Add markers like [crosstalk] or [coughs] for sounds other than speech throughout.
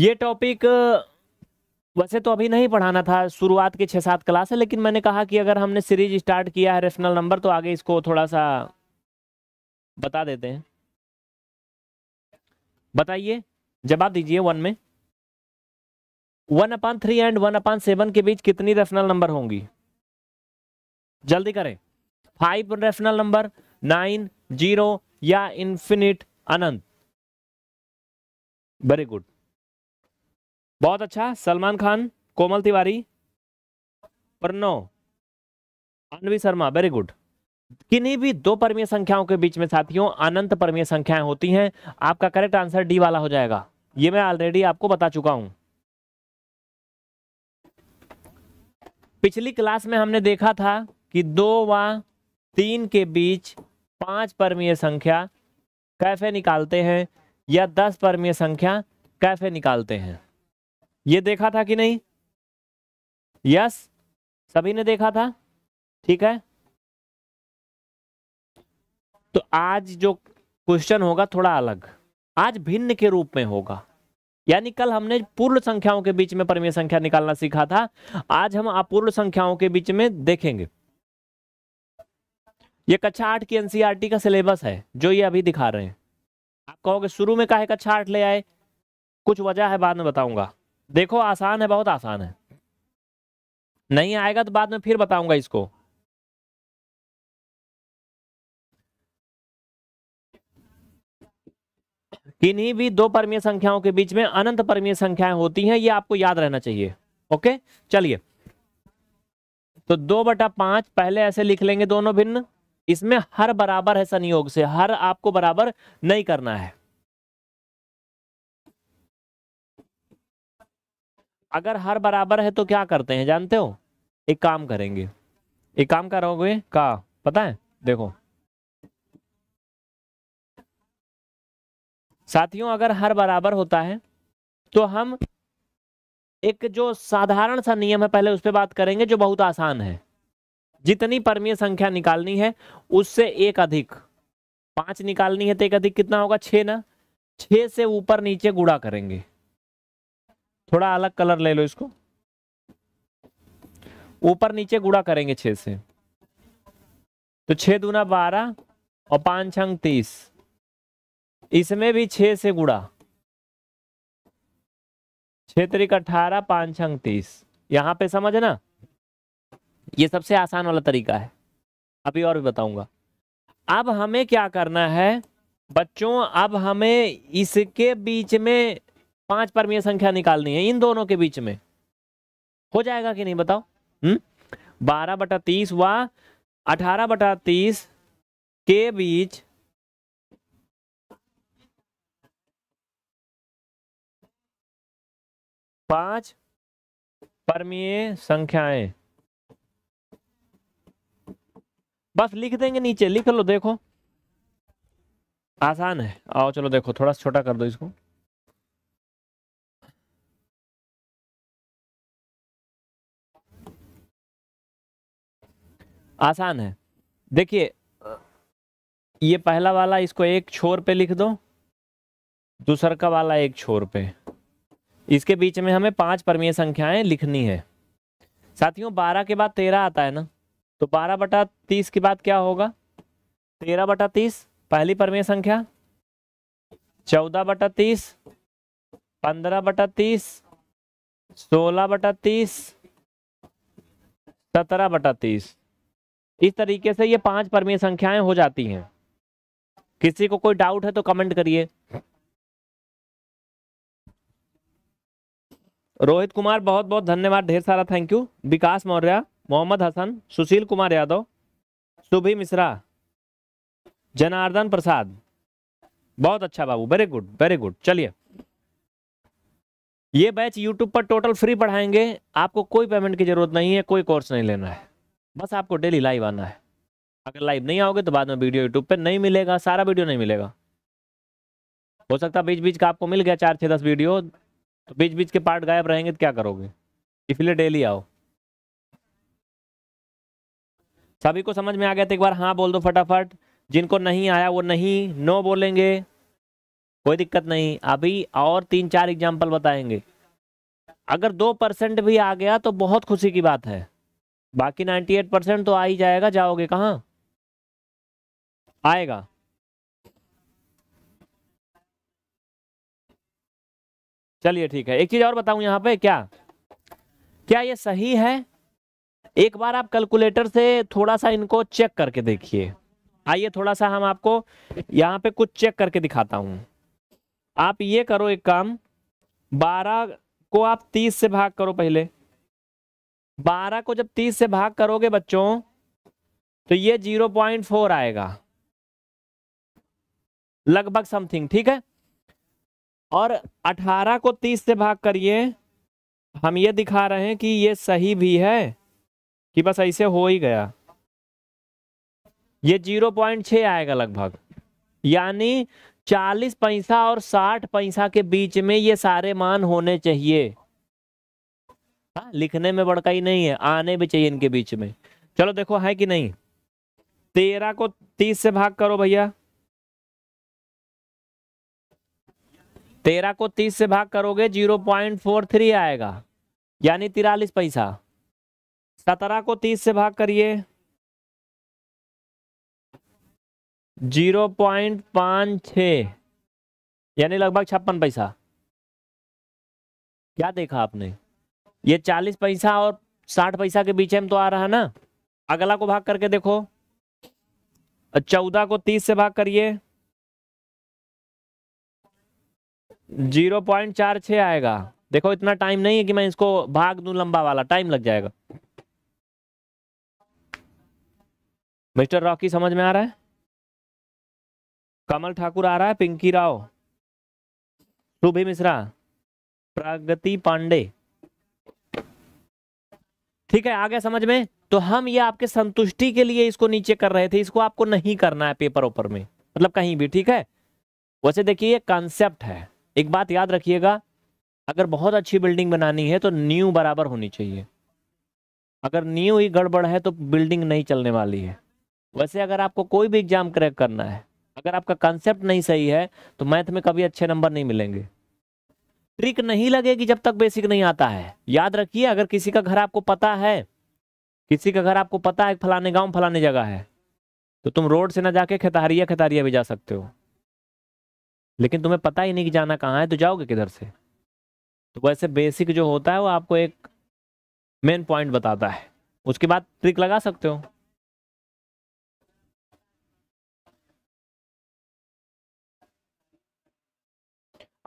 ये टॉपिक वैसे तो अभी नहीं पढ़ाना था शुरुआत के छः सात क्लास है लेकिन मैंने कहा कि अगर हमने सीरीज स्टार्ट किया है रेशनल नंबर तो आगे इसको थोड़ा सा बता देते हैं बताइए जवाब दीजिए वन में one upon three and one upon seven के बीच कितनी रेफनल नंबर होंगी जल्दी करें five rational number nine zero या इन्फिनिट अनंत वेरी गुड बहुत अच्छा सलमान खान कोमल तिवारी प्रणव अनवी शर्मा वेरी गुड किन्हीं भी दो परमीय संख्याओं के बीच में साथियों अनंत परमीय संख्याएं होती हैं आपका करेक्ट आंसर डी वाला हो जाएगा ये मैं ऑलरेडी आपको बता चुका हूं पिछली क्लास में हमने देखा था कि दो व तीन के बीच पांच परमीय संख्या कैफे निकालते हैं या दस परमीय संख्या कैफे निकालते हैं ये देखा था कि नहीं यस सभी ने देखा था ठीक है तो आज जो क्वेश्चन होगा थोड़ा अलग आज भिन्न के रूप में होगा यानी कल हमने पूर्ण संख्याओं के बीच में परमीय संख्या निकालना सीखा था आज हम अपूर्ण संख्याओं के बीच में देखेंगे ये कक्षा आठ की एनसीईआरटी e का सिलेबस है जो ये अभी दिखा रहे हैं आप कहोगे शुरू में काहे कक्षा आठ ले आए कुछ वजह है बाद में बताऊंगा देखो आसान है बहुत आसान है नहीं आएगा तो बाद में फिर बताऊंगा इसको किन्हीं भी दो परमीय संख्याओं के बीच में अनंत परमीय संख्याएं होती हैं ये आपको याद रहना चाहिए ओके चलिए तो दो बटा पांच पहले ऐसे लिख लेंगे दोनों भिन्न इसमें हर बराबर है संयोग से हर आपको बराबर नहीं करना है अगर हर बराबर है तो क्या करते हैं जानते हो एक काम करेंगे एक काम करोगे का पता है देखो साथियों अगर हर बराबर होता है तो हम एक जो साधारण सा नियम है पहले उस पर बात करेंगे जो बहुत आसान है जितनी परमीय संख्या निकालनी है उससे एक अधिक पांच निकालनी है तो एक अधिक कितना होगा छ ना छ से ऊपर नीचे गुड़ा करेंगे थोड़ा अलग कलर ले लो इसको ऊपर नीचे गुड़ा करेंगे छे से तो छे दूना बारह और पांच अंक तीस इसमें भी छे से गुड़ा छह तरीक अट्ठारह पाँच छंग तीस यहाँ पे समझना ये सबसे आसान वाला तरीका है अभी और भी बताऊंगा अब हमें क्या करना है बच्चों अब हमें इसके बीच में पांच परमीय संख्या निकालनी है इन दोनों के बीच में हो जाएगा कि नहीं बताओ हम्म बारह बटा तीस व अठारह बटा तीस के बीच पांच परमीय संख्याएं बस लिख देंगे नीचे लिख लो देखो आसान है आओ चलो देखो थोड़ा छोटा कर दो इसको आसान है देखिए ये पहला वाला इसको एक छोर पे लिख दो दूसर का वाला एक छोर पे इसके बीच में हमें पांच परमीय संख्याएं लिखनी है साथियों बारह के बाद तेरह आता है ना तो बारह बटा तीस के बाद क्या होगा तेरह बटा तीस पहली परमीय संख्या चौदह बटा तीस पंद्रह बटा तीस सोलह बटा तीस सत्रह बटा तीस इस तरीके से ये पांच परमीय संख्याएं हो जाती हैं किसी को कोई डाउट है तो कमेंट करिए रोहित कुमार बहुत बहुत धन्यवाद ढेर सारा थैंक यू विकास मौर्य मोहम्मद हसन सुशील कुमार यादव सुभी मिश्रा जनार्दन प्रसाद बहुत अच्छा बाबू वेरी गुड वेरी गुड चलिए ये बैच यूट्यूब पर टोटल फ्री पढ़ाएंगे आपको कोई पेमेंट की जरूरत नहीं है कोई कोर्स नहीं लेना है बस आपको डेली लाइव आना है अगर लाइव नहीं आओगे तो बाद में वीडियो यूट्यूब पर नहीं मिलेगा सारा वीडियो नहीं मिलेगा हो सकता बीच बीच का आपको मिल गया चार छः दस वीडियो तो बीच बीच के पार्ट गायब रहेंगे तो क्या करोगे इसलिए डेली आओ सभी को समझ में आ गया तो एक बार हाँ बोल दो फटाफट जिनको नहीं आया वो नहीं नो बोलेंगे कोई दिक्कत नहीं अभी और तीन चार एग्जाम्पल बताएंगे अगर दो परसेंट भी आ गया तो बहुत खुशी की बात है बाकी नाइन्टी एट परसेंट तो आ ही जाएगा जाओगे कहाँ आएगा चलिए ठीक है एक चीज और बताऊं यहां पे क्या क्या ये सही है एक बार आप कैलकुलेटर से थोड़ा सा इनको चेक करके देखिए आइए थोड़ा सा हम आपको यहाँ पे कुछ चेक करके दिखाता हूँ आप ये करो एक काम बारह को आप तीस से भाग करो पहले बारह को जब तीस से भाग करोगे बच्चों तो ये जीरो पॉइंट फोर आएगा लगभग समथिंग ठीक है और अठारह को तीस से भाग करिए हम ये दिखा रहे हैं कि ये सही भी है कि बस ऐसे हो ही गया ये जीरो पॉइंट छ आएगा लगभग यानी चालीस पैसा और साठ पैसा के बीच में ये सारे मान होने चाहिए हाँ लिखने में बड़काई नहीं है आने भी चाहिए इनके बीच में चलो देखो है कि नहीं तेरह को तीस से भाग करो भैया तेरह को तीस से भाग करोगे जीरो पॉइंट फोर थ्री आएगा यानी तिरालीस पैसा सत्रह को तीस से भाग करिए जीरो पॉइंट पाँच छ यानी लगभग छप्पन पैसा क्या देखा आपने ये चालीस पैसा और साठ पैसा के बीच में तो आ रहा है ना अगला को भाग करके देखो चौदह को तीस से भाग करिए जीरो पॉइंट चार छ आएगा देखो इतना टाइम नहीं है कि मैं इसको भाग दू लंबा वाला टाइम लग जाएगा मिस्टर रॉकी समझ में आ रहा है कमल ठाकुर आ रहा है पिंकी राव शुभी मिश्रा प्रगति पांडे ठीक है आ गया समझ में तो हम ये आपके संतुष्टि के लिए इसको नीचे कर रहे थे इसको आपको नहीं करना है पेपर ओपर में मतलब कहीं भी ठीक है वैसे देखिए ये कॉन्सेप्ट है एक बात याद रखिएगा अगर बहुत अच्छी बिल्डिंग बनानी है तो न्यू बराबर होनी चाहिए अगर न्यू ही गड़बड़ है तो बिल्डिंग नहीं चलने वाली है वैसे अगर आपको कोई भी एग्जाम क्रैक करना है अगर आपका कॉन्सेप्ट नहीं सही है तो मैथ में कभी अच्छे नंबर नहीं मिलेंगे ट्रिक नहीं लगेगी जब तक बेसिक नहीं आता है याद रखिए अगर किसी का घर आपको पता है किसी का घर आपको पता है फलाने गांव फलाने जगह है तो तुम रोड से ना जाके खेतारिया खेतारिया भी जा सकते हो लेकिन तुम्हें पता ही नहीं कि जाना कहाँ है तो जाओगे किधर से तो वैसे बेसिक जो होता है वो आपको एक मेन पॉइंट बताता है उसके बाद ट्रिक लगा सकते हो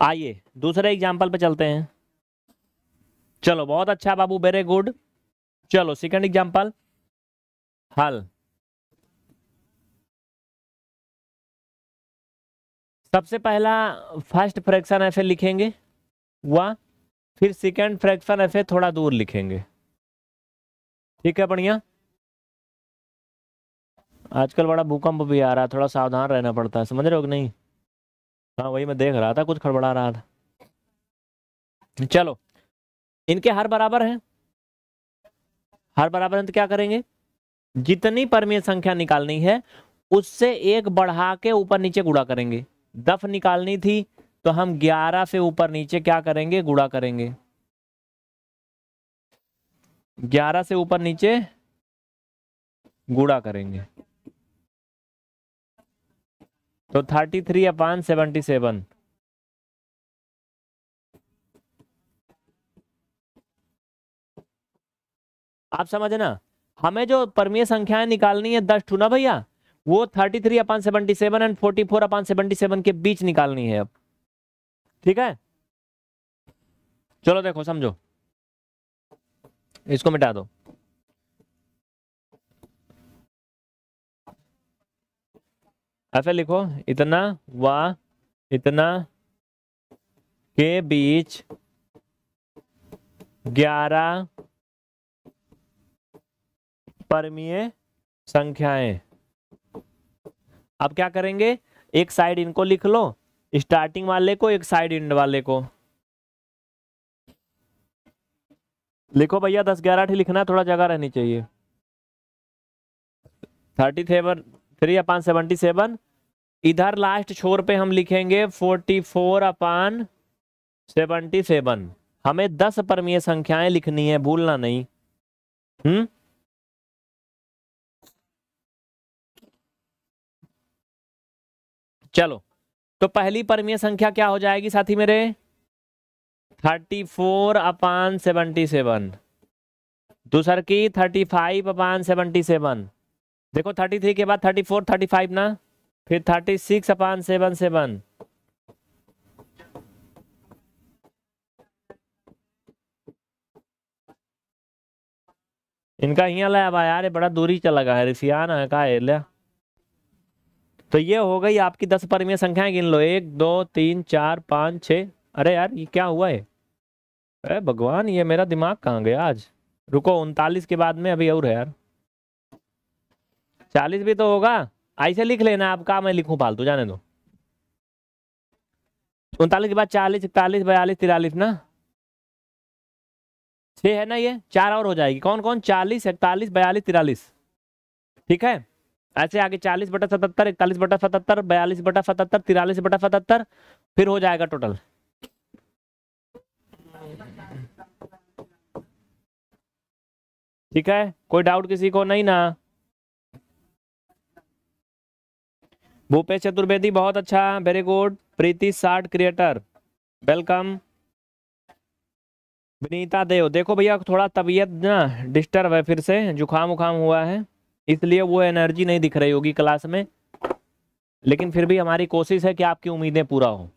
आइए दूसरे एग्जाम्पल पे चलते हैं चलो बहुत अच्छा बाबू वेरी गुड चलो सेकंड एग्जाम्पल हल सबसे पहला फर्स्ट फ्रैक्शन एफ लिखेंगे वह फिर सेकंड फ्रैक्शन एफ थोड़ा दूर लिखेंगे ठीक है बढ़िया आजकल बड़ा भूकंप भी आ रहा है थोड़ा सावधान रहना पड़ता है समझ रहे हो कि नहीं हाँ वही मैं देख रहा था कुछ खड़बड़ा रहा था चलो इनके हर बराबर हैं हर बराबर हैं तो क्या करेंगे जितनी परमीय संख्या निकालनी है उससे एक बढ़ा के ऊपर नीचे गुड़ा करेंगे दफ निकालनी थी तो हम ग्यारह से ऊपर नीचे क्या करेंगे गुड़ा करेंगे ग्यारह से ऊपर नीचे गुड़ा करेंगे तो thirty three upon seventy seven आप समझे ना हमें जो परमीय संख्याएं निकालनी है दस ना भैया वो thirty three upon seventy seven and forty four upon seventy seven के बीच निकालनी है अब ठीक है चलो देखो समझो इसको मिटा दो ऐसे लिखो इतना व इतना के बीच ग्यारह परमीय संख्याएं अब क्या करेंगे एक साइड इनको लिख लो स्टार्टिंग वाले को एक साइड इंड वाले को लिखो भैया दस ग्यारह लिखना थोड़ा जगह रहनी चाहिए thirty seven three upon seventy seven इधर लास्ट छोर पे हम लिखेंगे forty four upon seventy seven हमें दस परमीय संख्याएं लिखनी है भूलना नहीं हम्म चलो तो पहली परमीय संख्या क्या हो जाएगी साथी मेरे thirty four upon seventy seven दूसर की thirty five upon seventy seven देखो थर्टी थ्री के बाद थर्टी फोर थर्टी फाइव ना फिर thirty six upon seven seven इनका यहाँ लाया भाई यार बड़ा दूरी चला गया है रिसियान है का है तो ये हो गई आपकी दस परिमेय संख्याएं गिन लो एक दो तीन चार पाँच छ अरे यार ये क्या हुआ है अरे भगवान ये मेरा दिमाग कहाँ गया आज रुको उनतालीस के बाद में अभी और है यार चालीस भी तो होगा ऐसे लिख लेना आप कहा मैं लिखू फालतू जाने दो उनतालीस के बाद चालीस इकतालीस बयालीस तिरालीस ना छः है ना ये चार और हो जाएगी कौन कौन चालीस इकतालीस बयालीस तिरालीस ठीक है ऐसे आगे चालीस बटा सतहत्तर इकतालीस बटा सतहत्तर बयालीस बटा सतहत्तर तिरालीस बटा सतहत्तर फिर हो जाएगा टोटल ठीक है कोई डाउट किसी को नहीं ना भूपेश चतुर्वेदी बहुत अच्छा वेरी गुड प्रीति साठ क्रिएटर वेलकम विनीता देव देखो भैया थोड़ा तबीयत ना डिस्टर्ब है फिर से जुकाम उखाम हुआ है इसलिए वो एनर्जी नहीं दिख रही होगी क्लास में लेकिन फिर भी हमारी कोशिश है कि आपकी उम्मीदें पूरा हो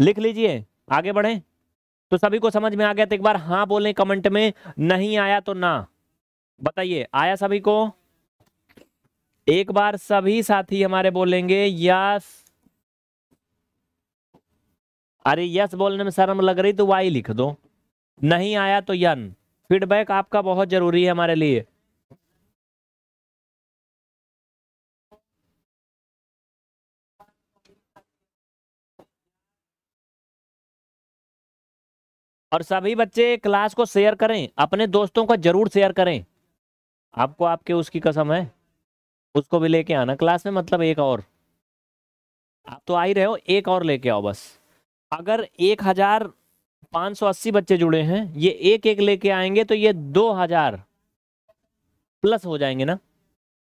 लिख लीजिए आगे बढ़े तो सभी को समझ में आ गया तो एक बार हाँ बोलें कमेंट में नहीं आया तो ना बताइए आया सभी को एक बार सभी साथी हमारे बोलेंगे यस अरे यस बोलने में शर्म लग रही तो वाई लिख दो नहीं आया तो यन फीडबैक आपका बहुत जरूरी है हमारे लिए और सभी बच्चे क्लास को शेयर करें अपने दोस्तों को जरूर शेयर करें आपको आपके उसकी कसम है उसको भी लेके आना क्लास में मतलब एक और आप तो आ ही रहे हो एक और लेके आओ बस अगर एक हजार पाँच सौ अस्सी बच्चे जुड़े हैं ये एक एक लेके आएंगे तो ये दो हजार प्लस हो जाएंगे ना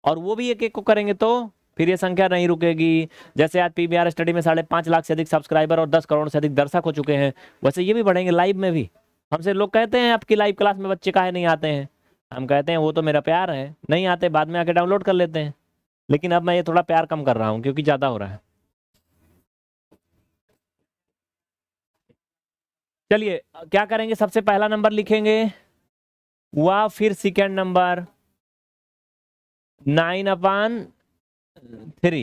और वो भी एक एक को करेंगे तो फिर ये संख्या नहीं रुकेगी जैसे आज पी स्टडी में साढ़े पाँच लाख से अधिक सब्सक्राइबर और दस करोड़ से अधिक दर्शक हो चुके हैं वैसे ये भी बढ़ेंगे लाइव में भी हमसे लोग कहते हैं आपकी लाइव क्लास में बच्चे काहे नहीं आते हैं हम कहते हैं वो तो मेरा प्यार है नहीं आते बाद में आके डाउनलोड कर लेते हैं लेकिन अब मैं ये थोड़ा प्यार कम कर रहा हूँ क्योंकि ज़्यादा हो रहा है चलिए क्या करेंगे सबसे पहला नंबर लिखेंगे वा फिर second number nine upon three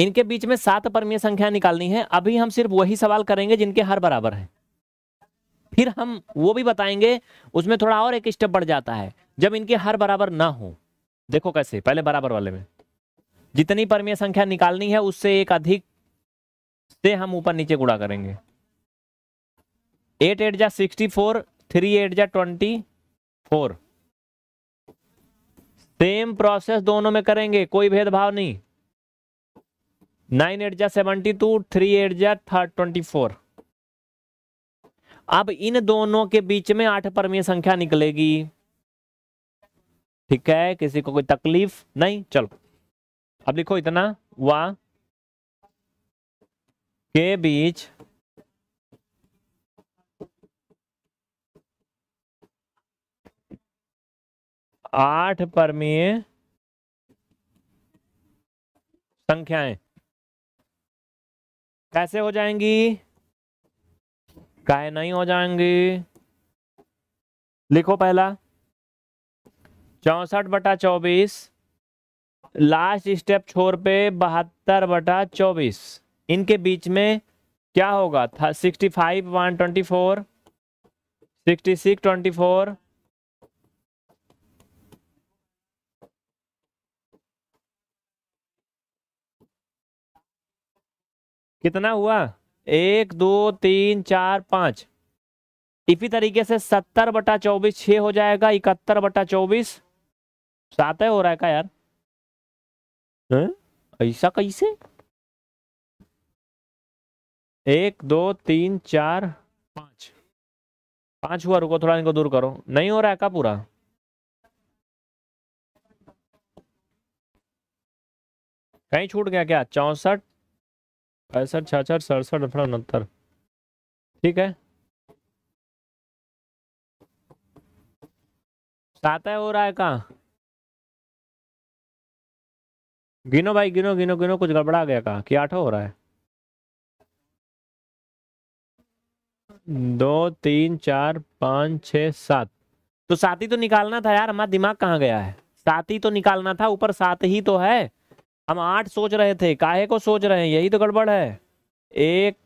इनके बीच में सात परमीय संख्या निकालनी है अभी हम सिर्फ वही सवाल करेंगे जिनके हर बराबर है फिर हम वो भी बताएंगे उसमें थोड़ा और एक स्टेप बढ़ जाता है जब इनके हर बराबर ना हो देखो कैसे पहले बराबर वाले में जितनी परमीय संख्या निकालनी है उससे एक अधिक से हम ऊपर नीचे गुड़ा करेंगे एट एट जा सिक्सटी फोर थ्री एट जा ट्वेंटी फोर सेम प्रोसेस दोनों में करेंगे कोई भेदभाव नहीं नाइन एट जा सेवेंटी टू थ्री एट जा ट्वेंटी फोर अब इन दोनों के बीच में आठ परमीय संख्या निकलेगी ठीक है किसी को कोई तकलीफ नहीं चलो अब लिखो इतना वा के बीच आठ परमीय संख्याएं कैसे हो जाएंगी काय नहीं हो जाएंगे लिखो पहला चौसठ बटा चौबीस लास्ट स्टेप छोर पे बहत्तर बटा चौबीस इनके बीच में क्या होगा था sixty five one twenty four sixty six twenty four कितना हुआ एक दो तीन चार पांच इसी तरीके से सत्तर बटा चौबीस छ हो जाएगा इकहत्तर बटा चौबीस सात हो रहा है का यार ऐसा कैसे एक दो तीन चार पांच पांच हुआ रुको थोड़ा इनको दूर करो नहीं हो रहा है का पूरा कहीं छूट गया क्या चौसठ पैंसठ छाछठ सड़सठ अठारह उनहत्तर ठीक है सात हो रहा है कहाँ गिनो भाई गिनो गिनो गिनो कुछ गड़बड़ा गया कहा कि आठ हो रहा है दो तीन चार पाँच छ सात तो सात ही तो निकालना था यार हमारा दिमाग कहाँ गया है सात ही तो निकालना था ऊपर सात ही तो है हम आठ सोच रहे थे काहे को सोच रहे हैं यही तो गड़बड़ है एक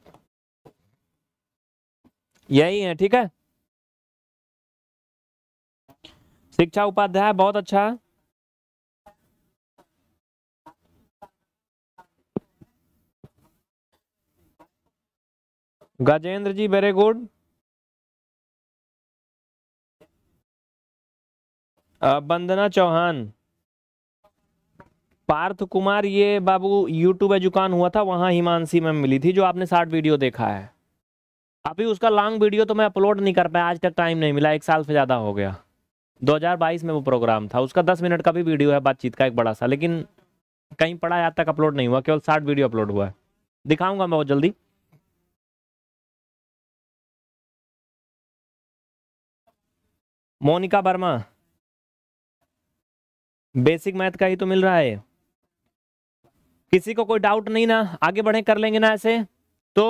यही है ठीक है शिक्षा उपाध्याय बहुत अच्छा गजेंद्र जी वेरी गुड वंदना चौहान पार्थ कुमार ये बाबू यूट्यूब एजुकान हुआ था वहाँ हिमांशी में मिली थी जो आपने शार्ट वीडियो देखा है अभी उसका लॉन्ग वीडियो तो मैं अपलोड नहीं कर पाया आज तक टाइम नहीं मिला एक साल से ज़्यादा हो गया 2022 में वो प्रोग्राम था उसका 10 मिनट का भी वीडियो है बातचीत का एक बड़ा सा लेकिन कहीं पड़ा आज तक अपलोड नहीं हुआ केवल शार्ट वीडियो अपलोड हुआ है दिखाऊंगा मैं बहुत जल्दी मोनिका वर्मा बेसिक मैथ का ही तो मिल रहा है किसी को कोई डाउट नहीं ना आगे बढ़े कर लेंगे ना ऐसे तो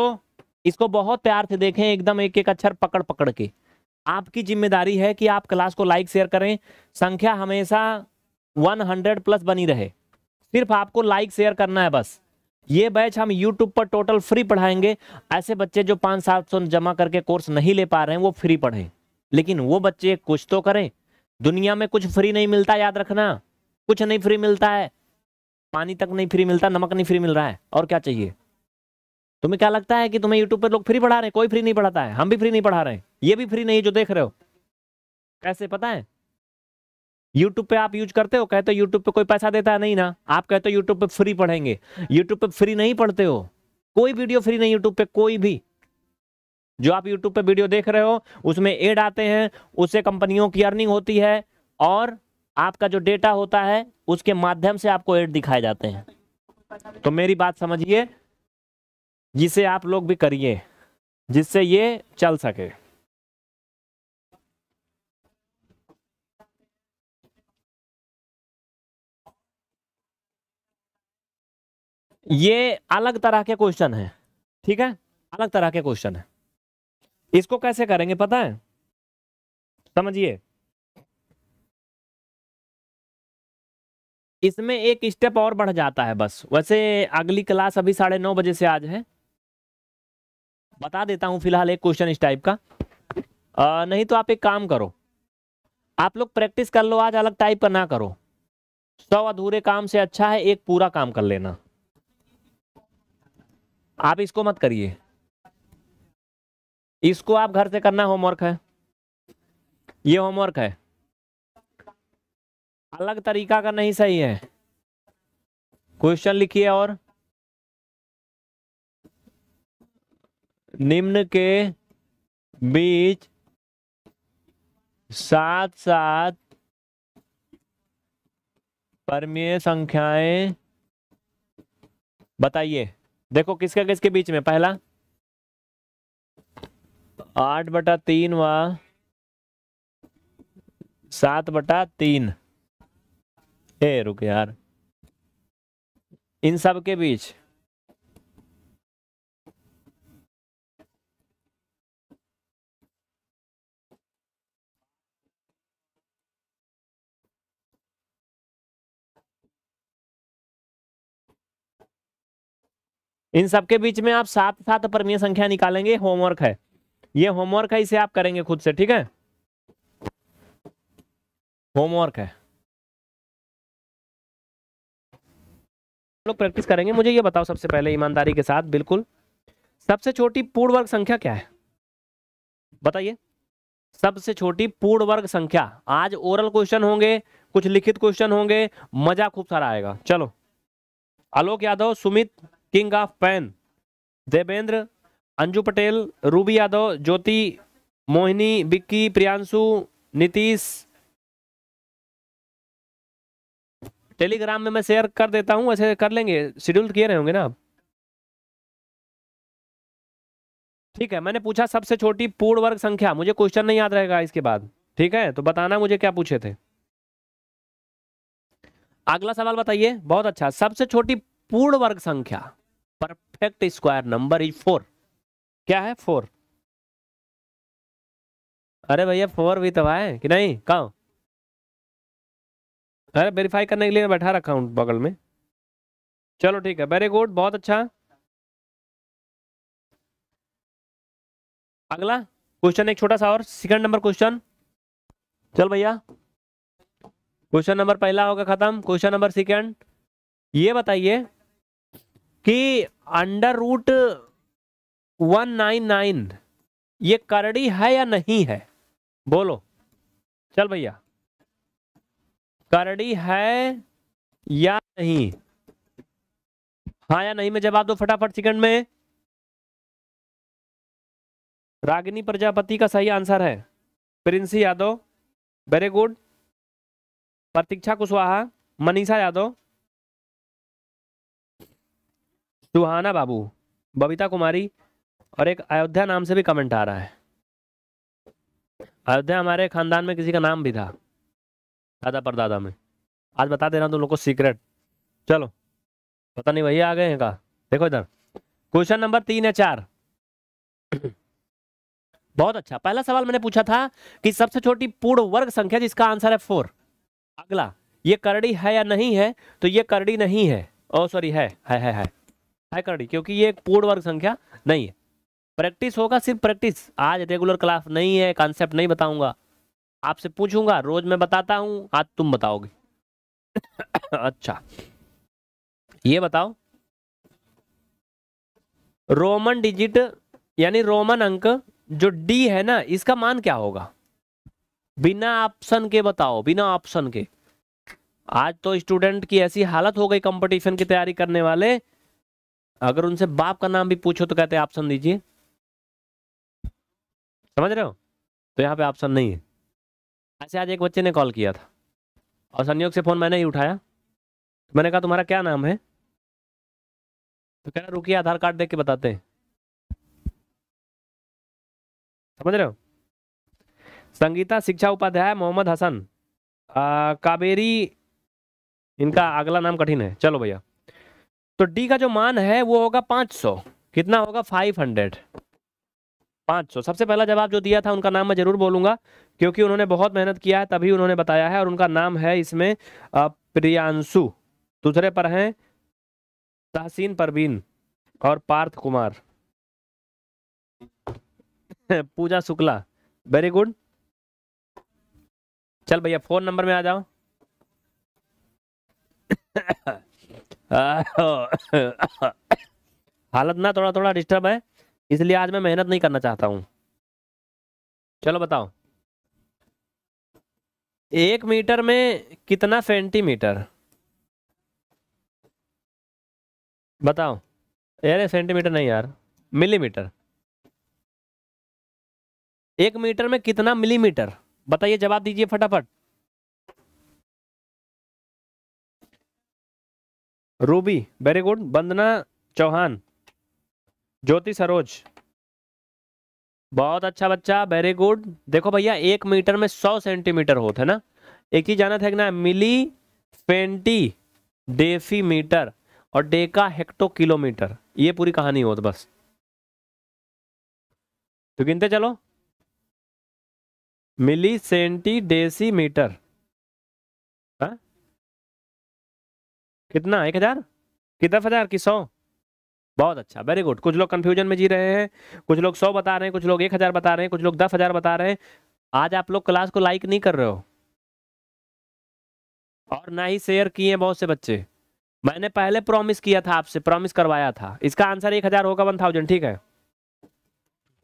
इसको बहुत प्यार से देखें एकदम एक एक अक्षर पकड़ पकड़ के आपकी जिम्मेदारी है कि आप क्लास को लाइक शेयर करें संख्या हमेशा 100 प्लस बनी रहे सिर्फ आपको लाइक शेयर करना है बस ये बैच हम यूट्यूब पर टोटल फ्री पढ़ाएंगे ऐसे बच्चे जो पाँच सात सौ जमा करके कोर्स नहीं ले पा रहे हैं वो फ्री पढ़ें लेकिन वो बच्चे कुछ तो करें दुनिया में कुछ फ्री नहीं मिलता याद रखना कुछ नहीं फ्री मिलता है पानी तक नहीं फ्री मिलता नमक नहीं फ्री मिल रहा है और क्या चाहिए तुम्हें क्या लगता है कि तुम्हें यूट्यूब पर लोग फ्री पढ़ा रहे हैं कोई फ्री नहीं पढ़ाता है हम भी फ्री नहीं पढ़ा रहे हैं ये भी फ्री नहीं जो देख रहे हो कैसे पता है यूट्यूब पे आप यूज करते हो कहते हो यूट्यूब पे कोई पैसा देता है नहीं ना आप कहते हो यूट्यूब पे फ्री पढ़ेंगे यूट्यूब पे फ्री नहीं पढ़ते हो कोई वीडियो फ्री नहीं यूट्यूब पे कोई भी जो आप यूट्यूब पे वीडियो देख रहे हो उसमें एड आते हैं उससे कंपनियों की अर्निंग होती है और आपका जो डेटा होता है उसके माध्यम से आपको एड दिखाए जाते हैं तो मेरी बात समझिए जिसे आप लोग भी करिए जिससे ये चल सके ये अलग तरह के क्वेश्चन है ठीक है अलग तरह के क्वेश्चन है इसको कैसे करेंगे पता है समझिए इसमें एक स्टेप और बढ़ जाता है बस वैसे अगली क्लास अभी साढ़े नौ बजे से आज है बता देता हूँ फिलहाल एक क्वेश्चन इस टाइप का आ, नहीं तो आप एक काम करो आप लोग प्रैक्टिस कर लो आज अलग टाइप का ना करो सौ अधूरे काम से अच्छा है एक पूरा काम कर लेना आप इसको मत करिए इसको आप घर से करना होमवर्क है ये होमवर्क है अलग तरीका का नहीं सही है क्वेश्चन लिखिए और निम्न के बीच सात सात परमीय संख्याएं बताइए देखो किसके किसके बीच में पहला आठ बटा तीन व सात बटा तीन ए रुक यार इन सब के बीच इन सबके बीच में आप सात सात परमीय संख्या निकालेंगे होमवर्क है ये होमवर्क है इसे आप करेंगे खुद से ठीक है होमवर्क है लोग प्रैक्टिस करेंगे मुझे ये बताओ सबसे पहले ईमानदारी के साथ बिल्कुल सबसे छोटी पूर्ण वर्ग संख्या क्या है बताइए सबसे छोटी पूर्ण वर्ग संख्या आज ओरल क्वेश्चन होंगे कुछ लिखित क्वेश्चन होंगे मजा खूब सारा आएगा चलो Alok Yadav Sumit king of pan Devendra Anju Patel Ruby Yadav Jyoti Mohini Vicky Priyanshu Nitish Telegram में मैं शेयर कर देता हूँ ऐसे कर लेंगे शेड्यूल किए रहे होंगे ना आप ठीक है मैंने पूछा सबसे छोटी पूर्ण वर्ग संख्या मुझे क्वेश्चन नहीं याद रहेगा इसके बाद ठीक है तो बताना मुझे क्या पूछे थे अगला सवाल बताइए बहुत अच्छा सबसे छोटी पूर्ण वर्ग संख्या perfect square number is four क्या है फोर अरे भैया फोर भी तो है कि नहीं कहा अरे वेरीफाई करने के लिए बैठा रखा हूँ बगल में चलो ठीक है वेरी गुड बहुत अच्छा अगला क्वेश्चन एक छोटा सा और सेकंड नंबर क्वेश्चन चल भैया क्वेश्चन नंबर पहला होगा खत्म क्वेश्चन नंबर सेकंड ये बताइए कि under root one nine nine ये करड़ी है या नहीं है बोलो चल भैया करड़ी है या नहीं हाँ या नहीं मैं जवाब दो फटाफट सेकंड में रागिनी प्रजापति का सही आंसर है प्रिंसी यादव वेरी गुड प्रतीक्षा कुशवाहा मनीषा यादव सुहाना बाबू बबीता कुमारी और एक अयोध्या नाम से भी कमेंट आ रहा है अयोध्या हमारे खानदान में किसी का नाम भी था दादा परदादा में आज बता दे रहा हूँ तुम लोग को सीक्रेट चलो पता नहीं वही आ गए हैं का देखो इधर क्वेश्चन नंबर तीन है चार बहुत अच्छा पहला सवाल मैंने पूछा था कि सबसे छोटी पूर्ण वर्ग संख्या जिसका आंसर है फोर अगला ये करड़ी है या नहीं है तो ये करड़ी नहीं है ओ सॉरी है है है है है करड़ी क्योंकि ये एक पूर्ण वर्ग संख्या नहीं है प्रैक्टिस होगा सिर्फ प्रैक्टिस आज रेगुलर क्लास नहीं है कॉन्सेप्ट नहीं बताऊंगा आपसे पूछूंगा रोज मैं बताता हूं आज तुम बताओगे [coughs] अच्छा ये बताओ रोमन डिजिट यानी रोमन अंक जो डी है ना इसका मान क्या होगा बिना ऑप्शन के बताओ बिना ऑप्शन के आज तो स्टूडेंट की ऐसी हालत हो गई कंपटीशन की तैयारी करने वाले अगर उनसे बाप का नाम भी पूछो तो कहते ऑप्शन दीजिए समझ रहे हो तो यहां पे ऑप्शन नहीं है ऐसे आज एक बच्चे ने कॉल किया था और संयोग से फ़ोन मैंने ही उठाया मैंने कहा तुम्हारा क्या नाम है तो कह रहा रुकिए आधार कार्ड देख के बताते हैं समझ रहे हो संगीता शिक्षा उपाध्याय मोहम्मद हसन आ, काबेरी इनका अगला नाम कठिन है चलो भैया तो डी का जो मान है वो होगा पाँच सौ कितना होगा फाइव हंड्रेड पाँच सौ सबसे पहला जवाब जो दिया था उनका नाम मैं जरूर बोलूंगा क्योंकि उन्होंने बहुत मेहनत किया है तभी उन्होंने बताया है और उनका नाम है इसमें प्रियांशु दूसरे पर हैं तहसीन परवीन और पार्थ कुमार [laughs] पूजा शुक्ला वेरी गुड चल भैया फोन नंबर में आ जाओ [coughs] [coughs] हालत ना थोड़ा थोड़ा डिस्टर्ब है इसलिए आज मैं मेहनत नहीं करना चाहता हूँ चलो बताओ एक मीटर में कितना सेंटीमीटर बताओ अरे सेंटीमीटर नहीं यार मिलीमीटर एक मीटर में कितना मिलीमीटर बताइए जवाब दीजिए फटाफट Ruby very good Vandana Chauhan Jyoti Saroj बहुत अच्छा बच्चा वेरी गुड देखो भैया एक मीटर में सौ सेंटीमीटर होते है ना एक ही जाना था ना मिली फेंटी डेफी मीटर और डेका हेक्टो किलोमीटर ये पूरी कहानी हो तो बस तो गिनते चलो मिली सेंटी डेसी मीटर हाँ? कितना एक हजार कितना हजार की सौ बहुत अच्छा वेरी गुड कुछ लोग कन्फ्यूजन में जी रहे हैं कुछ लोग सौ बता रहे हैं कुछ लोग एक हज़ार बता रहे हैं कुछ लोग दस हज़ार बता रहे हैं आज आप लोग क्लास को लाइक नहीं कर रहे हो और ना ही शेयर किए बहुत से बच्चे मैंने पहले प्रॉमिस किया था आपसे प्रॉमिस करवाया था इसका आंसर एक हज़ार होगा वन थाउजेंड ठीक है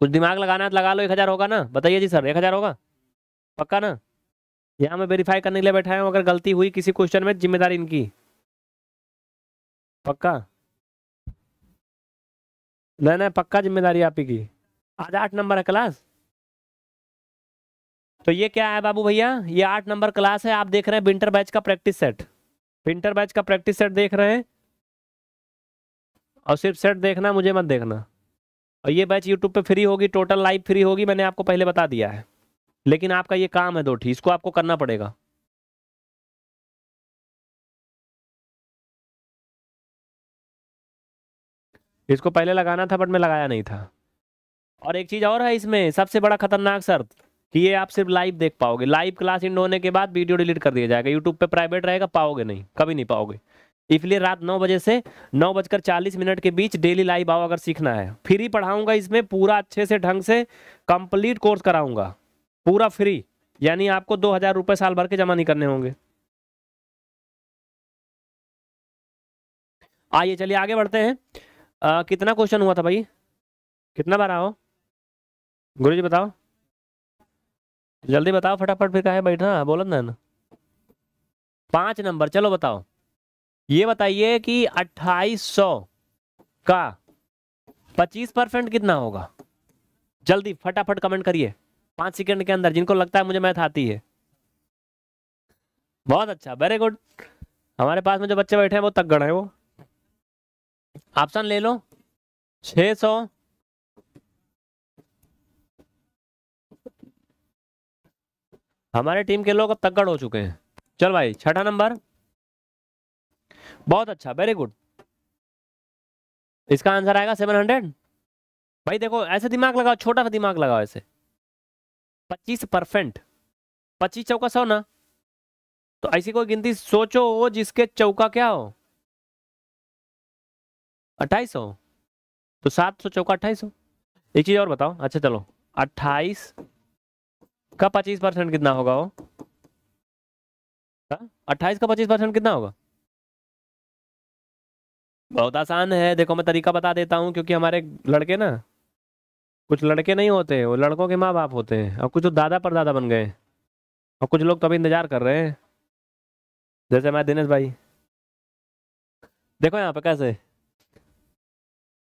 कुछ दिमाग लगाना है तो लगा लो एक हज़ार होगा ना बताइए जी सर एक हज़ार होगा पक्का ना यहाँ मैं वेरीफाई करने के लिए बैठा हूँ अगर गलती हुई किसी क्वेश्चन में जिम्मेदारी इनकी पक्का नहीं नहीं पक्का जिम्मेदारी आप ही की आज आठ नंबर है क्लास तो ये क्या है बाबू भैया ये आठ नंबर क्लास है आप देख रहे हैं विंटर बैच का प्रैक्टिस सेट विंटर बैच का प्रैक्टिस सेट देख रहे हैं और सिर्फ सेट देखना मुझे मत देखना और ये बैच यूट्यूब पे फ्री होगी टोटल लाइव फ्री होगी मैंने आपको पहले बता दिया है लेकिन आपका ये काम है दो ठीक इसको आपको करना पड़ेगा इसको पहले लगाना था बट मैं लगाया नहीं था और एक चीज़ और है इसमें सबसे बड़ा खतरनाक शर्त कि ये आप सिर्फ लाइव देख पाओगे लाइव क्लास इंड होने के बाद वीडियो डिलीट कर दिया जाएगा यूट्यूब पे प्राइवेट रहेगा पाओगे नहीं कभी नहीं पाओगे इसलिए रात नौ बजे से नौ बजकर चालीस मिनट के बीच डेली लाइव आओ अगर सीखना है फ्री पढ़ाऊंगा इसमें पूरा अच्छे से ढंग से कंप्लीट कोर्स कराऊंगा पूरा फ्री यानी आपको दो हज़ार साल भर के जमा नहीं करने होंगे आइए चलिए आगे बढ़ते हैं आ, कितना क्वेश्चन हुआ था भाई कितना बार आओ गुरु जी बताओ जल्दी बताओ फटाफट फिर कहा बैठना बोलो ना पाँच नंबर चलो बताओ ये बताइए कि अट्ठाईस सौ का पच्चीस परसेंट कितना होगा जल्दी फटाफट कमेंट करिए पाँच सेकंड के अंदर जिनको लगता है मुझे मैथ आती है बहुत अच्छा वेरी गुड हमारे पास में जो बच्चे बैठे हैं वो तगड़ है वो ऑप्शन ले लो छः सौ हमारे टीम के लोग अब तकड़ हो चुके हैं चल भाई छठा नंबर बहुत अच्छा वेरी गुड इसका आंसर आएगा सेवन हंड्रेड भाई देखो ऐसे दिमाग लगाओ छोटा सा दिमाग लगाओ ऐसे पच्चीस परसेंट पच्चीस चौका सौ ना तो ऐसी कोई गिनती सोचो वो जिसके चौका क्या हो अट्ठाईस सौ तो सात सौ चौका अट्ठाईस सौ एक चीज़ और बताओ अच्छा चलो अट्ठाईस का पच्चीस परसेंट कितना होगा वो हाँ? अट्ठाईस का पच्चीस परसेंट कितना होगा बहुत आसान है देखो मैं तरीका बता देता हूँ क्योंकि हमारे लड़के ना कुछ लड़के नहीं होते वो लड़कों के माँ बाप होते हैं और कुछ तो दादा पर दादा बन गए और कुछ लोग तो अभी इंतजार कर रहे हैं जैसे हमारे दिनेश भाई देखो यहाँ पे कैसे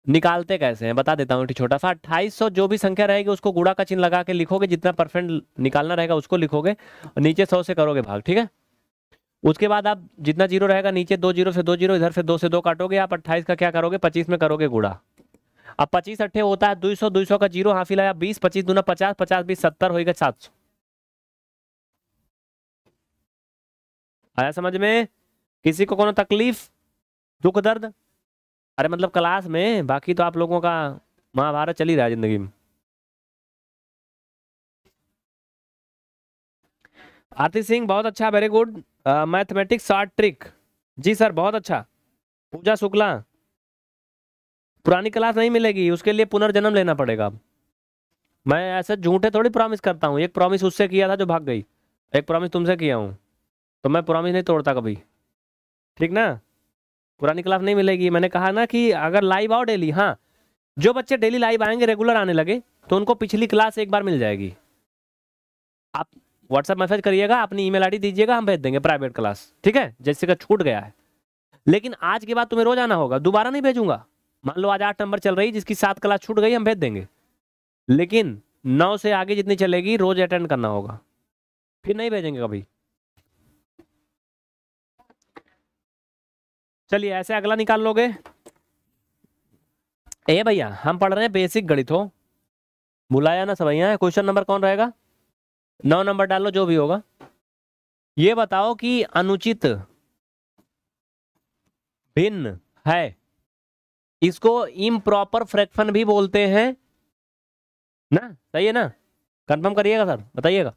निकालते कैसे हैं बता देता हूँ छोटा सा अट्ठाईस जो भी संख्या रहेगी उसको गुड़ा का चिन्ह लगा के लिखोगे जितना परसेंट निकालना रहेगा उसको लिखोगे और नीचे सौ से करोगे भाग ठीक है उसके बाद आप जितना जीरो रहेगा नीचे दो जीरो से दो जीरो इधर से दो से दो काटोगे आप अट्ठाईस का क्या करोगे पच्चीस में करोगे गुड़ा अब पच्चीस अट्ठे होता है दो सौ का जीरो हाफी लाया बीस पच्चीस दूना पचास पचास बीस सत्तर होगा सात आया समझ में किसी को कोई तकलीफ दुख दर्द अरे मतलब क्लास में बाकी तो आप लोगों का महाभारत चल ही रहा है जिंदगी में आरती सिंह बहुत अच्छा very good mathematics short trick जी सर बहुत अच्छा पूजा शुक्ला पुरानी क्लास नहीं मिलेगी उसके लिए पुनर्जन्म लेना पड़ेगा मैं ऐसे झूठे थोड़ी प्रॉमिस करता हूँ एक प्रॉमिस उससे किया था जो भाग गई एक प्रॉमिस तुमसे किया हूँ तो मैं प्रॉमिस नहीं तोड़ता कभी ठीक ना पुरानी क्लास नहीं मिलेगी मैंने कहा ना कि अगर लाइव आओ डेली हाँ जो बच्चे डेली लाइव आएंगे रेगुलर आने लगे तो उनको पिछली क्लास एक बार मिल जाएगी आप व्हाट्सएप मैसेज करिएगा अपनी ईमेल आईडी दीजिएगा हम भेज देंगे प्राइवेट क्लास ठीक है जैसे का छूट गया है लेकिन आज के बाद तुम्हें रोज आना होगा दोबारा नहीं भेजूंगा मान लो आज आठ नंबर चल रही जिसकी सात क्लास छूट गई हम भेज देंगे लेकिन नौ से आगे जितनी चलेगी रोज अटेंड करना होगा फिर नहीं भेजेंगे कभी चलिए ऐसे अगला निकाल लोगे ए भैया हम पढ़ रहे हैं बेसिक गणित हो बुलाया ना सब भैया क्वेश्चन नंबर कौन रहेगा नौ नंबर डाल लो जो भी होगा ये बताओ कि अनुचित भिन्न है इसको इम्प्रॉपर फ्रैक्शन भी बोलते हैं ना सही है ना कंफर्म करिएगा सर बताइएगा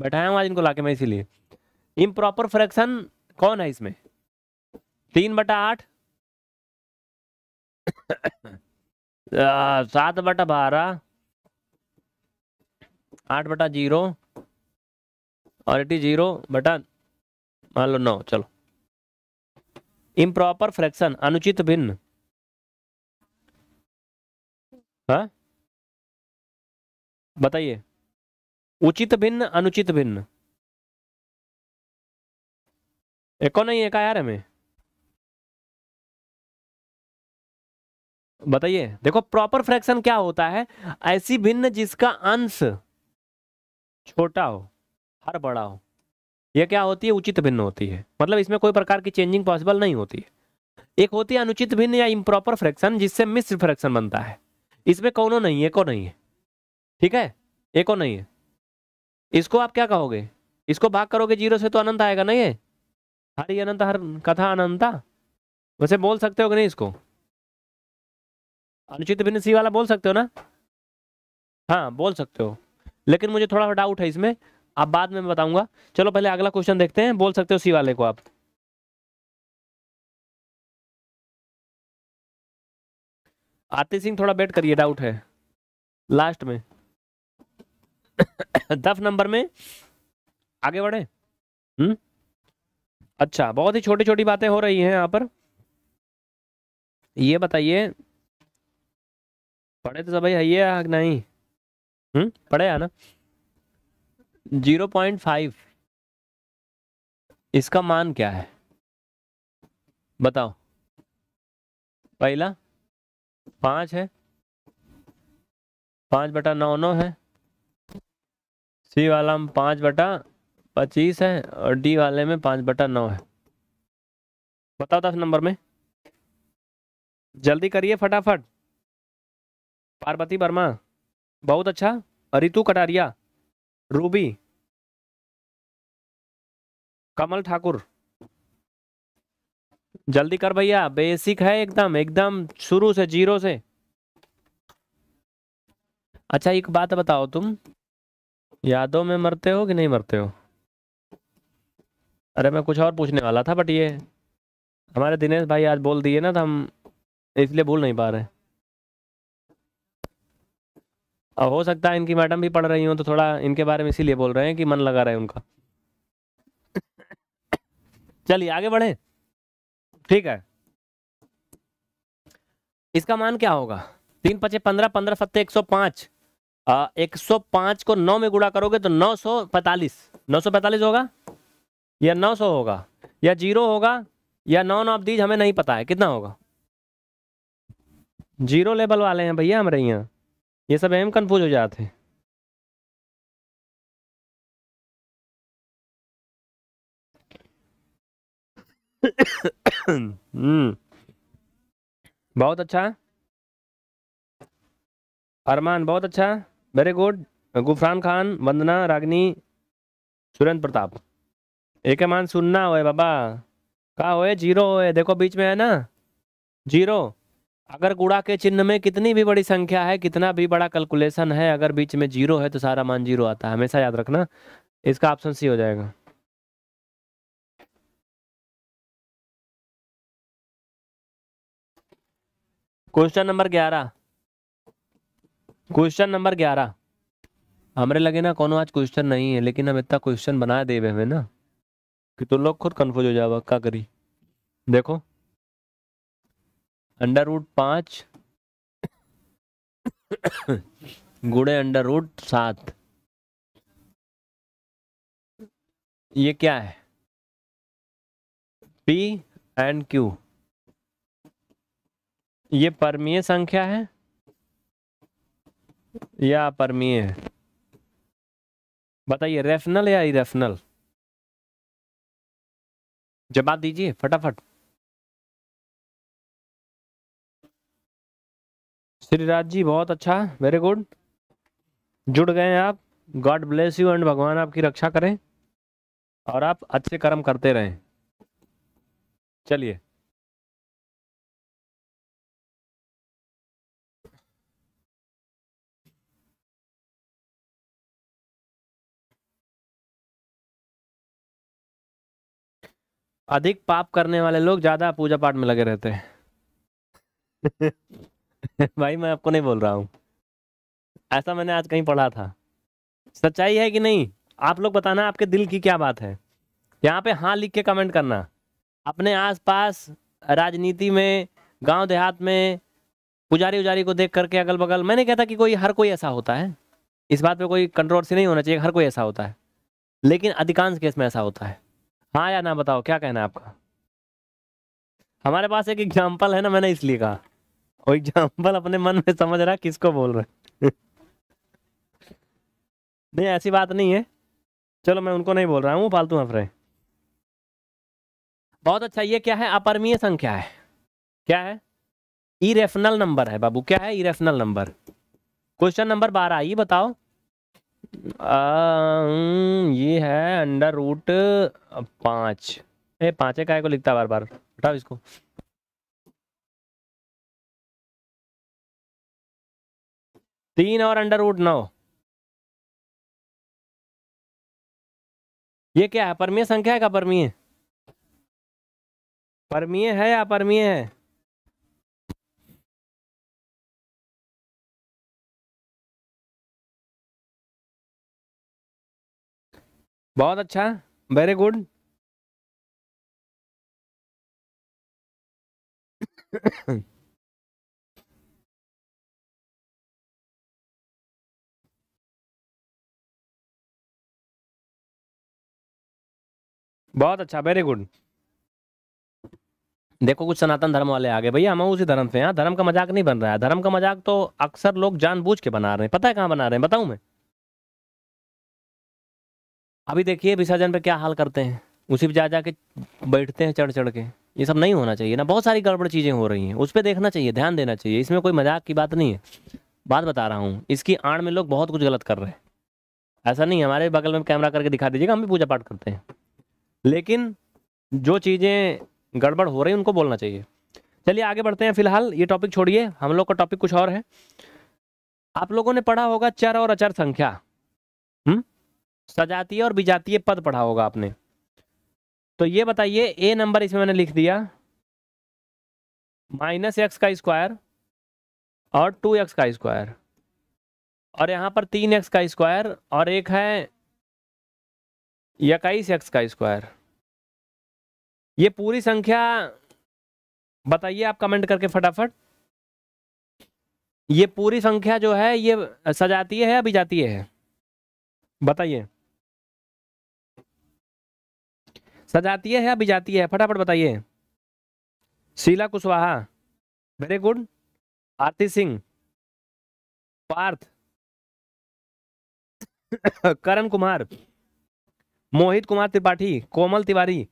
बैठाया हूँ आज इनको लाके मैं इसीलिए इम्प्रॉपर फ्रैक्शन कौन है इसमें तीन बटा आठ [coughs] सात बटा बारह आठ बटा जीरो और एटी जीरो बटा मान लो नौ चलो इम प्रॉपर फ्रैक्शन अनुचित भिन्न हाँ? बताइए उचित भिन्न अनुचित भिन्न एको नहीं है का यार हमें बताइए देखो प्रॉपर फ्रैक्शन क्या होता है ऐसी भिन्न जिसका अंश छोटा हो हर बड़ा हो यह क्या होती है उचित भिन्न होती है मतलब इसमें कोई प्रकार की चेंजिंग पॉसिबल नहीं होती है एक होती है अनुचित भिन्न या इम्प्रॉपर फ्रैक्शन जिससे मिश्र फ्रैक्शन बनता है इसमें कौनो नहीं है को नहीं है ठीक है एक और नहीं है इसको आप क्या कहोगे इसको भाग करोगे जीरो से तो अनंत आएगा नहीं है हर अनंत हर कथा अनंता वैसे बोल सकते हो कि नहीं इसको अनुचित भिन्न सी वाला बोल सकते हो ना हाँ बोल सकते हो लेकिन मुझे थोड़ा सा डाउट है इसमें आप बाद में बताऊंगा चलो पहले अगला क्वेश्चन देखते हैं बोल सकते हो सी वाले को आप आरती सिंह थोड़ा वेट करिए डाउट है लास्ट में [coughs] दस नंबर में आगे बढ़े हम्म अच्छा बहुत ही छोटी छोटी बातें हो रही हैं यहाँ पर ये बताइए पढ़े तो सब है आग नहीं हम्म पढ़े है ना जीरो पॉइंट फाइव इसका मान क्या है बताओ पहला पाँच है पाँच बटा नौ नौ है सी वाला में पाँच बटा पच्चीस है और डी वाले में पाँच बटा नौ है बताओ दस नंबर में जल्दी करिए फटाफट पार्वती वर्मा बहुत अच्छा रितु कटारिया रूबी कमल ठाकुर जल्दी कर भैया बेसिक है एकदम एकदम शुरू से जीरो से अच्छा एक बात बताओ तुम यादों में मरते हो कि नहीं मरते हो अरे मैं कुछ और पूछने वाला था बट ये हमारे दिनेश भाई आज बोल दिए ना तो हम इसलिए भूल नहीं पा रहे अब हो सकता है इनकी मैडम भी पढ़ रही हो तो थोड़ा इनके बारे में इसीलिए बोल रहे हैं कि मन लगा रहे उनका चलिए आगे बढ़े ठीक है इसका मान क्या होगा तीन पचे पंद्रह पंद्रह सत्ते एक सौ पांच एक सौ पांच को नौ में गुड़ा करोगे तो नौ सौ पैतालीस नौ सौ पैतालीस होगा या नौ सौ होगा या जीरो होगा या नौ नौ दीज हमें नहीं पता है कितना होगा जीरो लेवल वाले हैं भैया हम रही हैं ये सब एम कन्फ्यूज हो जाते हैं हम्म। बहुत अच्छा अरमान बहुत अच्छा वेरी गुड गुफरान खान वंदना रागनी सुरेंद्र प्रताप एक मान सुनना होए बाबा कहा होए जीरो होए देखो बीच में है ना जीरो अगर गुड़ा के चिन्ह में कितनी भी बड़ी संख्या है कितना भी बड़ा कैलकुलेशन है अगर बीच में जीरो है तो सारा मान जीरो आता है हमेशा याद रखना इसका ऑप्शन सी हो जाएगा क्वेश्चन नंबर ग्यारह क्वेश्चन नंबर ग्यारह हमारे लगे ना कौन आज क्वेश्चन नहीं है लेकिन हम इतना क्वेश्चन बना देवे हमें ना कि तुम तो लोग खुद कंफ्यूज हो जाओ क्या करी देखो अंडर रूट पाँच गुड़े अंडर रूट सात ये क्या है पी एंड क्यू ये परमीय संख्या है या अपरमीय है बताइए रेफनल या इरेफनल जवाब दीजिए फटाफट श्रीराज जी बहुत अच्छा वेरी गुड जुड़ गए हैं आप गॉड ब्लेस यू एंड भगवान आपकी रक्षा करें और आप अच्छे कर्म करते रहें चलिए अधिक पाप करने वाले लोग ज्यादा पूजा पाठ में लगे रहते हैं [laughs] [laughs] भाई मैं आपको नहीं बोल रहा हूँ ऐसा मैंने आज कहीं पढ़ा था सच्चाई है कि नहीं आप लोग बताना आपके दिल की क्या बात है यहाँ पे हाँ लिख के कमेंट करना अपने आसपास राजनीति में गांव देहात में पुजारी उजारी को देख करके अगल बगल मैंने कहता कि कोई हर कोई ऐसा होता है इस बात पे कोई कंट्रोवर्सी नहीं होना चाहिए हर कोई ऐसा होता है लेकिन अधिकांश केस में ऐसा होता है हाँ या ना बताओ क्या कहना है आपका हमारे पास एक एग्जाम्पल है ना मैंने इसलिए कहा और एग्जाम्पल अपने मन में समझ रहा किसको बोल रहे नहीं ऐसी बात नहीं है चलो मैं उनको नहीं बोल रहा हूँ फालतू रहे बहुत अच्छा ये क्या है अपरमीय संख्या है क्या है इरेफनल नंबर है बाबू क्या है इरेफनल नंबर क्वेश्चन नंबर बारह ये बताओ आ, ये है अंडर रूट पाँच ए पाँचे काय को लिखता बार बार उठाओ इसको तीन और अंडर रूट नौ ये क्या है परमीय संख्या है का परमीय परमीय है या परमीय है बहुत अच्छा वेरी गुड [coughs] बहुत अच्छा वेरी गुड देखो कुछ सनातन धर्म वाले आ गए भैया हम उसी धर्म से यहाँ धर्म का मजाक नहीं बन रहा है धर्म का मजाक तो अक्सर लोग जानबूझ के बना रहे हैं पता है कहाँ बना रहे हैं बताऊँ मैं अभी देखिए विसर्जन पे क्या हाल करते हैं उसी पर जा जाके बैठते हैं चढ़ चढ़ के ये सब नहीं होना चाहिए ना बहुत सारी गड़बड़ चीज़ें हो रही हैं उस पर देखना चाहिए ध्यान देना चाहिए इसमें कोई मजाक की बात नहीं है बात बता रहा हूँ इसकी आड़ में लोग बहुत कुछ गलत कर रहे हैं ऐसा नहीं हमारे बगल में कैमरा करके दिखा दीजिएगा हम भी पूजा पाठ करते हैं लेकिन जो चीज़ें गड़बड़ हो रही उनको बोलना चाहिए चलिए आगे बढ़ते हैं फिलहाल ये टॉपिक छोड़िए हम लोग का टॉपिक कुछ और है आप लोगों ने पढ़ा होगा चर और अचर संख्या हम्म सजातीय और विजातीय पद पढ़ा होगा आपने तो ये बताइए ए नंबर इसमें मैंने लिख दिया माइनस एक्स का स्क्वायर और टू एक्स का स्क्वायर और यहाँ पर तीन एक्स का स्क्वायर और एक है इक्कीस एक्स का स्क्वायर ये पूरी संख्या बताइए आप कमेंट करके फटाफट ये पूरी संख्या जो है ये सजातीय है या बिजातीय है बताइए सजातीय है या बिजातीय है फटाफट बताइए Sheela Kushwaha very good Aarti Singh Parth [coughs] Karan Kumar Mohit Kumar Tripathi Komal Tiwari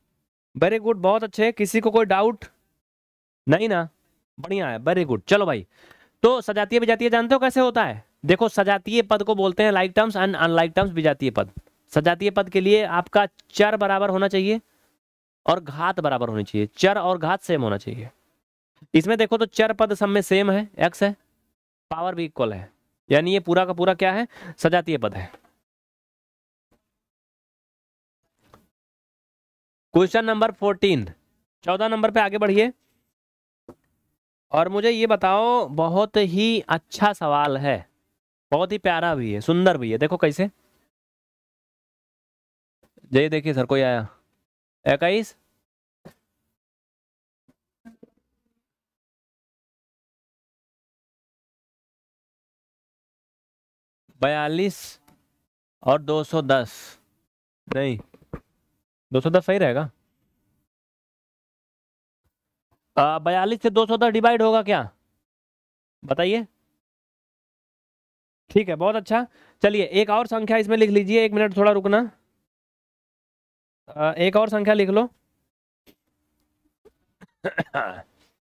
very good बहुत अच्छे किसी को कोई डाउट नहीं ना बढ़िया है वेरी गुड चलो भाई तो सजातीय विजातीय जानते हो कैसे होता है देखो सजातीय पद को बोलते हैं like terms and unlike terms विजातीय पद सजातीय पद के लिए आपका चर बराबर होना चाहिए और घात बराबर होनी चाहिए चर और घात सेम होना चाहिए इसमें देखो तो चर पद सब में सेम है एक्स है पावर भी इक्वल है यानी ये पूरा का पूरा क्या है सजातीय पद है क्वेश्चन नंबर फोर्टीन चौदह नंबर पे आगे बढ़िए और मुझे ये बताओ बहुत ही अच्छा सवाल है बहुत ही प्यारा भी है सुंदर भी है देखो कैसे जय देखिए सर कोई आया इक्कीस बयालीस और दो सौ दस नहीं दो सौ दस सही रहेगा बयालीस से दो सौ दस डिवाइड होगा क्या बताइए ठीक है बहुत अच्छा चलिए एक और संख्या इसमें लिख लीजिए एक मिनट थोड़ा रुकना आ, एक और संख्या लिख लो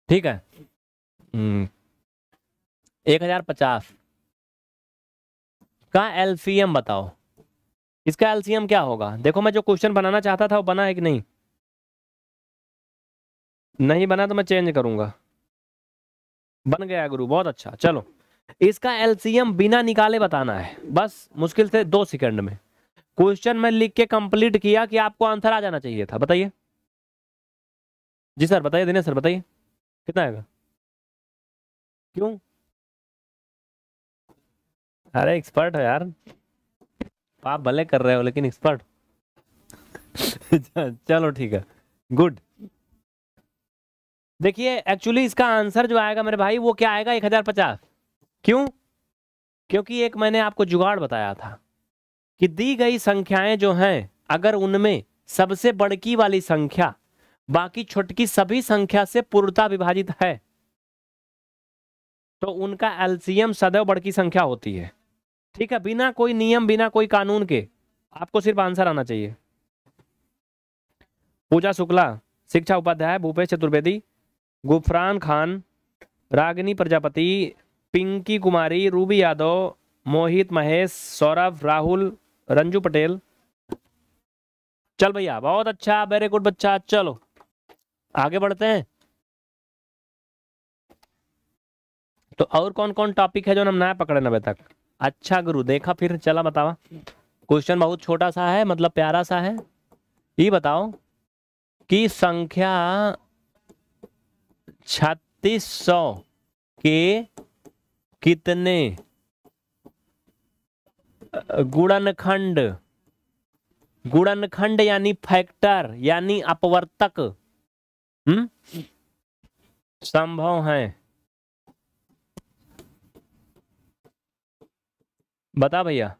ठीक है हम्म। एक हजार पचास का एलसीएम बताओ इसका एलसीएम क्या होगा देखो मैं जो क्वेश्चन बनाना चाहता था वो बना है कि नहीं नहीं बना तो मैं चेंज करूंगा बन गया गुरु बहुत अच्छा चलो इसका एलसीएम बिना निकाले बताना है बस मुश्किल से दो सेकंड में क्वेश्चन में लिख के कंप्लीट किया कि आपको आंसर आ जाना चाहिए था बताइए जी सर बताइए दिनेश सर बताइए कितना आएगा क्यों अरे एक्सपर्ट है यार पाप भले कर रहे हो लेकिन एक्सपर्ट चलो ठीक है गुड देखिए एक्चुअली इसका आंसर जो आएगा मेरे भाई वो क्या आएगा एक हजार पचास क्यों क्योंकि एक मैंने आपको जुगाड़ बताया था कि दी गई संख्याएं जो हैं अगर उनमें सबसे बड़की वाली संख्या बाकी छोटकी सभी संख्या से पूर्णता विभाजित है तो उनका एल्सियम सदैव बड़की संख्या होती है ठीक है बिना कोई नियम बिना कोई कानून के आपको सिर्फ आंसर आना चाहिए पूजा शुक्ला शिक्षा उपाध्याय भूपेश चतुर्वेदी गुफरान खान रागिनी प्रजापति पिंकी कुमारी रूबी यादव मोहित महेश सौरभ राहुल रंजू पटेल चल भैया बहुत अच्छा वेरी गुड बच्चा चलो आगे बढ़ते हैं तो और कौन कौन टॉपिक है जो हम ना पकड़े नबे तक अच्छा गुरु देखा फिर चला बतावा क्वेश्चन बहुत छोटा सा है मतलब प्यारा सा है ये बताओ कि संख्या छत्तीस सौ के कितने गुणनखंड गुणनखंड यानी फैक्टर यानी अपवर्तक हम्म संभव है बता भैया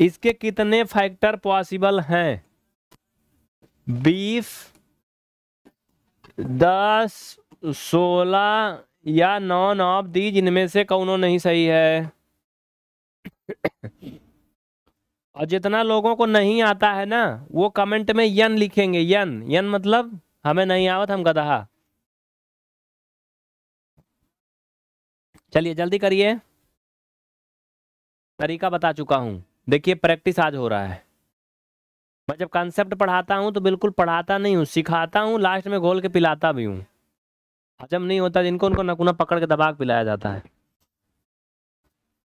इसके कितने फैक्टर पॉसिबल हैं बीस दस सोलह या नौ नौ दी जिनमें से कौनों नहीं सही है और जितना लोगों को नहीं आता है ना वो कमेंट में यन लिखेंगे यन यन मतलब हमें नहीं आवत हम गदहा चलिए जल्दी करिए तरीका बता चुका हूँ देखिए प्रैक्टिस आज हो रहा है मैं जब कंसेप्ट पढ़ाता हूँ तो बिल्कुल पढ़ाता नहीं हूँ सिखाता हूँ लास्ट में घोल के पिलाता भी हूँ हजम नहीं होता जिनको उनको नकुना पकड़ के दबा के पिलाया जाता है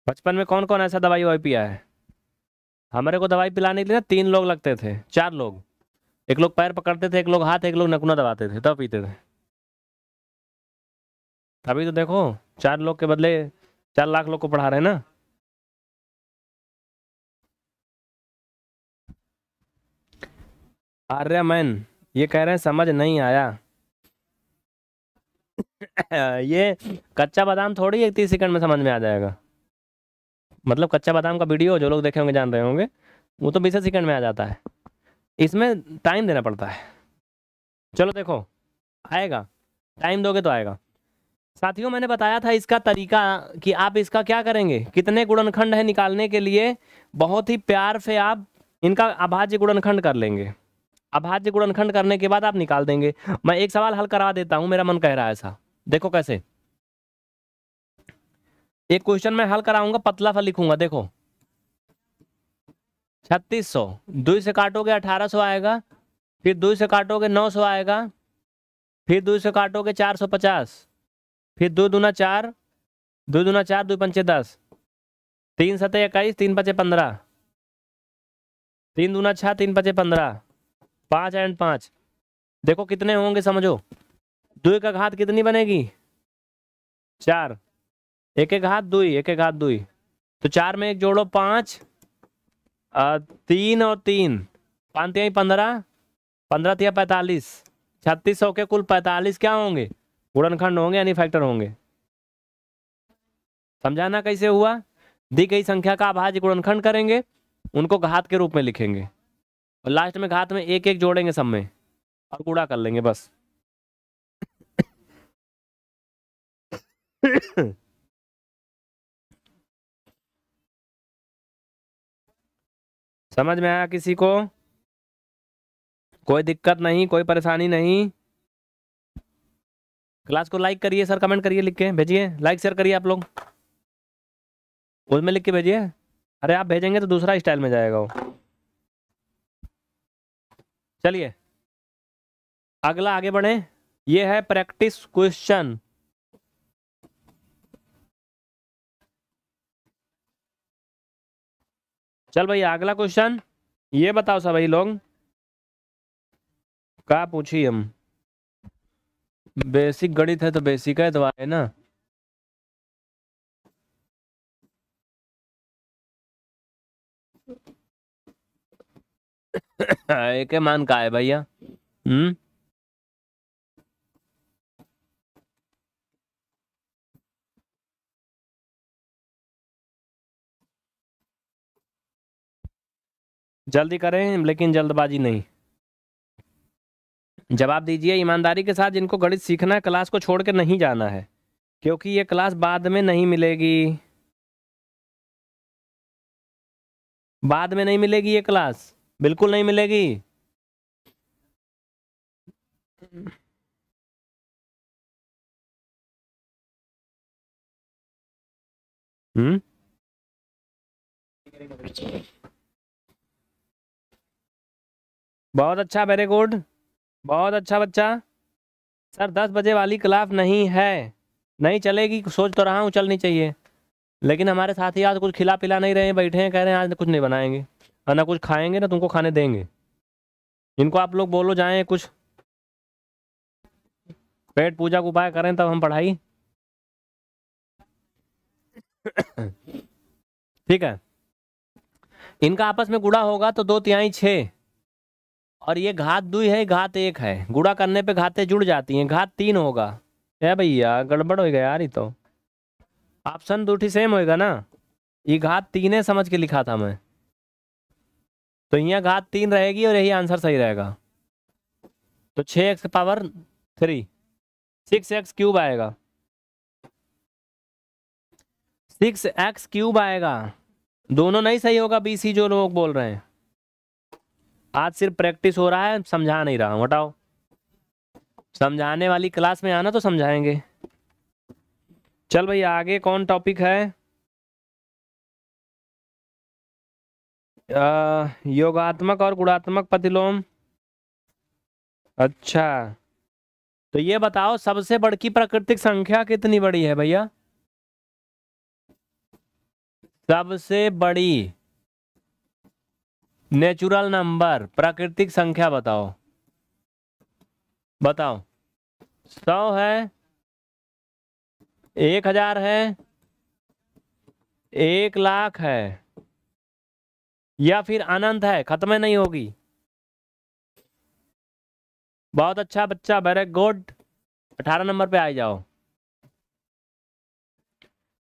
बचपन में कौन कौन ऐसा दवाई वाई पिया है हमारे को दवाई पिलाने के लिए ना तीन लोग लगते थे चार लोग एक लोग पैर पकड़ते थे एक लोग हाथ एक लोग नकुना दबाते थे तब पीते थे तभी तो देखो चार लोग के बदले चार लाख लोग को पढ़ा रहे ना आर्यमैन ये कह रहे हैं समझ नहीं आया [coughs] ये कच्चा बादाम थोड़ी एक तीस सेकंड में समझ में आ जाएगा मतलब कच्चा बादाम का वीडियो जो लोग देखे होंगे जान रहे होंगे वो तो बीस सेकंड में आ जाता है इसमें टाइम देना पड़ता है चलो देखो आएगा टाइम दोगे तो आएगा साथियों मैंने बताया था इसका तरीका कि आप इसका क्या करेंगे कितने गुणनखंड है निकालने के लिए बहुत ही प्यार से आप इनका अभाज्य गुणनखंड कर लेंगे अभाज्य गुणनखंड करने के बाद आप निकाल देंगे मैं एक सवाल हल करा देता हूं मेरा मन कह रहा है ऐसा देखो कैसे एक क्वेश्चन मैं हल कराऊंगा पतला सा लिखूंगा देखो छत्तीस सौ दो से काटोगे अठारह सौ आएगा फिर दो से काटोगे नौ सौ आएगा फिर दो से काटोगे चार सौ पचास फिर दो दूना चार दो दूना चार दो पंचे दस तीन सतह इक्कीस तीन पचे पंद्रह तीन दूना छः तीन पचे पंद्रह पाँच एंड पाँच देखो कितने होंगे समझो दुई का घात कितनी बनेगी चार एक एक घात दुई एक एक घात दुई तो चार में एक जोड़ो पाँच तीन और तीन पाँच पंद्रह पंद्रह तिया पैंतालीस छत्तीस सौ के कुल पैंतालीस क्या होंगे गुणनखंड होंगे यानी फैक्टर होंगे समझाना कैसे हुआ दी गई संख्या का आभाज्य गुणनखंड करेंगे उनको घात के रूप में लिखेंगे और लास्ट में घात में एक एक जोड़ेंगे सब में और कूड़ा कर लेंगे बस [coughs] समझ में आया किसी को कोई दिक्कत नहीं कोई परेशानी नहीं क्लास को लाइक करिए सर कमेंट करिए लिख के भेजिए लाइक शेयर करिए आप लोग उसमें लिख के भेजिए अरे आप भेजेंगे तो दूसरा स्टाइल में जाएगा वो चलिए अगला आगे बढ़े ये है प्रैक्टिस क्वेश्चन चल भाई अगला क्वेश्चन ये बताओ सा भाई लोग का पूछिए हम बेसिक गणित है तो बेसिक है तो आए ना [laughs] एक मान का है भैया हम्म जल्दी करें लेकिन जल्दबाजी नहीं जवाब दीजिए ईमानदारी के साथ जिनको गणित सीखना है क्लास को छोड़ के नहीं जाना है क्योंकि ये क्लास बाद में नहीं मिलेगी बाद में नहीं मिलेगी ये क्लास बिल्कुल नहीं मिलेगी हम्म बहुत अच्छा वेरी गुड बहुत अच्छा बच्चा सर दस बजे वाली क्लास नहीं है नहीं चलेगी सोच तो रहा हूँ चलनी चाहिए लेकिन हमारे साथी आज कुछ खिला पिला नहीं रहे बैठे हैं कह रहे हैं आज कुछ नहीं बनाएंगे ना कुछ खाएंगे ना तुमको खाने देंगे इनको आप लोग बोलो जाए कुछ पेट पूजा का उपाय करें तब हम पढ़ाई ठीक है इनका आपस में गुड़ा होगा तो दो तिहाई छः और ये घात दुई है घात एक है गुड़ा करने पे घाते जुड़ जाती हैं घात तीन होगा है भैया गड़बड़ होएगा यार ही तो ऑप्शन दूठी सेम होएगा ना ये घात तीन है समझ के लिखा था मैं तो यहाँ घात तीन रहेगी और यही आंसर सही रहेगा तो छः X power three six X cube आएगा सिक्स एक्स क्यूब आएगा दोनों नहीं सही होगा बी सी जो लोग बोल रहे हैं आज सिर्फ प्रैक्टिस हो रहा है समझा नहीं रहा हूँ हटाओ समझाने वाली क्लास में आना तो समझाएंगे चल भैया आगे कौन टॉपिक है योगात्मक और गुणात्मक प्रतिलोम अच्छा तो ये बताओ सबसे बड़की प्राकृतिक संख्या कितनी बड़ी है भैया सबसे बड़ी नेचुरल नंबर प्राकृतिक संख्या बताओ बताओ सौ है एक हजार है एक लाख है या फिर अनंत है खत्म नहीं होगी बहुत अच्छा बच्चा वेरी गुड अठारह नंबर पे आ जाओ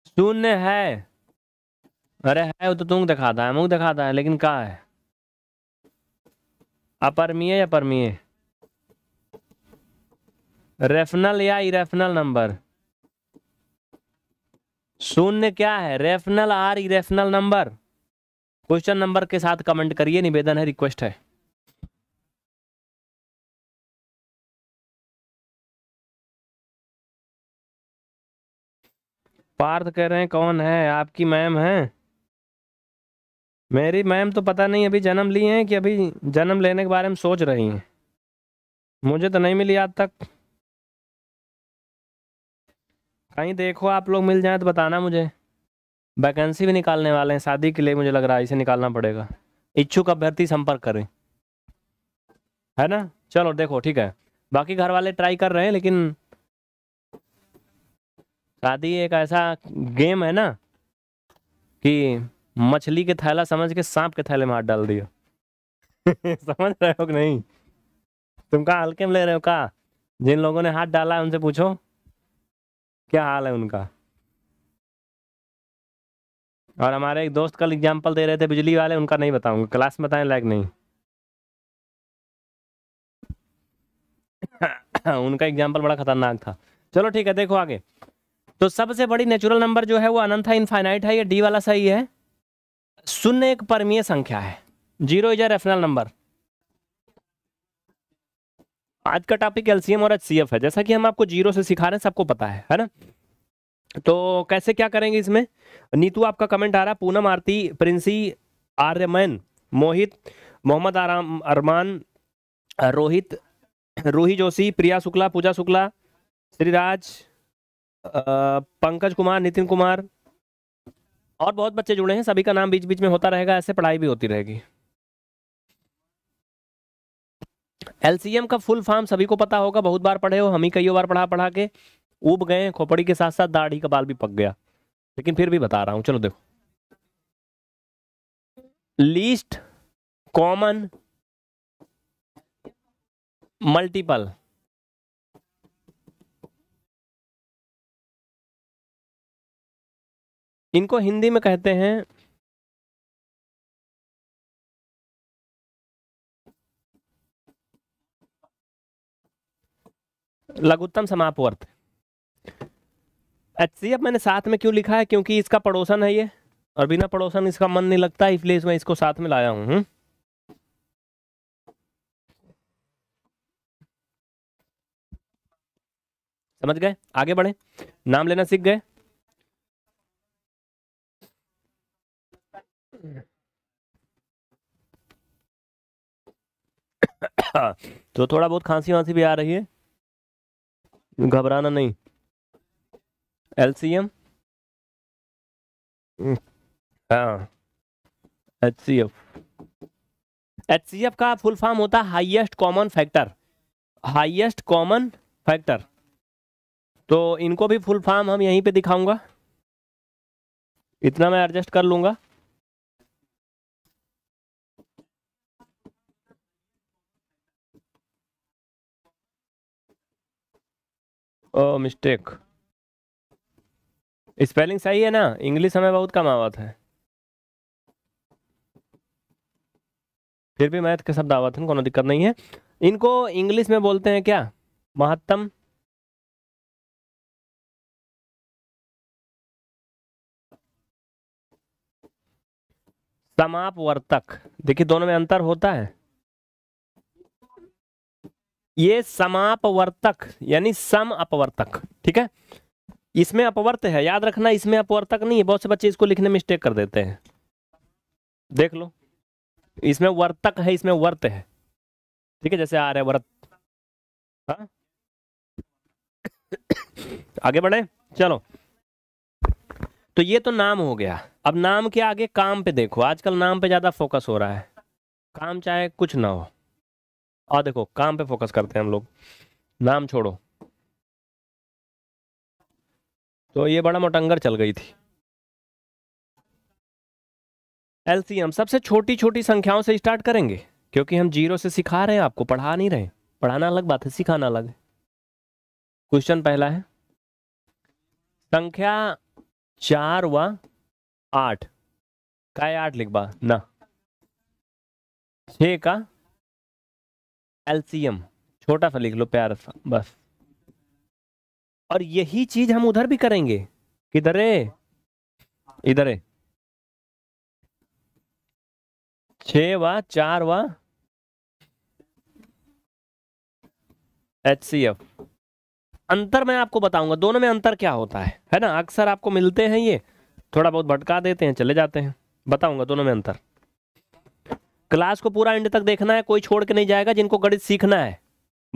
शून्य है अरे है वो तो तुम दिखाता है मुंह दिखाता है लेकिन कहा है अपरमीय या परमीय रेफनल या इरेफनल नंबर शून्य क्या है rational or irrational number question number के साथ कमेंट करिए निवेदन है रिक्वेस्ट है पार्थ कह रहे हैं कौन है आपकी मैम है मेरी मैम तो पता नहीं अभी जन्म लिए हैं कि अभी जन्म लेने के बारे में सोच रही हैं मुझे तो नहीं मिली आज तक कहीं देखो आप लोग मिल जाए तो बताना मुझे वैकेंसी भी निकालने वाले हैं शादी के लिए मुझे लग रहा है इसे निकालना पड़ेगा इच्छुक अभ्यर्थी संपर्क करें है ना चलो देखो ठीक है बाकी घर वाले ट्राई कर रहे हैं लेकिन शादी एक ऐसा गेम है ना कि मछली के थैला समझ के सांप के थैले में हाथ डाल दिया [laughs] समझ रहे हो कि नहीं तुम कहा हल्के में ले रहे हो कहा जिन लोगों ने हाथ डाला है उनसे पूछो क्या हाल है उनका और हमारे एक दोस्त कल एग्जाम्पल दे रहे थे बिजली वाले उनका नहीं बताऊंगा क्लास में बताएं लाइक नहीं [coughs] उनका एग्जाम्पल बड़ा खतरनाक था चलो ठीक है देखो आगे तो सबसे बड़ी नेचुरल नंबर जो है वो अनंत है इनफाइनाइट है ये डी वाला सही है शून्य एक परमीय संख्या है जीरो इज रेफनल नंबर आज का टॉपिक एलसीएम और एच है जैसा कि हम आपको जीरो से सिखा रहे हैं सबको पता है है ना तो कैसे क्या करेंगे इसमें नीतू आपका कमेंट आ रहा है पूनम आरती प्रिंसी आर्यमैन मोहित मोहम्मद आराम अरमान रोहित रोही जोशी प्रिया शुक्ला पूजा शुक्ला श्रीराज पंकज कुमार नितिन कुमार और बहुत बच्चे जुड़े हैं सभी का नाम बीच बीच में होता रहेगा ऐसे पढ़ाई भी होती रहेगी एलसीएम का फुल फॉर्म सभी को पता होगा बहुत बार पढ़े हो हम ही कई बार पढ़ा पढ़ा के उब गए खोपड़ी के साथ साथ दाढ़ी का बाल भी पक गया लेकिन फिर भी बता रहा हूं चलो देखो लीस्ट कॉमन मल्टीपल इनको हिंदी में कहते हैं लघुत्तम समापवर्त एच सी एफ मैंने साथ में क्यों लिखा है क्योंकि इसका पड़ोसन है ये और बिना पड़ोसन इसका मन नहीं लगता इसलिए मैं इसको साथ में लाया हूँ समझ गए आगे बढ़े नाम लेना सीख गए [coughs] तो थोड़ा बहुत खांसी वांसी भी आ रही है घबराना नहीं एलसीएम hmm. हाँ H C F H C F का फुल फॉर्म होता है highest common factor highest common factor तो इनको भी फुल फॉर्म हम यहीं पे दिखाऊंगा इतना मैं एडजस्ट कर लूंगा मिस्टेक oh, स्पेलिंग सही है ना इंग्लिश हमें बहुत कम आवत है फिर भी मैथ के शब्द आवत हैं कोई दिक्कत नहीं है इनको इंग्लिश में बोलते हैं क्या महत्तम समापवर्तक देखिए दोनों में अंतर होता है ये समापवर्तक यानी सम अपवर्तक ठीक है इसमें अपवर्त है याद रखना इसमें अपवर्तक नहीं है बहुत से बच्चे इसको लिखने में मिस्टेक कर देते हैं देख लो इसमें वर्तक है इसमें वर्त है ठीक है जैसे आ रहे वर्त हा? आगे बढ़े चलो तो ये तो नाम हो गया अब नाम के आगे काम पे देखो आजकल नाम पे ज़्यादा फोकस हो रहा है काम चाहे कुछ ना हो और देखो काम पे फोकस करते हैं हम लोग नाम छोड़ो तो ये बड़ा मोटंगर चल गई थी एलसीएम सबसे छोटी छोटी संख्याओं से स्टार्ट करेंगे क्योंकि हम जीरो से सिखा रहे हैं आपको पढ़ा नहीं रहे पढ़ाना अलग बात है सिखाना अलग है क्वेश्चन पहला है संख्या चार व आठ का आठ लिख बा ना छ का एलसीएम छोटा सा लिख लो प्यार बस और यही चीज हम उधर भी करेंगे किधर है इधर है छ वा चार वा एच सी एफ अंतर मैं आपको बताऊंगा दोनों में अंतर क्या होता है है ना अक्सर आपको मिलते हैं ये थोड़ा बहुत भटका देते हैं चले जाते हैं बताऊंगा दोनों में अंतर क्लास को पूरा एंड तक देखना है कोई छोड़ के नहीं जाएगा जिनको गणित सीखना है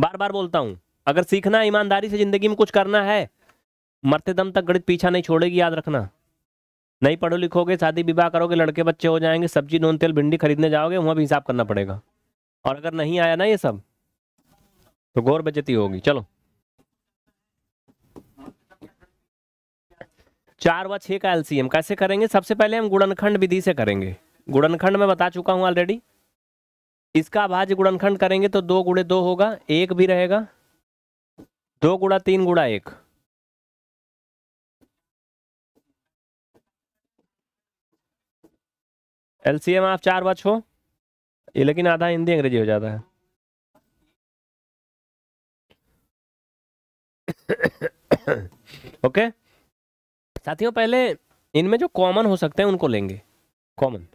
बार बार बोलता हूं अगर सीखना है ईमानदारी से ज़िंदगी में कुछ करना है मरते दम तक गणित पीछा नहीं छोड़ेगी याद रखना नहीं पढ़ो लिखोगे शादी विवाह करोगे लड़के बच्चे हो जाएंगे सब्जी नून तेल भिंडी खरीदने जाओगे वहाँ भी हिसाब करना पड़ेगा और अगर नहीं आया ना ये सब तो गौर बचती होगी चलो चार व छः का एलसीएम कैसे करेंगे सबसे पहले हम गुणनखंड विधि से करेंगे गुणनखंड में बता चुका हूँ ऑलरेडी इसका आभाज गुणनखंड करेंगे तो दो गुड़े दो होगा एक भी रहेगा दो गुड़ा तीन गुड़ा एक एलसीएम आप चार बार छो ये लेकिन आधा हिंदी अंग्रेजी हो जाता है [coughs] ओके okay? साथियों पहले इनमें जो कॉमन हो सकते हैं उनको लेंगे कॉमन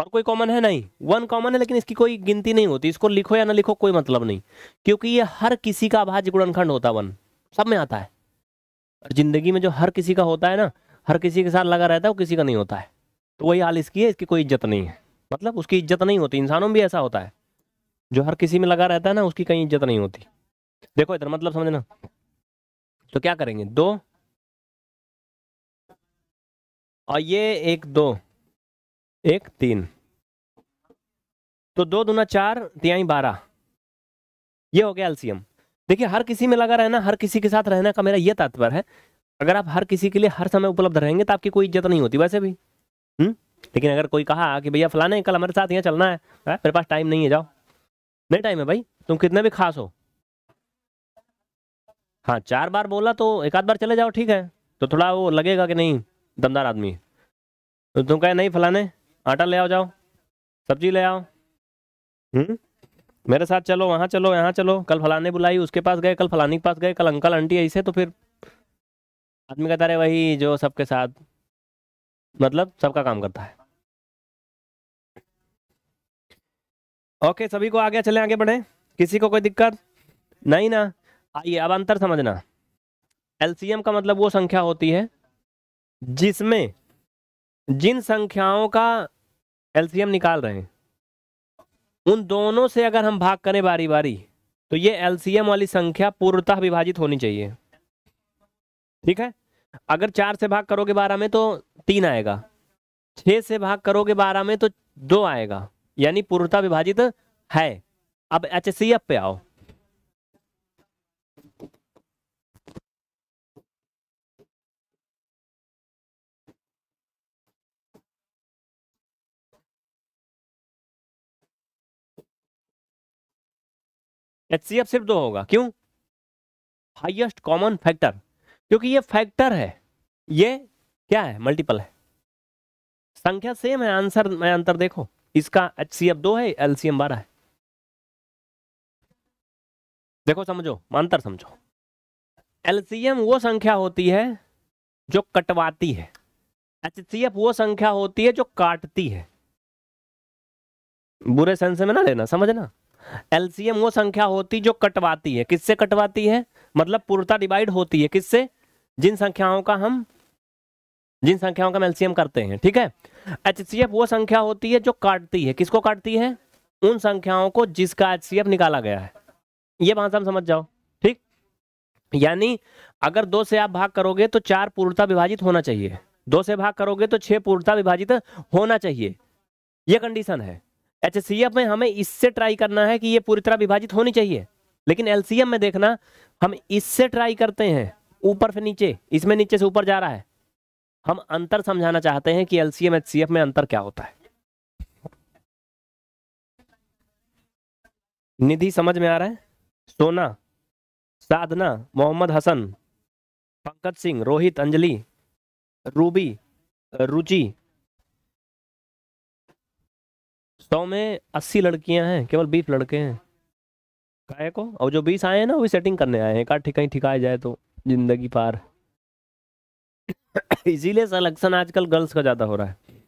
और कोई कॉमन है नहीं वन कॉमन है लेकिन इसकी कोई गिनती नहीं होती इसको लिखो या ना लिखो कोई मतलब नहीं क्योंकि ये हर किसी का अभाज्य गुणनखंड होता वन सब में आता है और जिंदगी में जो हर किसी का होता है ना हर किसी के साथ लगा रहता है वो किसी का नहीं होता है तो वही हाल इसकी है इसकी कोई इज्जत नहीं है मतलब उसकी इज्जत नहीं होती इंसानों में भी ऐसा होता है जो हर किसी में लगा रहता है ना उसकी कहीं इज्जत नहीं होती देखो इधर मतलब समझना तो क्या करेंगे दो और ये एक दो एक तीन तो दो दूना चार तिहाई बारह ये हो गया एल्सियम देखिए हर किसी में लगा रहना हर किसी के साथ रहने का मेरा ये तात्पर्य है अगर आप हर किसी के लिए हर समय उपलब्ध रहेंगे तो आपकी कोई इज्जत नहीं होती वैसे भी हुँ? हम्म? लेकिन अगर कोई कहा कि भैया फलाने कल हमारे साथ यहाँ चलना है मेरे पास टाइम नहीं है जाओ नहीं टाइम है भाई तुम कितने भी खास हो हाँ चार बार बोला तो एक आध बार चले जाओ ठीक है तो थोड़ा वो लगेगा कि नहीं दमदार आदमी तो तुम कहे नहीं फलाने आटा ले आओ जाओ सब्जी ले आओ हम्म मेरे साथ चलो वहाँ चलो यहाँ चलो कल फलाने बुलाई उसके पास गए कल फलाने के पास गए कल अंकल आंटी ऐसे तो फिर आदमी कहता रहे वही जो सबके साथ मतलब सबका काम करता है ओके सभी को आगे चले आगे बढ़े किसी को कोई दिक्कत नहीं ना आइए अब अंतर समझना एलसीएम का मतलब वो संख्या होती है जिसमें जिन संख्याओं का एलसीएम निकाल रहे हैं उन दोनों से अगर हम भाग करें बारी बारी तो ये एलसीएम वाली संख्या पूर्णतः विभाजित होनी चाहिए ठीक है अगर चार से भाग करोगे बारह में तो तीन आएगा छह से भाग करोगे बारह में तो दो आएगा यानी पूर्णतः विभाजित है अब एच पे आओ एच सी एफ सिर्फ दो होगा क्यों हाइएस्ट कॉमन फैक्टर क्योंकि ये फैक्टर है ये क्या है मल्टीपल है संख्या सेम है आंसर में अंतर देखो इसका एच सी एफ दो है एल सी एम बारह है देखो समझो अंतर समझो एलसीएम वो संख्या होती है जो कटवाती है एच सी एफ वो संख्या होती है जो काटती है बुरे सेंस में ना लेना समझना एलसीएम वो संख्या होती जो कटवाती है किससे कटवाती है मतलब पूर्णता डिवाइड होती है किससे जिन संख्याओं का हम जिन संख्याओं का हम एलसीएम करते हैं ठीक है एचसीएफ वो संख्या होती है जो काटती है किसको काटती है उन संख्याओं को जिसका एचसीएफ निकाला गया है ये भाषा हम समझ जाओ ठीक यानी अगर दो से आप भाग करोगे तो चार पूर्णता विभाजित होना चाहिए दो से भाग करोगे तो छह पूर्णता विभाजित होना चाहिए यह कंडीशन है एच में हमें इससे ट्राई करना है कि ये पूरी तरह विभाजित होनी चाहिए लेकिन एलसीएम में देखना हम इससे ट्राई करते हैं ऊपर से नीचे इसमें नीचे से ऊपर जा रहा है हम अंतर समझाना चाहते हैं कि एलसीएम एचसीएफ में अंतर क्या होता है निधि समझ में आ रहा है सोना साधना मोहम्मद हसन पंकज सिंह रोहित अंजलि रूबी रुचि सौ में अस्सी लड़कियां हैं केवल बीस लड़के हैं काय को और जो बीस आए हैं ना वो सेटिंग करने आए हैं कहा कहीं ठिकाया जाए तो जिंदगी पार [coughs] इसीलिए सलेक्शन आजकल गर्ल्स का ज़्यादा हो रहा है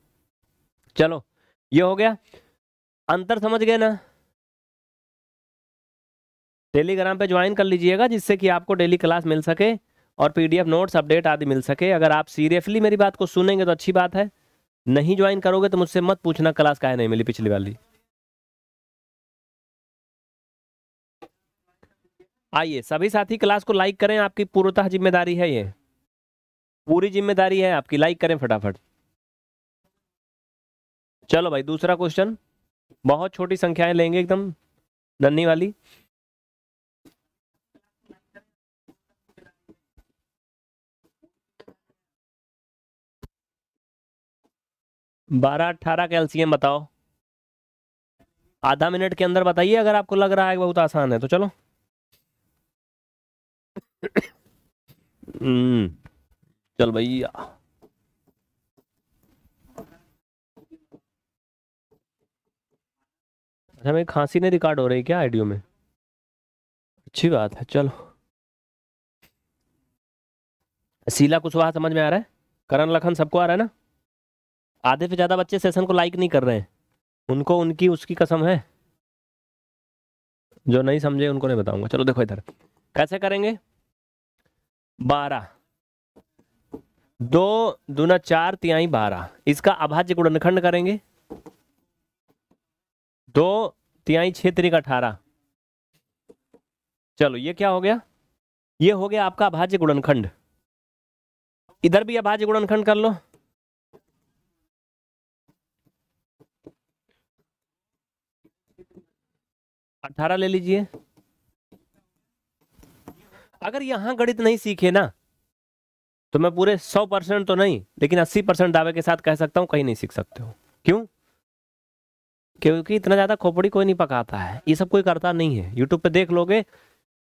चलो ये हो गया अंतर समझ गए ना टेलीग्राम पे ज्वाइन कर लीजिएगा जिससे कि आपको डेली क्लास मिल सके और पीडीएफ नोट्स अपडेट आदि मिल सके अगर आप सीरियसली मेरी बात को सुनेंगे तो अच्छी बात है नहीं ज्वाइन करोगे तो मुझसे मत पूछना क्लास काहे नहीं मिली पिछली वाली आइए सभी साथी क्लास को लाइक करें आपकी पूर्वतः जिम्मेदारी है ये पूरी जिम्मेदारी है आपकी लाइक करें फटाफट चलो भाई दूसरा क्वेश्चन बहुत छोटी संख्याएं लेंगे एकदम नन्ही वाली बारह अट्ठारह का एलसीएम बताओ आधा मिनट के अंदर बताइए अगर आपको लग रहा है बहुत आसान है तो चलो हम्म, चल भैया अच्छा मेरी खांसी नहीं रिकॉर्ड हो रही क्या आइडियो में अच्छी बात है चलो शीला कुशवाहा समझ में आ रहा है करण लखन सबको आ रहा है ना आधे से ज़्यादा बच्चे सेशन को लाइक नहीं कर रहे हैं उनको उनकी उसकी कसम है जो नहीं समझे उनको नहीं बताऊंगा चलो देखो इधर कैसे करेंगे बारह दो दूना चार तिहाई बारह इसका अभाज्य गुणनखंड करेंगे दो तिहाई छः तरीक अठारह चलो ये क्या हो गया ये हो गया आपका अभाज्य गुणनखंड इधर भी अभाज्य गुणनखंड कर लो अट्ठारह ले लीजिए अगर यहाँ गणित नहीं सीखे ना तो मैं पूरे सौ परसेंट तो नहीं लेकिन अस्सी परसेंट दावे के साथ कह सकता हूँ कहीं नहीं सीख सकते हो क्यों क्योंकि इतना ज़्यादा खोपड़ी कोई नहीं पकाता है ये सब कोई करता नहीं है यूट्यूब पे देख लोगे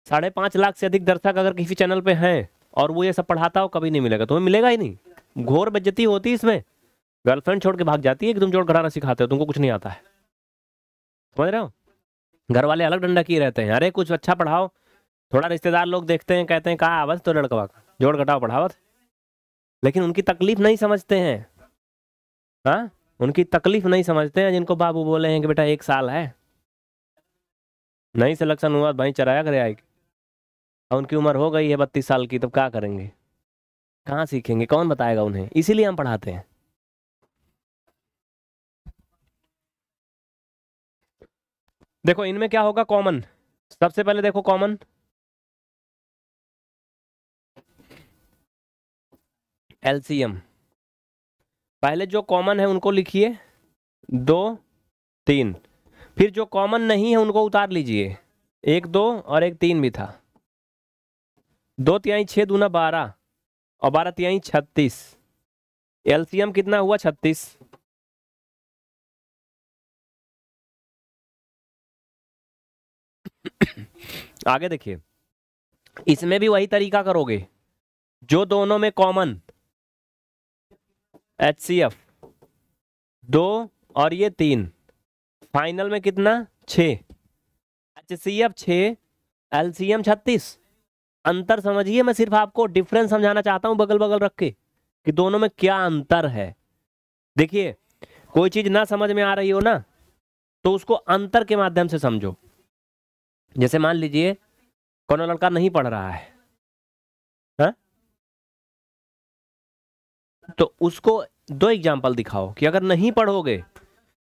साढ़े पांच लाख से अधिक दर्शक अगर किसी चैनल पे हैं और वो ये सब पढ़ाता हो कभी नहीं मिलेगा तुम्हें मिलेगा ही नहीं घोर बज्जती होती है इसमें गर्लफ्रेंड छोड़ के भाग जाती है कि तुम जोड़ घराना सिखाते हो तुमको कुछ नहीं आता है समझ रहे हो घर वाले अलग डंडा किए रहते हैं अरे कुछ अच्छा पढ़ाओ थोड़ा रिश्तेदार लोग देखते हैं कहते हैं कहा आवाज तो लड़कवा का जोड़ घटाओ पढ़ावत लेकिन उनकी तकलीफ नहीं समझते हैं हाँ उनकी तकलीफ नहीं समझते हैं जिनको बाबू बोले हैं कि बेटा एक साल है नहीं सिलेक्शन हुआ भाई चराया करे आएगी और उनकी उम्र हो गई है बत्तीस साल की तब क्या करेंगे कहाँ सीखेंगे कौन बताएगा उन्हें इसीलिए हम पढ़ाते हैं देखो इनमें क्या होगा कॉमन सबसे पहले देखो कॉमन एलसीएम पहले जो कॉमन है उनको लिखिए दो तीन फिर जो कॉमन नहीं है उनको उतार लीजिए एक दो और एक तीन भी था दो तिहाई छः दूना बारह और बारह तिहाई छत्तीस एलसीएम कितना हुआ छत्तीस आगे देखिए इसमें भी वही तरीका करोगे जो दोनों में कॉमन एच सी एफ दो और ये तीन फाइनल में कितना छ एच सी एफ छ एल सी एम छत्तीस अंतर समझिए मैं सिर्फ आपको डिफरेंस समझाना चाहता हूं बगल बगल रख के कि दोनों में क्या अंतर है देखिए कोई चीज़ ना समझ में आ रही हो ना तो उसको अंतर के माध्यम से समझो जैसे मान लीजिए कोनो लड़का नहीं पढ़ रहा है हा? तो उसको दो एग्जाम्पल दिखाओ कि अगर नहीं पढ़ोगे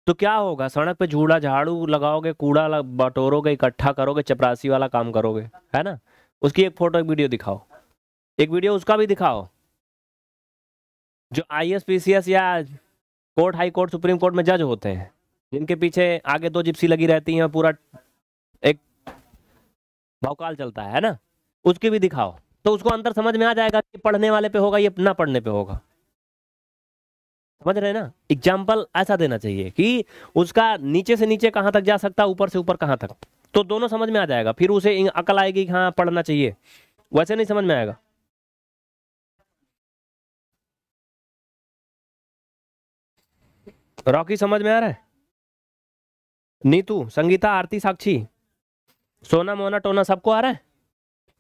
तो क्या होगा सड़क पे झूड़ा झाड़ू लगाओगे कूड़ा लग, बटोरोगे इकट्ठा करोगे चपरासी वाला काम करोगे है ना उसकी एक फोटो एक वीडियो दिखाओ एक वीडियो उसका भी दिखाओ जो I S P C S या court high court supreme court में जज होते हैं जिनके पीछे आगे दो जिप्सी लगी रहती हैं पूरा भौकाल चलता है ना उसके भी दिखाओ तो उसको अंतर समझ में आ जाएगा कि पढ़ने वाले पे होगा ये ना पढ़ने पे होगा समझ रहे ना एग्जाम्पल ऐसा देना चाहिए कि उसका नीचे से नीचे कहां तक जा सकता ऊपर से ऊपर कहां तक तो दोनों समझ में आ जाएगा फिर उसे अकल आएगी हाँ पढ़ना चाहिए वैसे नहीं समझ में आएगा रॉकी समझ में आ रहा है नीतू संगीता आरती साक्षी सोना मोना टोना सबको आ रहा है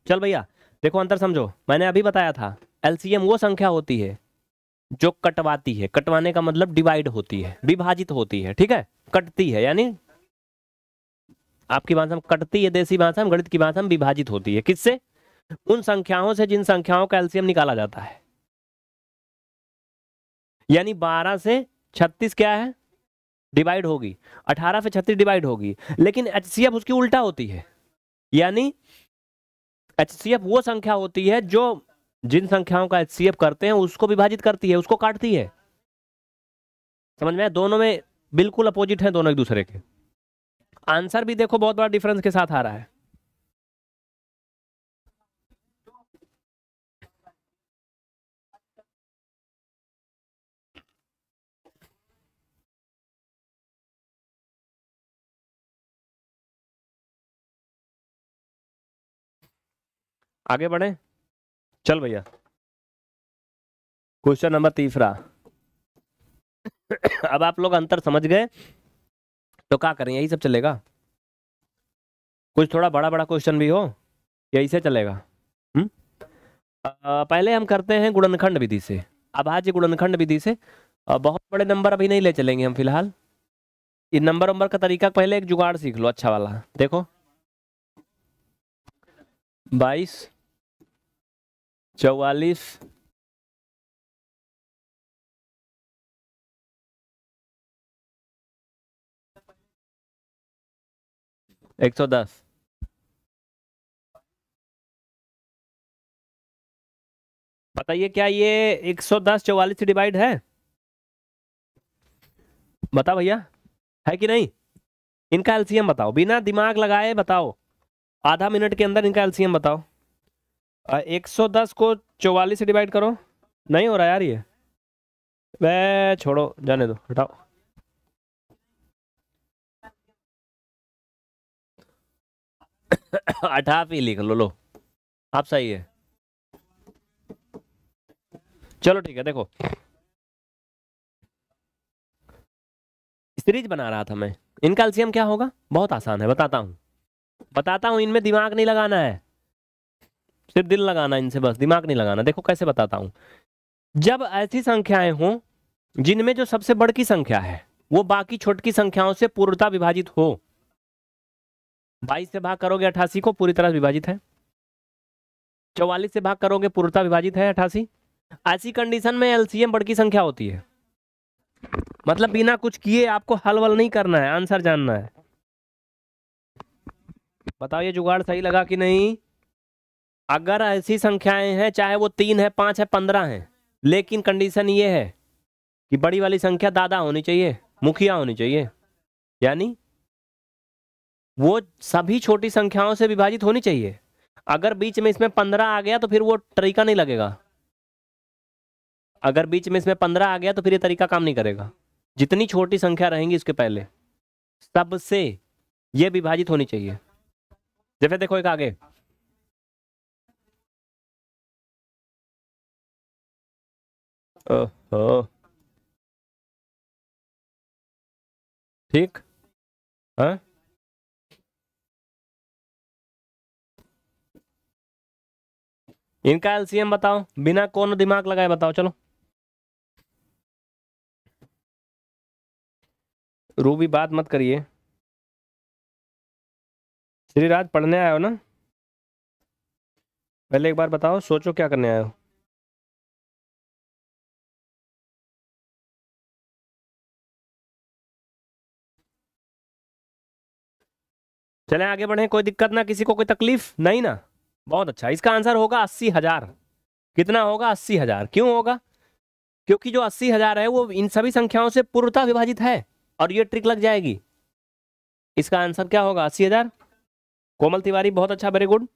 चल भैया देखो अंतर समझो मैंने अभी बताया था एलसीएम वो संख्या होती है जो कटवाती है कटवाने का मतलब डिवाइड होती है विभाजित होती है ठीक है कटती है यानी आपकी भाषा में कटती है देसी भाषा में गणित की भाषा में विभाजित होती है किससे उन संख्याओं से जिन संख्याओं का एलसीएम निकाला जाता है यानी 12 से 36 क्या है डिवाइड होगी 18 से 36 डिवाइड होगी लेकिन एच उसकी उल्टा होती है यानी एच वो संख्या होती है जो जिन संख्याओं का एच करते हैं उसको विभाजित करती है उसको काटती है समझ में दोनों में बिल्कुल अपोजिट है दोनों एक दूसरे के आंसर भी देखो बहुत बड़ा डिफरेंस के साथ आ रहा है आगे बढ़े चल भैया क्वेश्चन नंबर तीसरा [coughs] अब आप लोग अंतर समझ गए तो क्या करें यही सब चलेगा कुछ थोड़ा बड़ा बड़ा क्वेश्चन भी हो यही से चलेगा आ, हम्म? पहले हम करते हैं गुणनखंड विधि से अब आज गुणनखंड विधि से आ, बहुत बड़े नंबर अभी नहीं ले चलेंगे हम फिलहाल ये नंबर नंबर का तरीका पहले एक जुगाड़ सीख लो अच्छा वाला देखो बाईस चौवालीस एक सौ दस बताइए क्या ये एक सौ दस चौवालीस से डिवाइड है बता भैया है कि नहीं इनका एलसीएम बताओ बिना दिमाग लगाए बताओ आधा मिनट के अंदर इनका एलसीएम बताओ एक सौ दस को चौवालीस से डिवाइड करो नहीं हो रहा यार ये वह छोड़ो जाने दो हटाओ अठाफी [coughs] लिख लो लो आप सही है चलो ठीक है देखो सीरीज बना रहा था मैं इनका एल्सियम क्या होगा बहुत आसान है बताता हूँ बताता हूँ इनमें दिमाग नहीं लगाना है सिर्फ दिल लगाना इनसे बस दिमाग नहीं लगाना देखो कैसे बताता हूँ जब ऐसी संख्याएं हों जिनमें जो सबसे बड़ की संख्या है वो बाकी छोटकी संख्याओं से पूर्णता विभाजित हो बाईस से भाग करोगे अठासी को पूरी तरह विभाजित है चौवालीस से भाग करोगे पूर्णता विभाजित है अठासी ऐसी कंडीशन में एलसीएम बड़ की संख्या होती है मतलब बिना कुछ किए आपको हल वल नहीं करना है आंसर जानना है बताओ ये जुगाड़ सही लगा कि नहीं अगर ऐसी संख्याएं हैं चाहे वो तीन है पांच है पंद्रह है लेकिन कंडीशन ये है कि बड़ी वाली संख्या दादा होनी चाहिए मुखिया होनी चाहिए यानी वो सभी छोटी संख्याओं से विभाजित होनी चाहिए अगर बीच में इसमें पंद्रह आ गया तो फिर वो तरीका नहीं लगेगा अगर बीच में इसमें पंद्रह आ गया तो फिर ये तरीका काम नहीं करेगा जितनी छोटी संख्या रहेंगी इसके पहले सबसे ये विभाजित होनी चाहिए जैसे देखो एक आगे ठीक है हाँ? इनका एलसीएम बताओ बिना कौन दिमाग लगाए बताओ चलो रूबी बात मत करिए श्रीराज पढ़ने आए हो ना पहले एक बार बताओ सोचो क्या करने आए हो चले आगे बढ़े कोई दिक्कत ना किसी को कोई तकलीफ नहीं ना बहुत अच्छा इसका आंसर होगा अस्सी हजार कितना होगा अस्सी हजार क्यों होगा क्योंकि जो अस्सी हजार है वो इन सभी संख्याओं से पूर्णता विभाजित है और ये ट्रिक लग जाएगी इसका आंसर क्या होगा अस्सी हजार कोमल तिवारी बहुत अच्छा वेरी गुड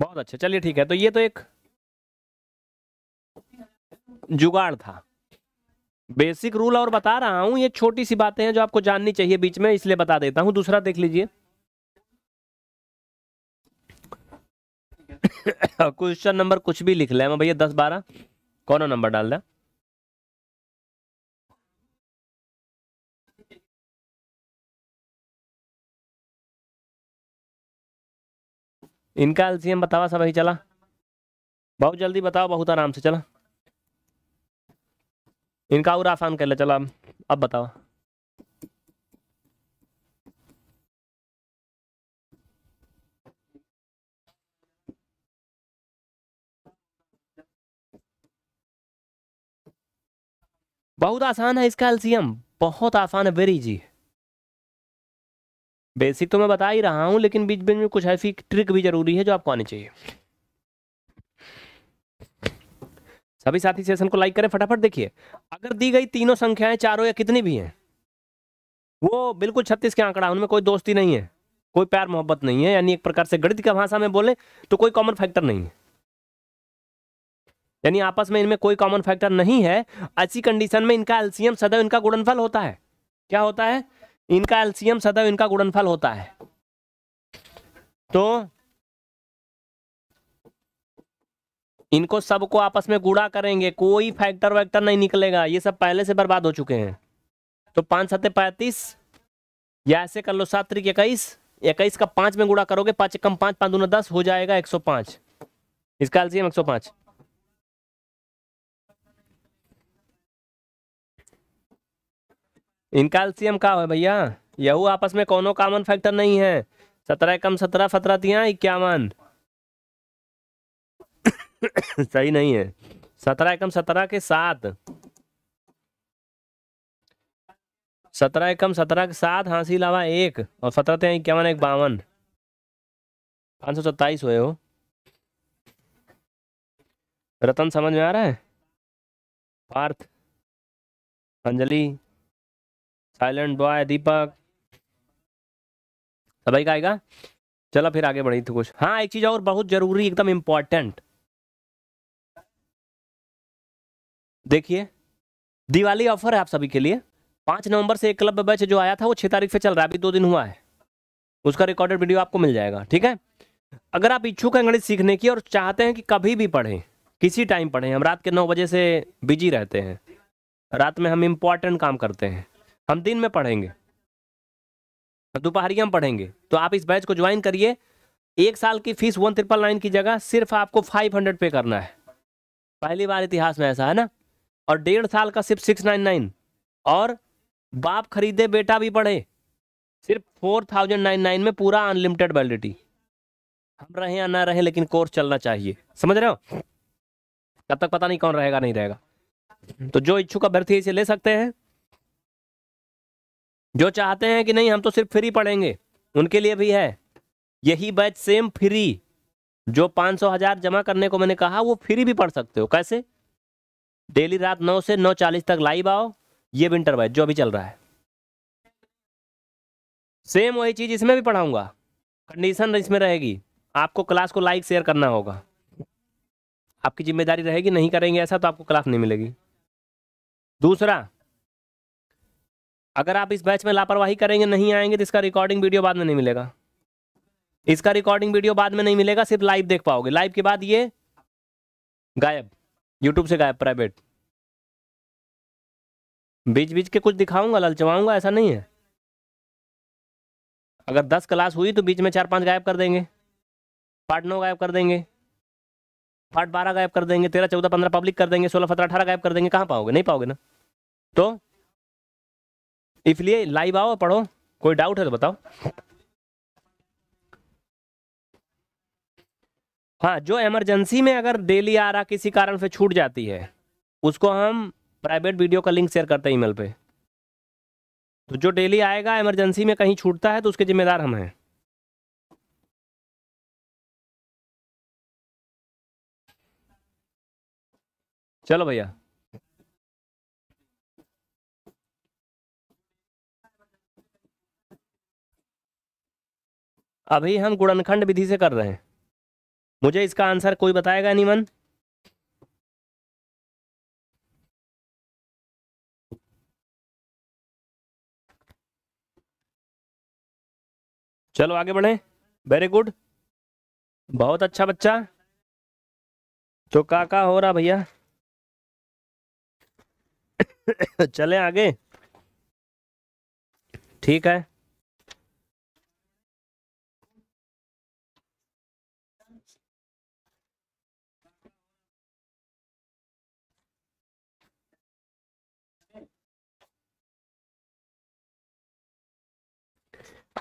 बहुत अच्छा चलिए ठीक है तो ये तो एक जुगाड़ था बेसिक रूल और बता रहा हूं ये छोटी सी बातें हैं जो आपको जाननी चाहिए बीच में इसलिए बता देता हूं दूसरा देख लीजिए [coughs] क्वेश्चन नंबर कुछ भी लिख लें हाँ भैया दस बारह कौन नंबर डाल दें इनका एलसीएम बतावा सब ही चला बहुत जल्दी बताओ बहुत आराम से चला इनका और आसान कर ले चलो अब अब बताओ बहुत आसान है इसका एलसीएम बहुत आसान है वेरी इजी बेसिक तो मैं बता ही रहा हूं लेकिन बीच बीच में कुछ ऐसी ट्रिक भी जरूरी है जो आपको आनी चाहिए सभी साथी सेशन को लाइक करें फटाफट देखिए अगर दी गई तीनों संख्याएं चारों या कितनी भी हैं वो बिल्कुल छत्तीस के आंकड़ा उनमें कोई दोस्ती नहीं है कोई प्यार मोहब्बत नहीं है यानी एक प्रकार से गणित की भाषा में बोले तो कोई कॉमन फैक्टर नहीं है यानी आपस में इनमें कोई कॉमन फैक्टर नहीं है ऐसी कंडीशन में इनका एल्सियम सदैव इनका गुड़नफल होता है क्या होता है इनका एल्सियम सदैव इनका गुड़नफल होता है तो इनको सबको आपस में गुड़ा करेंगे कोई फैक्टर वैक्टर नहीं निकलेगा ये सब पहले से बर्बाद हो चुके हैं तो पाँच सत्ते पैंतीस या ऐसे कर लो सात तरीक इक्कीस इक्कीस का पाँच में गुड़ा करोगे पाँच कम पाँच पाँच दूना दस हो जाएगा एक सौ पाँच इसका एल्सियम एक सौ पाँच इनका एल्सियम का है भैया यहू आपस में कोनो कॉमन फैक्टर नहीं है सत्रह कम सत्रह सत्रह तिया इक्यावन सही नहीं है सत्रह एकम सत्रह के साथ सत्रह एकम सत्रह के साथ हाँसी लावा एक और सत्रह तेरह इक्यावन एक बावन पाँच सौ सत्ताईस हुए हो रतन समझ में आ रहा है पार्थ अंजलि साइलेंट बॉय दीपक सभी का आएगा चलो फिर आगे बढ़ी थी तो कुछ हाँ एक चीज़ और बहुत ज़रूरी एकदम इम्पॉर्टेंट देखिए दिवाली ऑफर है आप सभी के लिए पाँच नवंबर से एक क्लब बैच जो आया था वो छः तारीख से चल रहा है अभी दो दिन हुआ है उसका रिकॉर्डेड वीडियो आपको मिल जाएगा ठीक है अगर आप इच्छुक हैं गणित सीखने की और चाहते हैं कि कभी भी पढ़ें किसी टाइम पढ़ें हम रात के नौ बजे से बिजी रहते हैं रात में हम इम्पॉर्टेंट काम करते हैं हम दिन में पढ़ेंगे दोपहरिया हम पढ़ेंगे तो आप इस बैच को ज्वाइन करिए एक साल की फीस वन ट्रिपल नाइन की जगह सिर्फ आपको फाइव हंड्रेड पे करना है पहली बार इतिहास में ऐसा है ना और डेढ़ साल का सिर्फ सिक्स नाइन नाइन और बाप खरीदे बेटा भी पढ़े सिर्फ फोर थाउजेंड नाइन नाइन में पूरा अनलिमिटेड वैलिडिटी हम रहे या ना रहे लेकिन कोर्स चलना चाहिए समझ रहे हो कब तक पता नहीं कौन रहेगा नहीं रहेगा तो जो इच्छुक अभ्यर्थी इसे ले सकते हैं जो चाहते हैं कि नहीं हम तो सिर्फ फ्री पढ़ेंगे उनके लिए भी है यही बैच सेम फ्री जो पाँच सौ हजार जमा करने को मैंने कहा वो फ्री भी पढ़ सकते हो कैसे डेली रात नौ से नौ चालीस तक लाइव आओ ये विंटर बैच जो अभी चल रहा है सेम वही चीज़ इसमें भी पढ़ाऊंगा कंडीशन इसमें रहेगी आपको क्लास को लाइक शेयर करना होगा आपकी जिम्मेदारी रहेगी नहीं करेंगे ऐसा तो आपको क्लास नहीं मिलेगी दूसरा अगर आप इस बैच में लापरवाही करेंगे नहीं आएंगे तो इसका रिकॉर्डिंग वीडियो बाद में नहीं मिलेगा इसका रिकॉर्डिंग वीडियो बाद में नहीं मिलेगा सिर्फ लाइव देख पाओगे लाइव के बाद ये गायब यूट्यूब से गायब प्राइवेट बीच बीच के कुछ दिखाऊंगा ललचवाऊंगा ऐसा नहीं है अगर दस क्लास हुई तो बीच में चार पांच गायब कर देंगे पार्ट नौ गायब कर देंगे पार्ट बारह गायब कर देंगे तेरह चौदह पंद्रह पब्लिक कर देंगे सोलह सत्रह अठारह गायब कर देंगे कहाँ पाओगे नहीं पाओगे ना तो इसलिए लाइव आओ पढ़ो कोई डाउट है तो बताओ हाँ जो इमरजेंसी में अगर डेली आ रहा किसी कारण से छूट जाती है उसको हम प्राइवेट वीडियो का लिंक शेयर करते हैं ईमेल पे तो जो डेली आएगा इमरजेंसी में कहीं छूटता है तो उसके जिम्मेदार हम हैं चलो भैया अभी हम गुड़नखंड विधि से कर रहे हैं मुझे इसका आंसर कोई बताएगा एनीवन चलो आगे बढ़े वेरी गुड बहुत अच्छा बच्चा तो का का हो रहा भैया [coughs] चले आगे ठीक है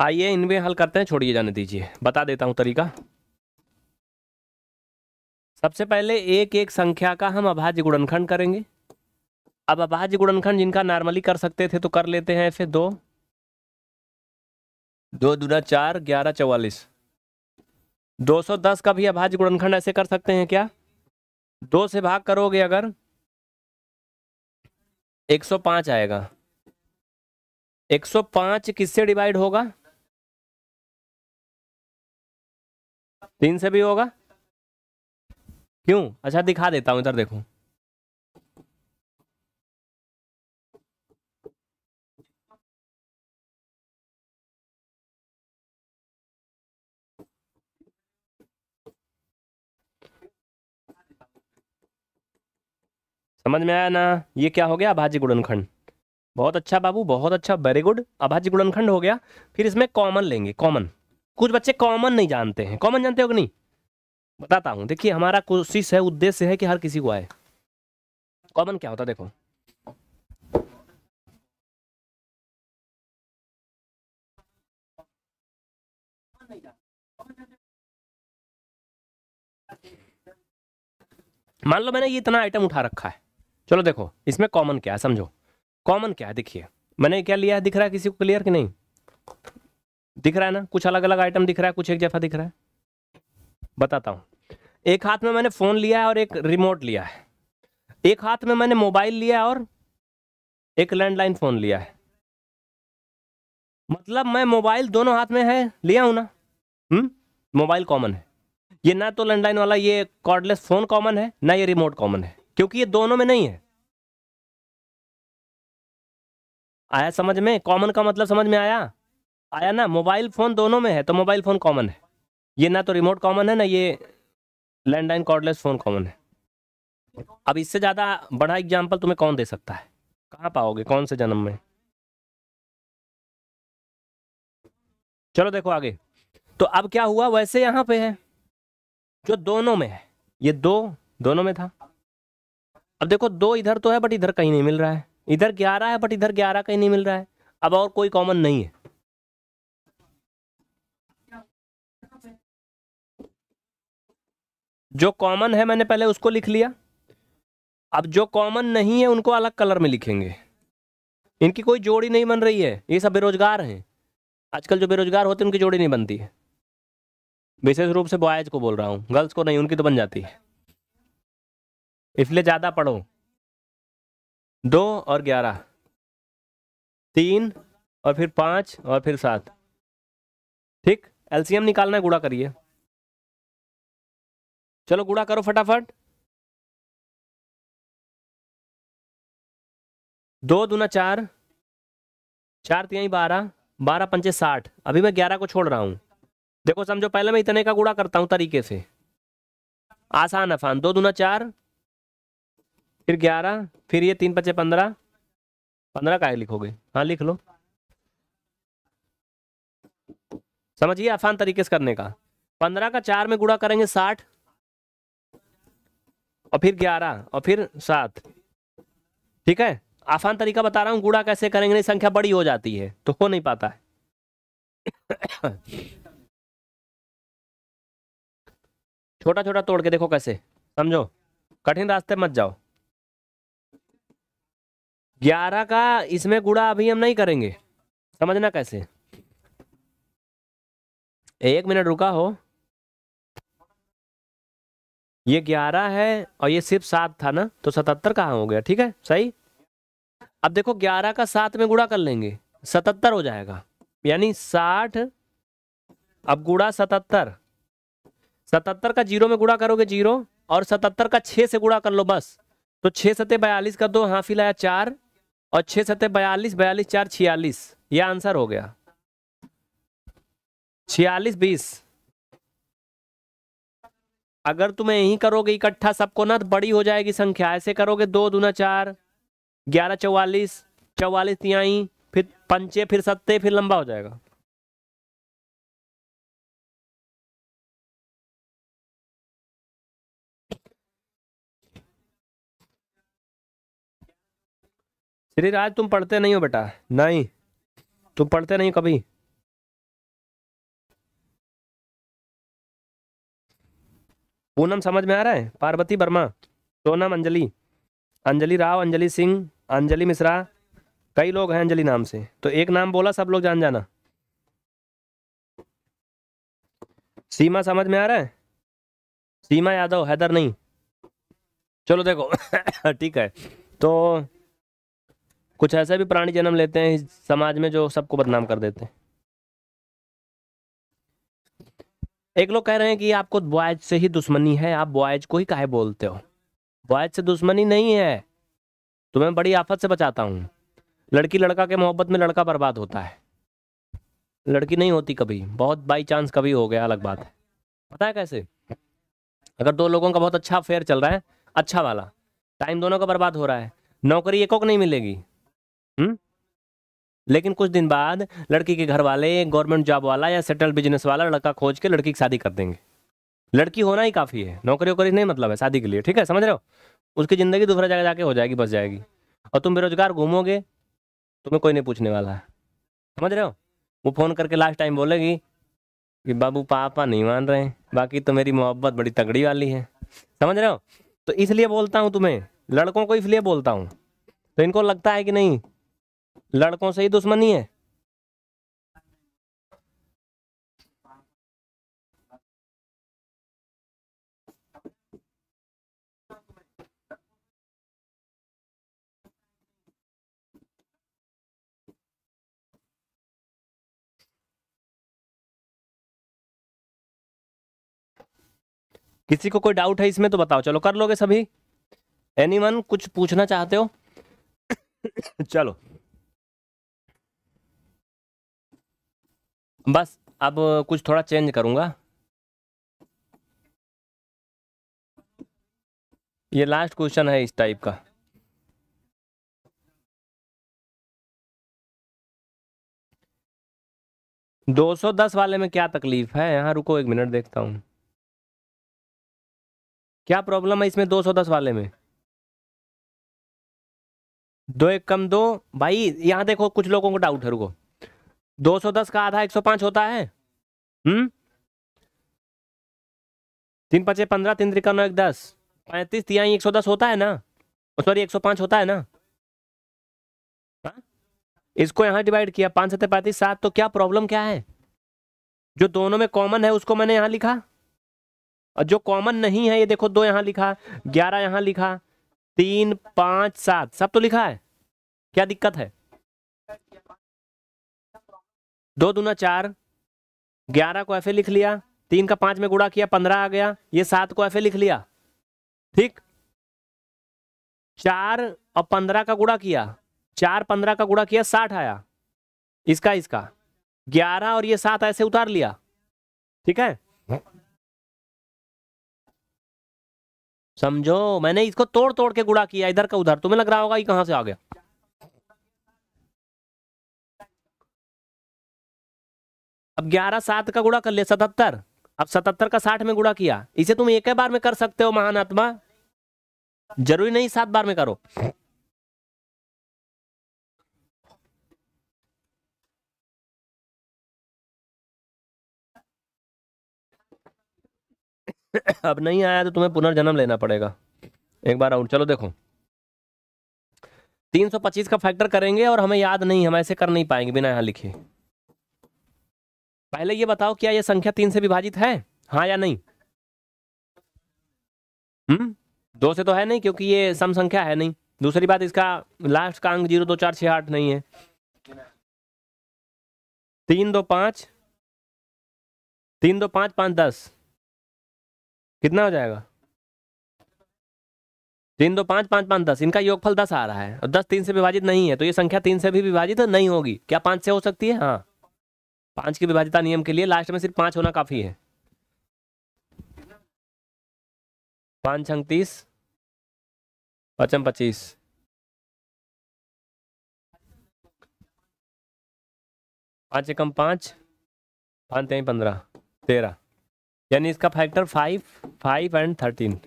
आइए इनमें हल करते हैं छोड़िए जाने दीजिए बता देता हूं तरीका सबसे पहले एक एक संख्या का हम अभाज्य गुणनखंड करेंगे अब अभाज्य गुणनखंड जिनका नॉर्मली कर सकते थे तो कर लेते हैं ऐसे दो दो दूना चार ग्यारह चौवालीस दो सौ दस का भी अभाज्य गुणनखंड ऐसे कर सकते हैं क्या दो से भाग करोगे अगर एक सौ पांच आएगा एक सौ पांच किससे डिवाइड होगा तीन से भी होगा क्यों अच्छा दिखा देता हूं इधर देखो समझ में आया ना ये क्या हो गया अभाज्य गुणनखंड बहुत अच्छा बाबू बहुत अच्छा वेरी गुड अभाज्य गुणनखंड हो गया फिर इसमें कॉमन लेंगे कॉमन कुछ बच्चे कॉमन नहीं जानते हैं कॉमन जानते हो कि नहीं बताता हूँ देखिए हमारा कोशिश है उद्देश्य है कि हर किसी को आए कॉमन क्या होता देखो मान लो मैंने ये इतना आइटम उठा रखा है चलो देखो इसमें कॉमन क्या है समझो कॉमन क्या है देखिए मैंने क्या लिया है दिख रहा है किसी को क्लियर कि नहीं दिख रहा है ना कुछ अलग अलग आइटम दिख रहा है कुछ एक जैसा दिख रहा है बताता हूँ एक हाथ में मैंने फ़ोन लिया है और एक रिमोट लिया है एक हाथ में मैंने मोबाइल लिया है और एक लैंडलाइन फ़ोन लिया है मतलब मैं मोबाइल दोनों हाथ में है लिया हूं ना हम्म मोबाइल कॉमन है ये ना तो लैंडलाइन वाला ये कॉर्डलेस फ़ोन कॉमन है ना ये रिमोट कॉमन है क्योंकि ये दोनों में नहीं है आया समझ में कॉमन का मतलब समझ में आया आया ना मोबाइल फ़ोन दोनों में है तो मोबाइल फ़ोन कॉमन है ये ना तो रिमोट कॉमन है ना ये लैंडलाइन कॉर्डलेस फ़ोन कॉमन है अब इससे ज़्यादा बड़ा एग्जाम्पल तुम्हें कौन दे सकता है कहाँ पाओगे कौन से जन्म में चलो देखो आगे तो अब क्या हुआ वैसे यहां पे है जो दोनों में है ये दो दोनों में था अब देखो दो इधर तो है बट इधर कहीं नहीं मिल रहा है इधर ग्यारह है बट इधर ग्यारह कहीं नहीं मिल रहा है अब और कोई कॉमन नहीं है जो कॉमन है मैंने पहले उसको लिख लिया अब जो कॉमन नहीं है उनको अलग कलर में लिखेंगे इनकी कोई जोड़ी नहीं बन रही है ये सब बेरोजगार हैं आजकल जो बेरोजगार होते हैं उनकी जोड़ी नहीं बनती है विशेष रूप से बॉयज को बोल रहा हूँ गर्ल्स को नहीं उनकी तो बन जाती है इसलिए ज़्यादा पढ़ो दो और ग्यारह तीन और फिर पाँच और फिर सात ठीक एलसीएम निकालना है गुड़ा करिए चलो गुड़ा करो फटाफट दो दूना चार चार तिहाई बारह बारह पंचे साठ अभी मैं ग्यारह को छोड़ रहा हूं देखो समझो पहले मैं इतने का गुड़ा करता हूं तरीके से आसान आसान दो दूना चार फिर ग्यारह फिर ये तीन पचे पंद्रह पंद्रह का लिखोगे हाँ लिख लो समझिए आसान तरीके से करने का पंद्रह का चार में गुड़ा करेंगे साठ और फिर ग्यारह और फिर सात ठीक है आसान तरीका बता रहा हूँ गुड़ा कैसे करेंगे नहीं संख्या बड़ी हो जाती है तो हो नहीं पाता है छोटा छोटा तोड़ के देखो कैसे समझो कठिन रास्ते मत जाओ ग्यारह का इसमें गुड़ा अभी हम नहीं करेंगे समझना कैसे एक मिनट रुका हो ये ग्यारह है और ये सिर्फ सात था ना तो सतहत्तर कहाँ हो गया ठीक है सही अब देखो ग्यारह का सात में गुड़ा कर लेंगे सतहत्तर हो जाएगा यानी साठ अब गुड़ा सतहत्तर सतहत्तर का जीरो में गुड़ा करोगे जीरो और सतहत्तर का छः से गुड़ा कर लो बस तो छः सतह बयालीस का दो हाफी लाया चार और छः सतह बयालीस बयालीस चार छियालीस यह आंसर हो गया छियालीस बीस अगर तुम यही करोगे इकट्ठा सबको ना तो बड़ी हो जाएगी संख्या ऐसे करोगे दो दूना चार ग्यारह चौवालीस चौवालीस तिहाई फिर पंचे फिर सत्ते फिर लंबा हो जाएगा श्री राज तुम पढ़ते नहीं हो बेटा नहीं तुम पढ़ते नहीं कभी पूनम समझ में आ रहा है पार्वती वर्मा सोनम अंजलि अंजलि राव अंजलि सिंह अंजलि मिश्रा कई लोग हैं अंजलि नाम से तो एक नाम बोला सब लोग जान जाना सीमा समझ में आ रहा है सीमा यादव हैदर नहीं चलो देखो [coughs] ठीक है तो कुछ ऐसे भी प्राणी जन्म लेते हैं समाज में जो सबको बदनाम कर देते हैं एक लोग कह रहे हैं कि आपको बॉयज से ही दुश्मनी है आप बॉयज को ही काहे बोलते हो बॉयज से दुश्मनी नहीं है तुम्हें बड़ी आफत से बचाता हूँ लड़की लड़का के मोहब्बत में लड़का बर्बाद होता है लड़की नहीं होती कभी बहुत बाई चांस कभी हो गया अलग बात है पता है कैसे अगर दो लोगों का बहुत अच्छा फेयर चल रहा है अच्छा वाला टाइम दोनों का बर्बाद हो रहा है नौकरी एक को नहीं मिलेगी हम्म लेकिन कुछ दिन बाद लड़की के घर वाले गवर्नमेंट जॉब वाला या सेटल बिजनेस वाला लड़का खोज के लड़की की शादी कर देंगे लड़की होना ही काफ़ी है नौकरी वोकरी नहीं मतलब है शादी के लिए ठीक है समझ रहे हो उसकी ज़िंदगी दूसरा जगह जाके हो जाएगी बस जाएगी और तुम बेरोजगार घूमोगे तुम्हें कोई नहीं पूछने वाला है समझ रहे हो वो फ़ोन करके लास्ट टाइम बोलेगी कि बाबू पापा नहीं मान रहे हैं बाकी तो मेरी मोहब्बत बड़ी तगड़ी वाली है समझ रहे हो तो इसलिए बोलता हूँ तुम्हें लड़कों को इसलिए बोलता हूँ तो इनको लगता है कि नहीं लड़कों से ही दुश्मनी है किसी को कोई डाउट है इसमें तो बताओ चलो कर लोगे सभी एनीवन कुछ पूछना चाहते हो [coughs] चलो बस अब कुछ थोड़ा चेंज करूँगा ये लास्ट क्वेश्चन है इस टाइप का दो सौ दस वाले में क्या तकलीफ है यहाँ रुको एक मिनट देखता हूँ क्या प्रॉब्लम है इसमें दो सौ दस वाले में दो एक कम दो भाई यहाँ देखो कुछ लोगों को डाउट है रुको 210 का आधा 105 होता है हम्म तीन पचे पंद्रह तीन त्रिका नौ एक दस पैंतीस तिया एक सौ दस होता है ना सॉरी एक सौ पांच होता है ना आ? हाँ? इसको यहाँ डिवाइड किया पांच सत्तर पैंतीस सात तो क्या प्रॉब्लम क्या है जो दोनों में कॉमन है उसको मैंने यहाँ लिखा और जो कॉमन नहीं है ये देखो दो यहाँ लिखा ग्यारह यहाँ लिखा तीन पांच सात सब तो लिखा है क्या दिक्कत है दो दूना चार ग्यारह को एफ लिख लिया तीन का पांच में गुड़ा किया पंद्रह आ गया ये सात को एफ लिख लिया ठीक चार और पंद्रह का गुड़ा किया चार पंद्रह का गुड़ा किया साठ आया इसका इसका ग्यारह और ये सात ऐसे उतार लिया ठीक है हाँ। समझो मैंने इसको तोड़ तोड़ के गुड़ा किया इधर का उधर तुम्हें लग रहा होगा ये कहां से आ गया अब ग्यारह सात का गुड़ा कर लिया सतहत्तर अब सतहत्तर का साठ में गुड़ा किया इसे तुम एक बार में कर सकते हो महान आत्मा जरूरी नहीं सात बार में करो अब नहीं आया तो तुम्हें पुनर्जन्म लेना पड़ेगा एक बार और चलो देखो 325 का फैक्टर करेंगे और हमें याद नहीं हम ऐसे कर नहीं पाएंगे बिना यहां लिखे पहले ये बताओ क्या यह संख्या तीन से विभाजित है हाँ या नहीं हम्म दो से तो है नहीं क्योंकि ये सम संख्या है नहीं दूसरी बात इसका लास्ट का अंक जीरो दो चार छह आठ नहीं है तीन दो पांच तीन दो पांच पांच दस कितना हो जाएगा तीन दो पांच पांच पाँच दस इनका योगफल दस आ रहा है और दस तीन से विभाजित नहीं है तो ये संख्या तीन से भी विभाजित नहीं होगी क्या पांच से हो सकती है हाँ पांच की विभाजिता नियम के लिए लास्ट में सिर्फ पांच होना काफ़ी है पांच छीस तीस पचम पच्चीस पांच एकम पांच पांच तेई पंद्रह तेरह यानी इसका factor five five and thirteen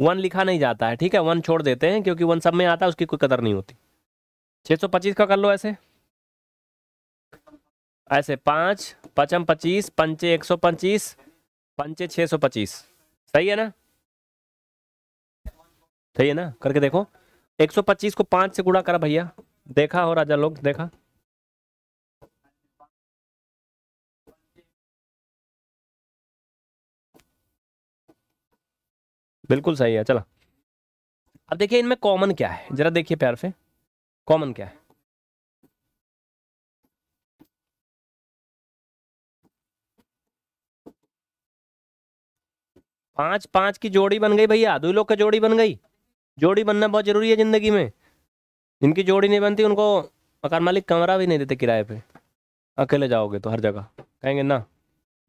one लिखा नहीं जाता है ठीक है वन छोड़ देते हैं क्योंकि वन सब में आता है उसकी कोई कदर नहीं होती सौ पच्चीस का कर लो ऐसे ऐसे पाँच पचम पच्चीस पंचे एक सौ पच्चीस पंचे छः सौ पच्चीस सही है ना सही है ना करके देखो एक सौ पच्चीस को पाँच से गुणा करा भैया देखा हो राजा लोग देखा बिल्कुल सही है चला अब देखिए इनमें कॉमन क्या है जरा देखिए प्यार से कॉमन क्या है पांच पांच की जोड़ी बन गई भैया दो लोग की जोड़ी बन गई जोड़ी बनना बहुत जरूरी है जिंदगी में जिनकी जोड़ी नहीं बनती उनको मकान मालिक कमरा भी नहीं देते किराए पे अकेले जाओगे तो हर जगह कहेंगे ना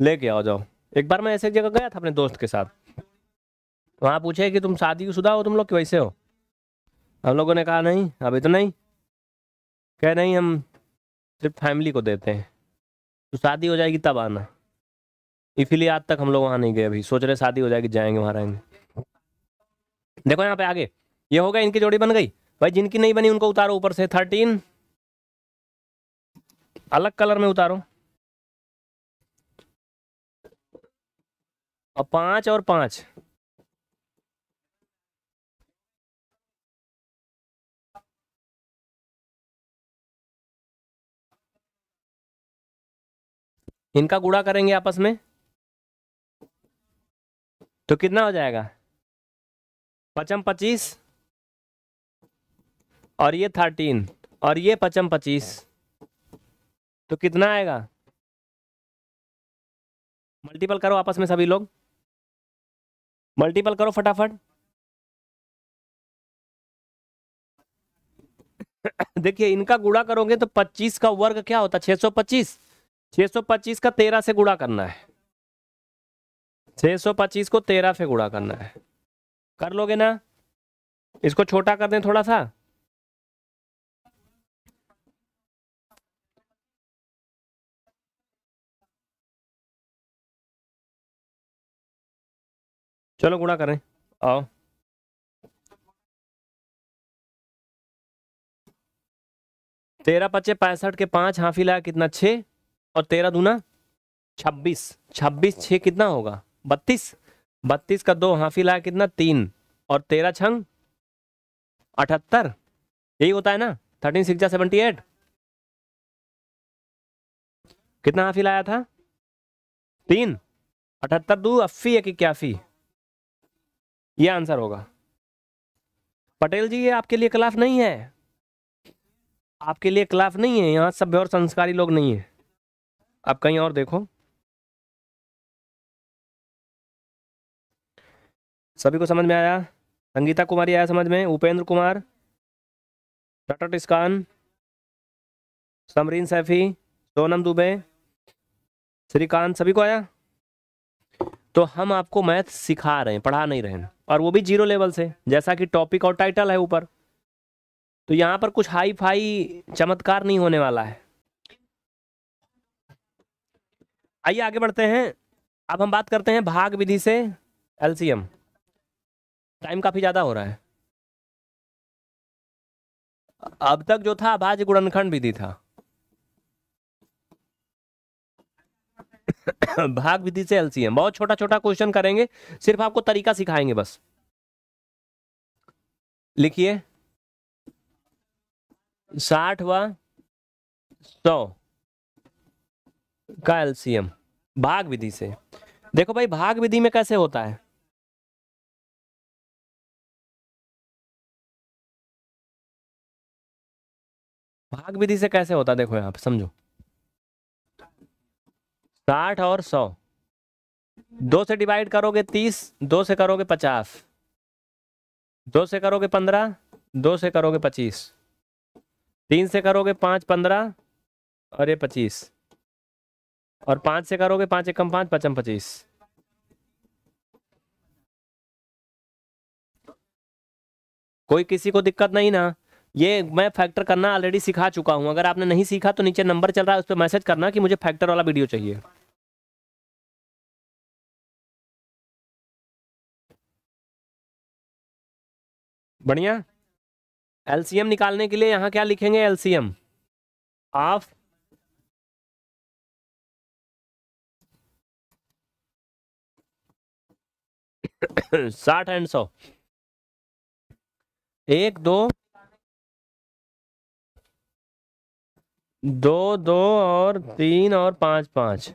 लेके आओ जाओ एक बार मैं ऐसे एक जगह गया था अपने दोस्त के साथ वहाँ पूछे कि तुम शादी शुदा हो तुम लोग कैसे हो हम लोगों ने कहा नहीं अभी तो नहीं कह नहीं हम सिर्फ फैमिली को देते हैं तो शादी हो जाएगी तब आना इसीलिए आज तक हम लोग वहां नहीं गए अभी सोच रहे शादी हो जाएगी जाएंगे वहां रहेंगे देखो यहाँ पे आगे ये हो गया इनकी जोड़ी बन गई भाई जिनकी नहीं बनी उनको उतारो ऊपर से थर्टीन अलग कलर में उतारो और पांच और पांच इनका गुड़ा करेंगे आपस में तो कितना हो जाएगा पचम पच्चीस और ये थर्टीन और ये पचम पच्चीस तो कितना आएगा मल्टीपल करो आपस में सभी लोग मल्टीपल करो फटाफट [coughs] देखिए इनका गुड़ा करोगे तो 25 का वर्ग क्या होता है 625 625 का 13 से गुड़ा करना है 625 सौ पच्चीस को तेरह से गुड़ा करना है कर लोगे ना इसको छोटा कर दें थोड़ा सा चलो गुणा करें आओ तेरह पच्चे पैंसठ के पांच हाफी लाया कितना छ और तेरह दूना छब्बीस छब्बीस छ कितना होगा बत्तीस बत्तीस का दो हाफी लाया कितना तीन और तेरह छंग अठहत्तर यही होता है ना थर्टीन सिक्स सेवेंटी एट कितना हाफी लाया था तीन अठहत्तर दो अस्सी एक इक्यासी ये आंसर होगा पटेल जी ये आपके लिए खिलाफ नहीं है आपके लिए खिलाफ नहीं है यहाँ सभ्य और संस्कारी लोग नहीं है आप कहीं और देखो सभी को समझ में आया संगीता कुमारी आया समझ में उपेंद्र कुमार टटर टिस्कान समरीन सैफी सोनम दुबे श्रीकांत सभी को आया तो हम आपको मैथ सिखा रहे हैं पढ़ा नहीं रहे हैं और वो भी जीरो लेवल से जैसा कि टॉपिक और टाइटल है ऊपर तो यहाँ पर कुछ हाई फाई चमत्कार नहीं होने वाला है आइए आगे बढ़ते हैं अब हम बात करते हैं भाग विधि से एलसीएम टाइम काफ़ी ज़्यादा हो रहा है अब तक जो था अभाज गुणनखंड विधि था [coughs] भाग विधि से एलसीएम बहुत छोटा छोटा क्वेश्चन करेंगे सिर्फ आपको तरीका सिखाएंगे बस लिखिए साठ व सौ का एलसीएम भाग विधि से देखो भाई भाग विधि में कैसे होता है भाग विधि से कैसे होता देखो यहाँ पे समझो साठ और सौ दो से डिवाइड करोगे तीस दो से करोगे पचास दो से करोगे पंद्रह दो से करोगे पच्चीस तीन से करोगे पाँच पंद्रह और ये पच्चीस और पाँच से करोगे पाँच एकम पाँच पचम पच्चीस कोई किसी को दिक्कत नहीं ना ये मैं फैक्टर करना ऑलरेडी सिखा चुका हूँ अगर आपने नहीं सीखा तो नीचे नंबर चल रहा है उस पर मैसेज करना कि मुझे फैक्टर वाला वीडियो चाहिए बढ़िया एलसीएम निकालने के लिए यहाँ क्या लिखेंगे एलसीएम ऑफ साठ एंड सौ एक दो दो दो और हाँ। तीन और पांच पांच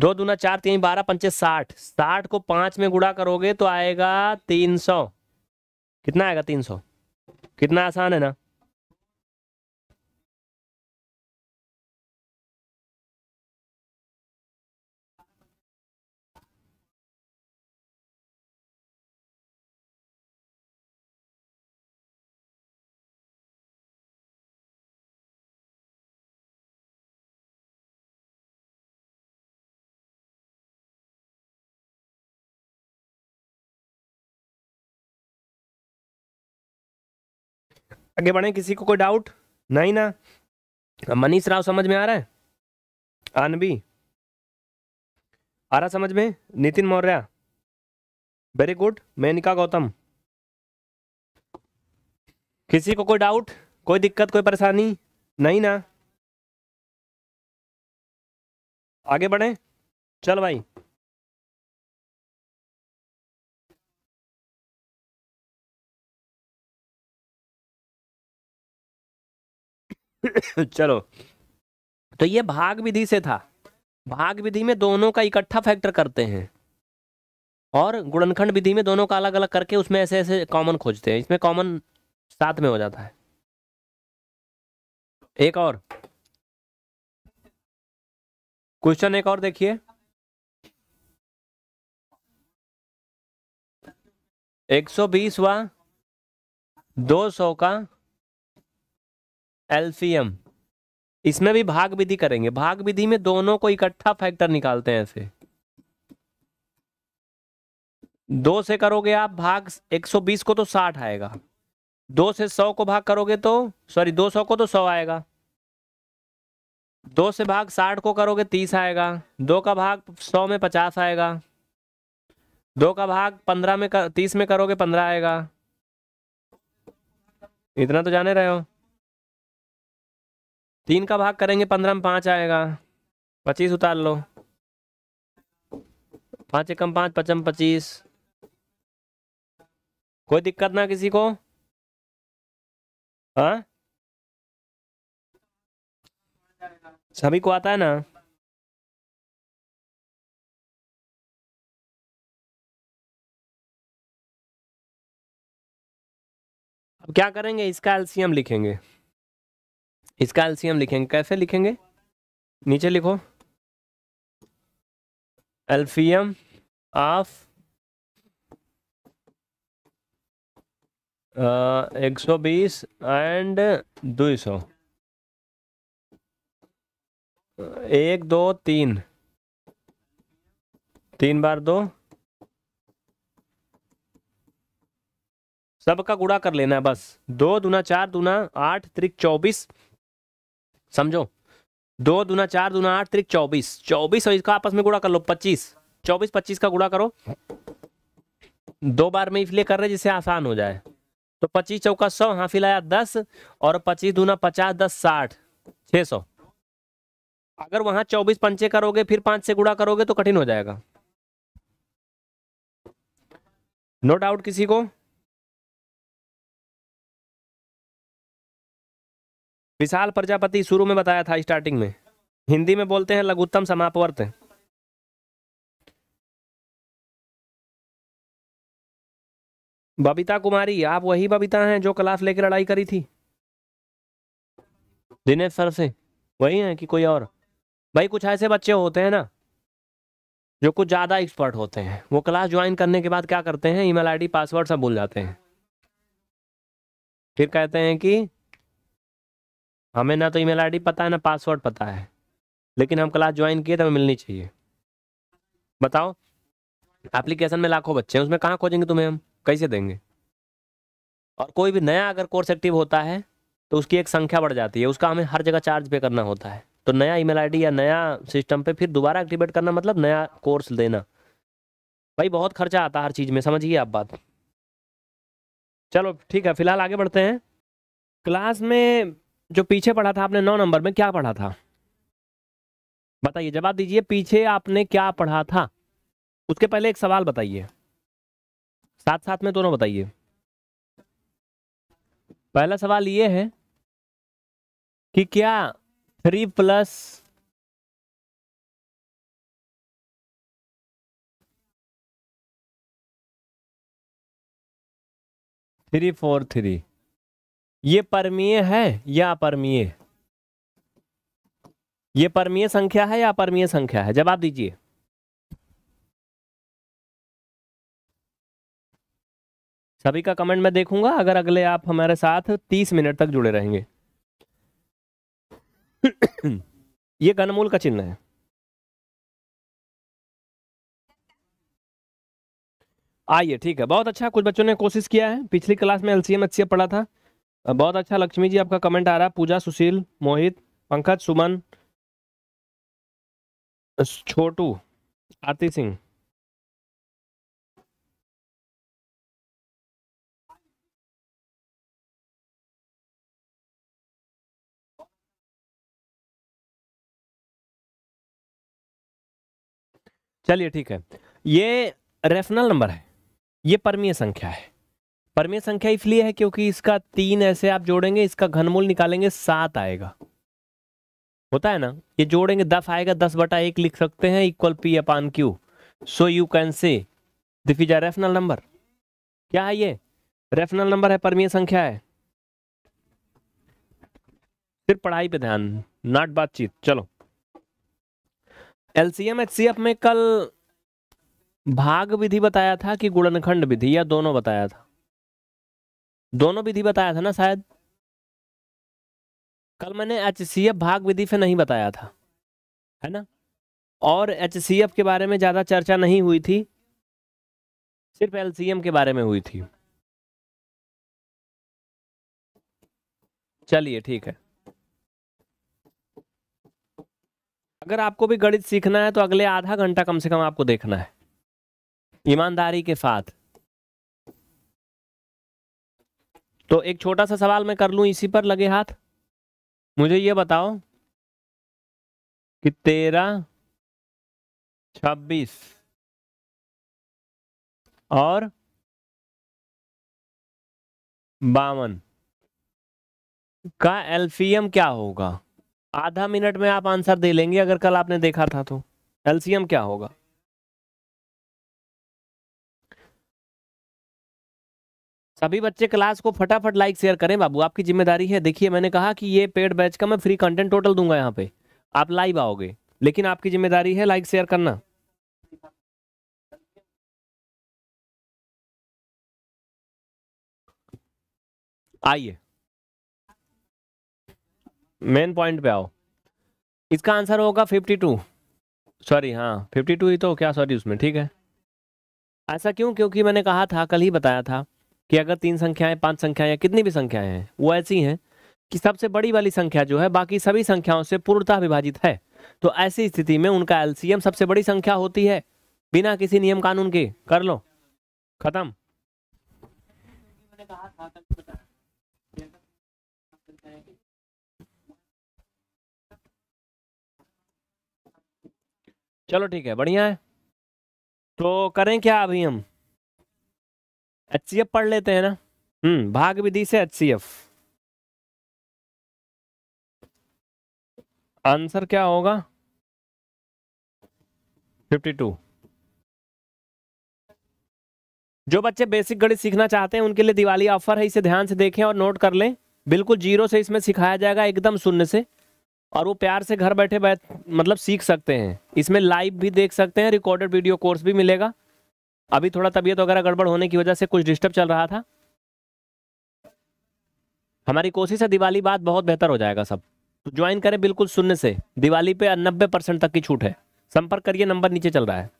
दो दूना चार तीन बारह पंचे साठ साठ को पांच में गुड़ा करोगे तो आएगा तीन सौ कितना आएगा तीन सौ कितना आसान है ना आगे बढ़े किसी को कोई डाउट नहीं ना मनीष राव समझ में आ रहा है आनबी आ रहा समझ में नितिन मौर्य वेरी गुड मेनिका गौतम किसी को कोई डाउट कोई दिक्कत कोई परेशानी नहीं ना आगे बढ़े चल भाई [laughs] चलो तो ये भाग विधि से था भाग विधि में दोनों का इकट्ठा फैक्टर करते हैं और गुणनखंड विधि में दोनों का अलग अलग करके उसमें ऐसे ऐसे कॉमन खोजते हैं इसमें कॉमन साथ में हो जाता है एक और क्वेश्चन एक और देखिए एक सौ बीस व दो सौ का एल्फियम इसमें भी भाग विधि करेंगे भाग विधि में दोनों को इकट्ठा फैक्टर निकालते हैं ऐसे दो से करोगे आप भाग 120 को तो 60 आएगा दो से 100 को भाग करोगे तो सॉरी 200 को तो 100 आएगा दो से भाग 60 को करोगे 30 आएगा दो का भाग 100 में 50 आएगा दो का भाग 15 में कर, 30 में करोगे 15 आएगा इतना तो जाने रहे हो तीन का भाग करेंगे पंद्रह में पाँच आएगा पच्चीस उतार लो पाँच एकम पाँच पचम पच्चीस कोई दिक्कत ना किसी को हाँ सभी को आता है ना अब क्या करेंगे इसका एलसीएम लिखेंगे इसका एल्सियम लिखेंगे कैसे लिखेंगे नीचे लिखो एल्फियम ऑफ एक सौ बीस एंड दो सौ एक दो तीन तीन बार दो सबका गुड़ा कर लेना है बस दो दूना चार दूना आठ त्रिक चौबीस समझो दो दूना चार दुना आठ त्रिक चौबीस चौबीस और इसका आपस में गुड़ा कर लो पच्चीस चौबीस पच्चीस का गुड़ा करो दो बार में इसलिए कर रहे जिससे आसान हो जाए तो पच्चीस चौका सौ हाँ फिलाया दस और पच्चीस दूना पचास दस साठ छह सौ अगर वहां चौबीस पंचे करोगे फिर पांच से गुड़ा करोगे तो कठिन हो जाएगा नो डाउट किसी को विशाल प्रजापति शुरू में बताया था स्टार्टिंग में हिंदी में बोलते हैं लघुत्तम समापवर्त बबीता कुमारी आप वही बबीता हैं जो क्लास लेकर लड़ाई करी थी दिनेश सर से वही हैं कि कोई और भाई कुछ ऐसे बच्चे होते हैं ना जो कुछ ज़्यादा एक्सपर्ट होते हैं वो क्लास ज्वाइन करने के बाद क्या करते हैं ईमेल आईडी पासवर्ड सब भूल जाते हैं फिर कहते हैं कि हमें ना तो ईमेल आईडी पता है ना पासवर्ड पता है लेकिन हम क्लास ज्वाइन किए तो हमें मिलनी चाहिए बताओ एप्लीकेशन में लाखों बच्चे हैं उसमें कहाँ खोजेंगे तुम्हें हम कैसे देंगे और कोई भी नया अगर कोर्स एक्टिव होता है तो उसकी एक संख्या बढ़ जाती है उसका हमें हर जगह चार्ज पे करना होता है तो नया ईमेल आईडी या नया सिस्टम पे फिर दोबारा एक्टिवेट करना मतलब नया कोर्स देना भाई बहुत खर्चा आता है हर चीज़ में समझिए आप बात चलो ठीक है फिलहाल आगे बढ़ते हैं क्लास में जो पीछे पढ़ा था आपने नौ नंबर में क्या पढ़ा था बताइए जवाब दीजिए पीछे आपने क्या पढ़ा था उसके पहले एक सवाल बताइए साथ साथ में दोनों बताइए पहला सवाल ये है कि क्या three plus three four three ये परमीय है या अपरमीय ये परमीय संख्या है या अपरमीय संख्या है जवाब दीजिए सभी का कमेंट मैं देखूंगा अगर अगले आप हमारे साथ तीस मिनट तक जुड़े रहेंगे [coughs] ये घनमूल का चिन्ह है आइए ठीक है बहुत अच्छा कुछ बच्चों ने कोशिश किया है पिछली क्लास में एलसीएम एचसीएम पढ़ा था बहुत अच्छा लक्ष्मी जी आपका कमेंट आ रहा है पूजा सुशील मोहित पंकज सुमन छोटू आरती सिंह चलिए ठीक है ये रेफनल नंबर है ये परमीय संख्या है परमेय संख्या इसलिए है क्योंकि इसका तीन ऐसे आप जोड़ेंगे इसका घनमूल निकालेंगे सात आएगा होता है ना ये जोड़ेंगे दस आएगा दस बटा एक लिख सकते हैं equal P upon Q so you can say दिफिजा रेफनल नंबर क्या है ये रेफनल नंबर है परमीय संख्या है फिर पढ़ाई पे ध्यान नॉट बातचीत चलो एलसीएम एचसीएफ में कल भाग विधि बताया था कि गुणनखंड विधि या दोनों बताया था दोनों विधि बताया था ना शायद कल मैंने एच भाग विधि से नहीं बताया था है ना और एच के बारे में ज़्यादा चर्चा नहीं हुई थी सिर्फ एल के बारे में हुई थी चलिए ठीक है अगर आपको भी गणित सीखना है तो अगले आधा घंटा कम से कम आपको देखना है ईमानदारी के साथ तो एक छोटा सा सवाल मैं कर लूँ इसी पर लगे हाथ मुझे ये बताओ कि तेरह छब्बीस और बावन का एल्फियम क्या होगा आधा मिनट में आप आंसर दे लेंगे अगर कल आपने देखा था तो एल्सियम क्या होगा सभी बच्चे क्लास को फटाफट लाइक शेयर करें बाबू आपकी जिम्मेदारी है देखिए मैंने कहा कि ये पेड बैच का मैं फ्री कंटेंट टोटल दूंगा यहाँ पे आप लाइव आओगे लेकिन आपकी जिम्मेदारी है लाइक शेयर करना आइए मेन पॉइंट पे आओ इसका आंसर होगा फिफ्टी टू सॉरी हाँ फिफ्टी टू ही तो क्या सॉरी उसमें ठीक है ऐसा क्यों क्योंकि मैंने कहा था कल ही बताया था कि अगर तीन संख्याएं पांच संख्याएं कितनी भी संख्याएं हैं वो ऐसी हैं कि सबसे बड़ी वाली संख्या जो है बाकी सभी संख्याओं से पूर्णतः विभाजित है तो ऐसी स्थिति में उनका एलसीएम सबसे बड़ी संख्या होती है बिना किसी नियम कानून के कर लो खत्म चलो ठीक है बढ़िया है तो करें क्या अभी हम एच पढ़ लेते हैं ना हम्म भाग विधि से एच सी एफ आंसर क्या होगा फिफ्टी टू जो बच्चे बेसिक गणित सीखना चाहते हैं उनके लिए दिवाली ऑफर है इसे ध्यान से देखें और नोट कर लें बिल्कुल जीरो से इसमें सिखाया जाएगा एकदम शून्य से और वो प्यार से घर बैठे बैठ मतलब सीख सकते हैं इसमें लाइव भी देख सकते हैं रिकॉर्डेड वीडियो कोर्स भी मिलेगा अभी थोड़ा तबीयत वगैरह गड़बड़ होने की वजह से कुछ डिस्टर्ब चल रहा था हमारी कोशिश है दिवाली बाद बहुत बेहतर हो जाएगा सब तो ज्वाइन करें बिल्कुल शून्य से दिवाली पे नब्बे परसेंट तक की छूट है संपर्क करिए नंबर नीचे चल रहा है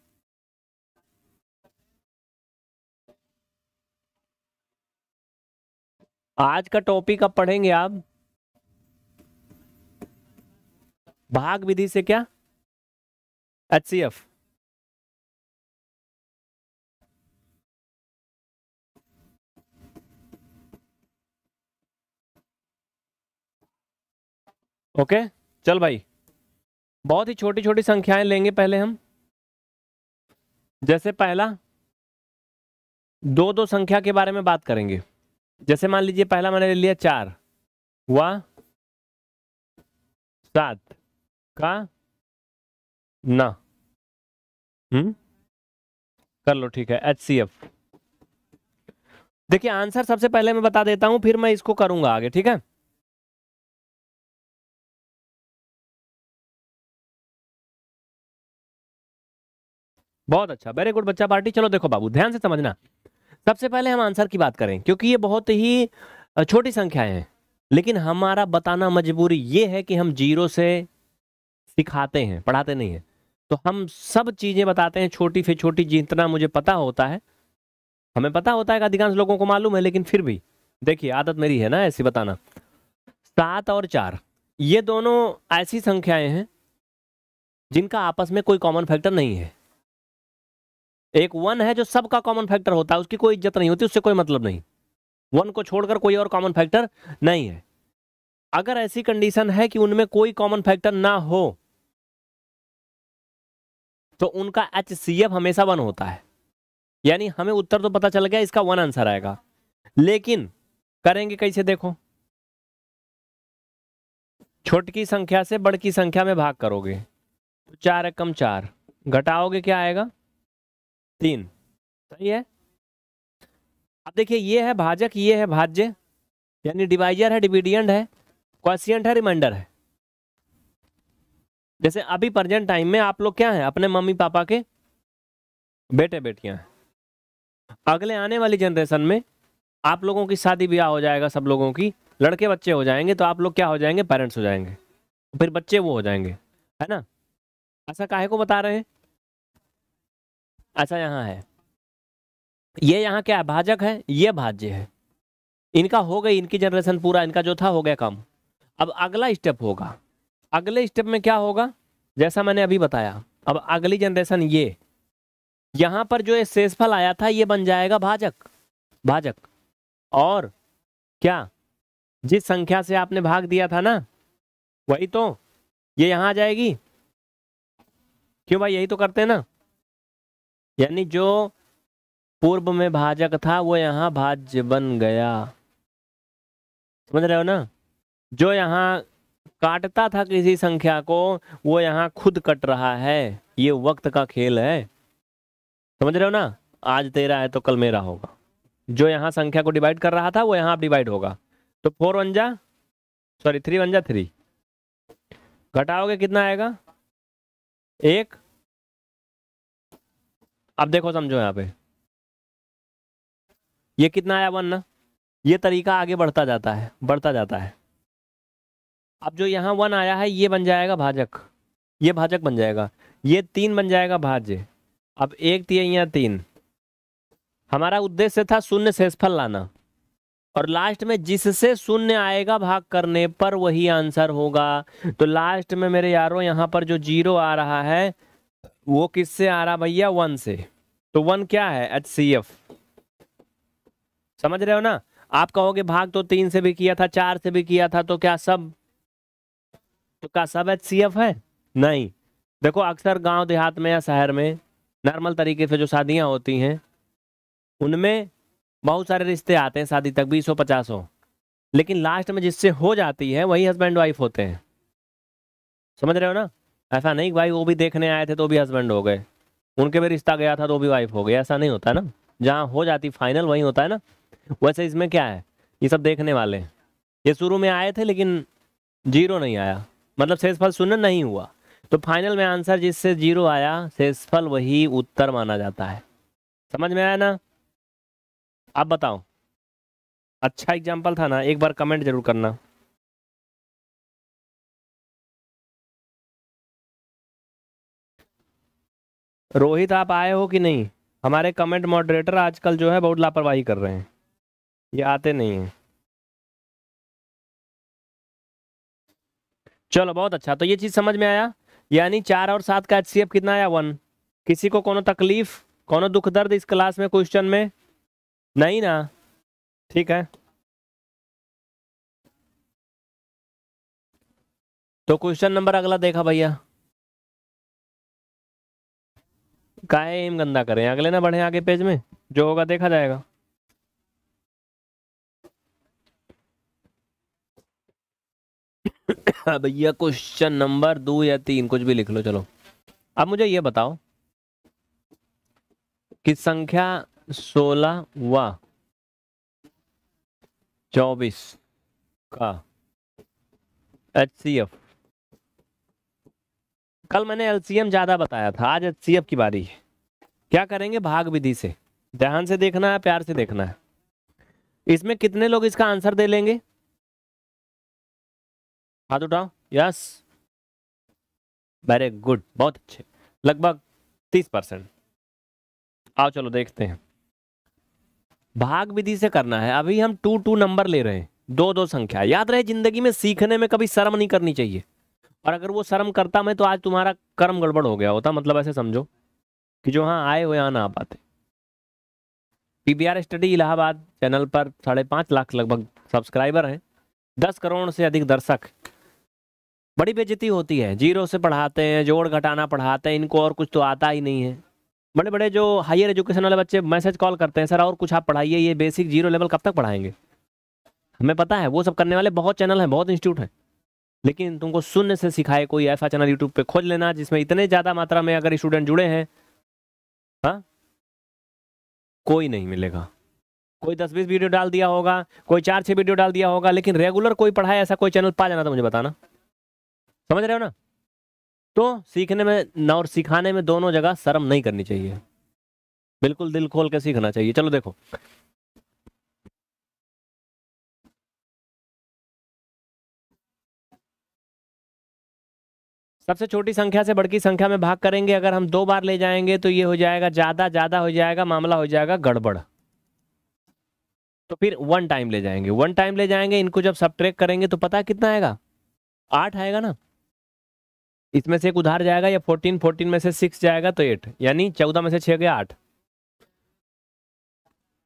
आज का टॉपिक अब पढ़ेंगे आप भाग विधि से क्या एच सी एफ ओके चल भाई बहुत ही छोटी छोटी संख्याएं लेंगे पहले हम जैसे पहला दो दो संख्या के बारे में बात करेंगे जैसे मान लीजिए पहला मैंने ले लिया चार हुआ सात का न हम्म? कर लो ठीक है एच सी एफ देखिए आंसर सबसे पहले मैं बता देता हूं फिर मैं इसको करूंगा आगे ठीक है बहुत अच्छा वेरी गुड बच्चा पार्टी चलो देखो बाबू ध्यान से समझना सबसे पहले हम आंसर की बात करें क्योंकि ये बहुत ही छोटी संख्याएं हैं लेकिन हमारा बताना मजबूरी ये है कि हम जीरो से सिखाते हैं पढ़ाते नहीं हैं तो हम सब चीज़ें बताते हैं छोटी फिर छोटी जितना मुझे पता होता है हमें पता होता है कि अधिकांश लोगों को मालूम है लेकिन फिर भी देखिए आदत मेरी है ना ऐसी बताना सात और चार ये दोनों ऐसी संख्याएं हैं जिनका आपस में कोई कॉमन फैक्टर नहीं है एक वन है जो सबका कॉमन फैक्टर होता है उसकी कोई इज्जत नहीं होती उससे कोई मतलब नहीं वन को छोड़कर कोई और कॉमन फैक्टर नहीं है अगर ऐसी कंडीशन है कि उनमें कोई कॉमन फैक्टर ना हो तो उनका एच सी एफ हमेशा वन होता है यानी हमें उत्तर तो पता चल गया इसका वन आंसर आएगा लेकिन करेंगे कैसे देखो छोटकी संख्या से बड़की संख्या में भाग करोगे चार कम चार घटाओगे क्या आएगा तीन सही है अब देखिए ये है भाजक ये है भाज्य यानी डिवाइजर है डिविडियंट है क्वेश्चियंट है रिमाइंडर है जैसे अभी प्रजेंट टाइम में आप लोग क्या हैं अपने मम्मी पापा के बेटे बेटियां हैं अगले आने वाली जनरेशन में आप लोगों की शादी ब्याह हो जाएगा सब लोगों की लड़के बच्चे हो जाएंगे तो आप लोग क्या हो जाएंगे पेरेंट्स हो जाएंगे फिर बच्चे वो हो जाएंगे है ना ऐसा काहे को बता रहे हैं अच्छा यहाँ है ये यहाँ क्या भाजक है ये भाज्य है इनका हो गई इनकी जनरेशन पूरा इनका जो था हो गया कम अब अगला स्टेप होगा अगले स्टेप में क्या होगा जैसा मैंने अभी बताया अब अगली जनरेशन ये यहाँ पर जो ये शेषफल आया था ये बन जाएगा भाजक भाजक और क्या जिस संख्या से आपने भाग दिया था ना वही तो ये यहाँ आ जाएगी क्यों भाई यही तो करते हैं ना यानी जो पूर्व में भाजक था वो यहाँ भाज्य बन गया समझ रहे हो ना जो यहाँ काटता था किसी संख्या को वो यहाँ खुद कट रहा है ये वक्त का खेल है समझ रहे हो ना आज तेरा है तो कल मेरा होगा जो यहाँ संख्या को डिवाइड कर रहा था वो यहाँ डिवाइड होगा तो फोर वन जा सॉरी थ्री वन जा थ्री घटाओगे कितना आएगा एक अब देखो समझो यहाँ पे ये कितना आया वन ना ये तरीका आगे बढ़ता जाता है बढ़ता जाता है अब जो यहाँ वन आया है ये बन जाएगा भाजक ये भाजक बन जाएगा ये तीन बन जाएगा भाज्य अब एक तीन या तीन हमारा उद्देश्य था शून्य शेषफल लाना और लास्ट में जिससे शून्य आएगा भाग करने पर वही आंसर होगा तो लास्ट में मेरे यारों यहाँ पर जो जीरो आ रहा है वो किससे आ रहा भैया वन से तो वन क्या है एच सी एफ समझ रहे हो ना आप कहोगे भाग तो तीन से भी किया था चार से भी किया था तो क्या सब तो क्या सब एच सी एफ है नहीं देखो अक्सर गांव देहात में या शहर में नॉर्मल तरीके से जो शादियां होती हैं उनमें बहुत सारे रिश्ते आते हैं शादी तक बीस सौ पचास हो लेकिन लास्ट में जिससे हो जाती है वही हस्बैंड वाइफ होते हैं समझ रहे हो ना ऐसा नहीं भाई वो भी देखने आए थे तो भी हस्बैंड हो गए उनके भी रिश्ता गया था तो भी वाइफ हो गई ऐसा नहीं होता ना जहाँ हो जाती फाइनल वहीं होता है ना वैसे इसमें क्या है ये सब देखने वाले ये शुरू में आए थे लेकिन जीरो नहीं आया मतलब शेषफल शून्य नहीं हुआ तो फाइनल में आंसर जिससे जीरो आया शेषफल वही उत्तर माना जाता है समझ में आया ना आप बताओ अच्छा एग्जाम्पल था ना एक बार कमेंट जरूर करना रोहित आप आए हो कि नहीं हमारे कमेंट मॉडरेटर आजकल जो है बहुत लापरवाही कर रहे हैं ये आते नहीं हैं चलो बहुत अच्छा तो ये चीज़ समझ में आया यानी चार और सात का एच कितना आया वन किसी को कोनो तकलीफ कोनो दुख दर्द इस क्लास में क्वेश्चन में नहीं ना ठीक है तो क्वेश्चन नंबर अगला देखा भैया काहे एम गंदा करें अगले ना बढ़े आगे पेज में जो होगा देखा जाएगा [coughs] हाँ, भैया क्वेश्चन नंबर दो या तीन कुछ भी लिख लो चलो अब मुझे ये बताओ कि संख्या सोलह व चौबीस का एच सी एफ कल मैंने एलसीएम ज़्यादा बताया था आज एचसीएफ की बारी है क्या करेंगे भाग विधि से ध्यान से देखना है प्यार से देखना है इसमें कितने लोग इसका आंसर दे लेंगे हाथ उठाओ यस वेरी गुड बहुत अच्छे लगभग तीस परसेंट आओ चलो देखते हैं भाग विधि से करना है अभी हम टू टू नंबर ले रहे हैं दो दो संख्या याद रहे जिंदगी में सीखने में कभी शर्म नहीं करनी चाहिए और अगर वो शर्म करता मैं तो आज तुम्हारा कर्म गड़बड़ हो गया होता मतलब ऐसे समझो कि जो हाँ आए हो यहाँ ना आ पाते पीबीआर स्टडी इलाहाबाद चैनल पर साढ़े पाँच लाख लगभग सब्सक्राइबर हैं दस करोड़ से अधिक दर्शक बड़ी बेजती होती है जीरो से पढ़ाते हैं जोड़ घटाना पढ़ाते हैं इनको और कुछ तो आता ही नहीं है बड़े बड़े जो हायर एजुकेशन वाले बच्चे मैसेज कॉल करते हैं सर और कुछ आप पढ़ाइए ये बेसिक जीरो लेवल कब तक पढ़ाएंगे हमें पता है वो सब करने वाले बहुत चैनल हैं बहुत इंस्टीट्यूट हैं लेकिन तुमको शून्य से सिखाए कोई ऐसा चैनल यूट्यूब पे खोज लेना जिसमें इतने ज़्यादा मात्रा में अगर स्टूडेंट जुड़े हैं हाँ कोई नहीं मिलेगा कोई दस बीस वीडियो डाल दिया होगा कोई चार छः वीडियो डाल दिया होगा लेकिन रेगुलर कोई पढ़ाए ऐसा कोई चैनल पा जाना तो मुझे बताना समझ रहे हो ना तो सीखने में और सिखाने में दोनों जगह शर्म नहीं करनी चाहिए बिल्कुल दिल खोल के सीखना चाहिए चलो देखो सबसे छोटी संख्या से बड़की संख्या में भाग करेंगे अगर हम दो बार ले जाएंगे तो ये हो जाएगा ज़्यादा ज़्यादा हो जाएगा मामला हो जाएगा गड़बड़ तो फिर वन टाइम ले जाएंगे वन टाइम ले जाएंगे इनको जब सब ट्रेक करेंगे तो पता कितना आएगा आठ आएगा ना इसमें से एक उधार जाएगा या फोर्टीन फोर्टीन में से सिक्स जाएगा तो एट यानी चौदह में से छः गया आठ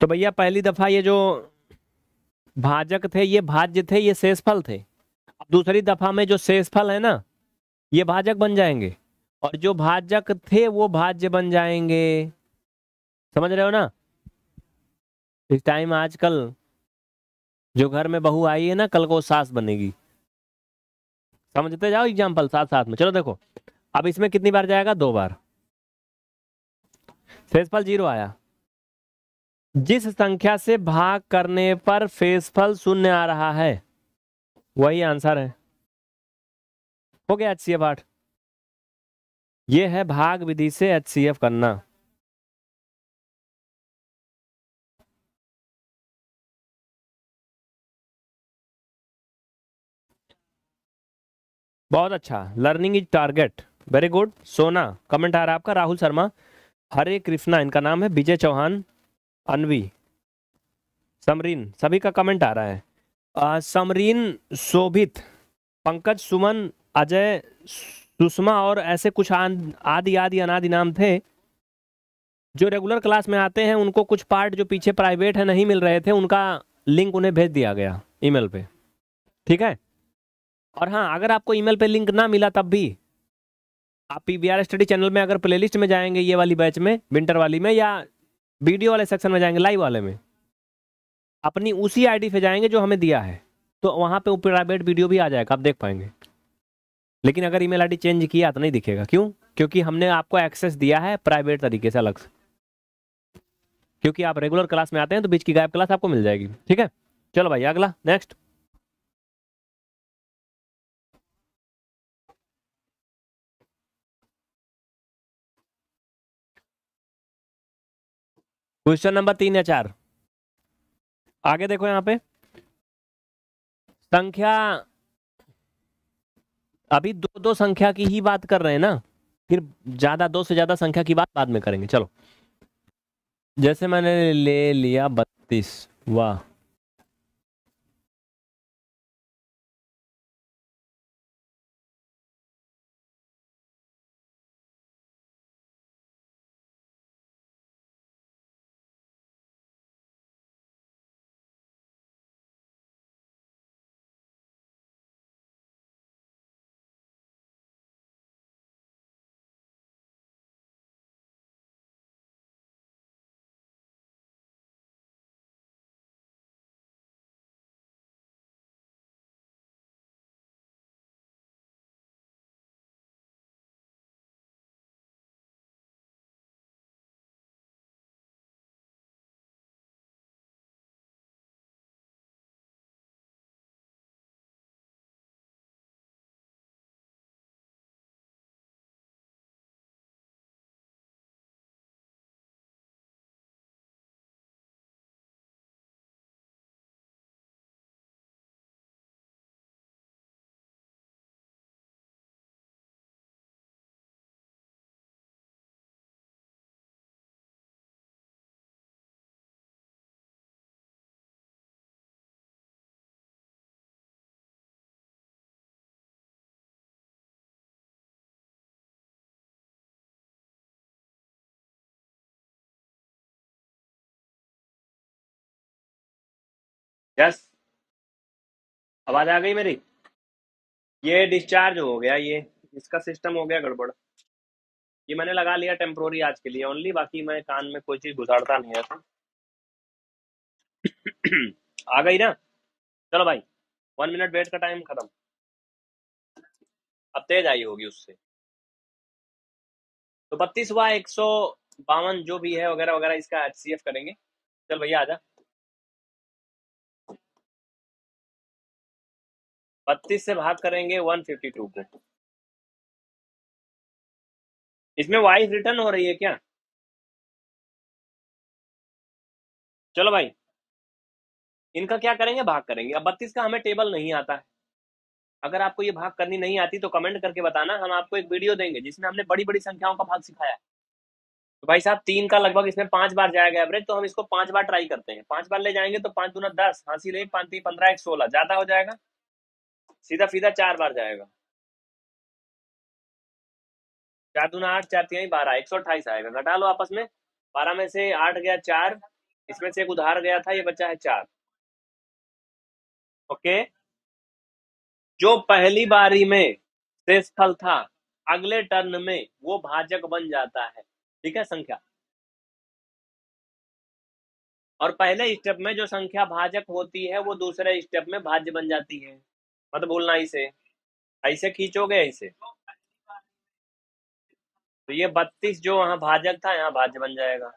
तो भैया पहली दफ़ा ये जो भाजक थे ये भाज्य थे ये शेषफल थे अब दूसरी दफ़ा में जो शेषफल है ना ये भाजक बन जाएंगे और जो भाजक थे वो भाज्य बन जाएंगे समझ रहे हो ना इस टाइम आजकल जो घर में बहू आई है ना कल को सास बनेगी समझते जाओ एग्जाम्पल साथ साथ में चलो देखो अब इसमें कितनी बार जाएगा दो बार फेसफल जीरो आया जिस संख्या से भाग करने पर फेसफल शून्य आ रहा है वही आंसर है हो गया एच सी एफ आठ ये है भाग विधि से एच सी एफ करना बहुत अच्छा learning is target very good Sona comment आ रहा है आपका राहुल शर्मा हरे कृष्णा इनका नाम है विजय चौहान अनवी समरीन सभी का कमेंट आ रहा है समरीन शोभित पंकज सुमन अजय सुषमा और ऐसे कुछ आदि आदि अनादि नाम थे जो रेगुलर क्लास में आते हैं उनको कुछ पार्ट जो पीछे प्राइवेट है नहीं मिल रहे थे उनका लिंक उन्हें भेज दिया गया ईमेल पे ठीक है और हाँ अगर आपको ईमेल पे लिंक ना मिला तब भी आप पी स्टडी चैनल में अगर प्लेलिस्ट में जाएंगे ये वाली बैच में विंटर वाली में या वीडियो वाले सेक्शन में जाएंगे लाइव वाले में अपनी उसी आईडी पे जाएंगे जो हमें दिया है तो वहाँ पे प्राइवेट वीडियो भी आ जाएगा आप देख पाएंगे लेकिन अगर ईमेल आईडी चेंज किया तो नहीं दिखेगा क्यों क्योंकि हमने आपको एक्सेस दिया है प्राइवेट तरीके से अलग से क्योंकि आप रेगुलर क्लास में आते हैं तो बीच की गायब क्लास आपको मिल जाएगी ठीक है चलो भाई अगला नेक्स्ट क्वेश्चन नंबर तीन या चार आगे देखो यहां पे संख्या अभी दो दो संख्या की ही बात कर रहे हैं ना फिर ज्यादा दो से ज्यादा संख्या की बात बाद में करेंगे चलो जैसे मैंने ले लिया बत्तीस वाह यस आवाज आ गई मेरी ये डिस्चार्ज हो गया ये इसका सिस्टम हो गया गड़बड़ ये मैंने लगा लिया टेम्प्रोरी आज के लिए ओनली बाकी मैं कान में कोई चीज गुजारता नहीं है [clears throat] आ गई ना चलो भाई वन मिनट वेट का टाइम खत्म अब तेज आई होगी उससे तो बत्तीसवा एक सौ बावन जो भी है वगैरह वगैरह इसका एच करेंगे चल भैया आजा बत्तीस से भाग करेंगे वन फिफ्टी टू को इसमें वाइफ रिटर्न हो रही है क्या चलो भाई इनका क्या करेंगे भाग करेंगे अब बत्तीस का हमें टेबल नहीं आता है अगर आपको ये भाग करनी नहीं आती तो कमेंट करके बताना हम आपको एक वीडियो देंगे जिसमें हमने बड़ी बड़ी संख्याओं का भाग सिखाया है तो भाई साहब तीन का लगभग इसमें पांच बार जाएगा एवरेज तो हम इसको पांच बार ट्राई करते हैं पांच बार ले जाएंगे तो पांच दूना दस हाँसी ले पांच तीन पंद्रह एक सोलह ज्यादा हो जाएगा सीधा सीधा चार बार जाएगा चार दूना आठ चार तीन बारह एक सौ अट्ठाईस आएगा घटा लो आपस में बारह में से आठ गया चार इसमें से एक उधार गया था ये बचा है चार ओके जो पहली बारी में शेषफल था अगले टर्न में वो भाजक बन जाता है ठीक है संख्या और पहले स्टेप में जो संख्या भाजक होती है वो दूसरे स्टेप में भाज्य बन जाती है मत भूलना ऐसे ऐसे खींचोगे ऐसे तो ये बत्तीस जो वहां भाजक था यहाँ भाज्य बन जाएगा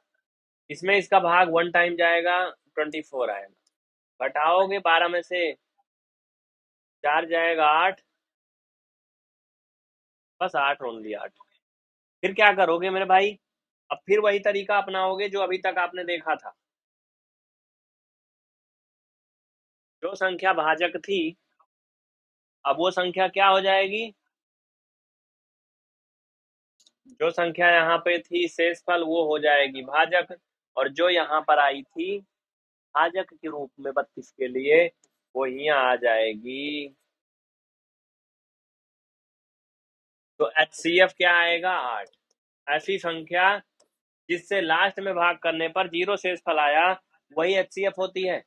इसमें इसका भाग वन टाइम जाएगा ट्वेंटी फोर आएगा बटाओगे बारह में से चार जाएगा आठ बस आठ ओनली आठ फिर क्या करोगे मेरे भाई अब फिर वही तरीका अपनाओगे जो अभी तक आपने देखा था जो संख्या भाजक थी अब वो संख्या क्या हो जाएगी जो संख्या यहाँ पे थी शेषफल वो हो जाएगी भाजक और जो यहाँ पर आई थी भाजक के रूप में बत्तीस के लिए वो यहाँ आ जाएगी तो एच सी एफ क्या आएगा आठ ऐसी संख्या जिससे लास्ट में भाग करने पर जीरो शेषफल आया वही एच सी एफ होती है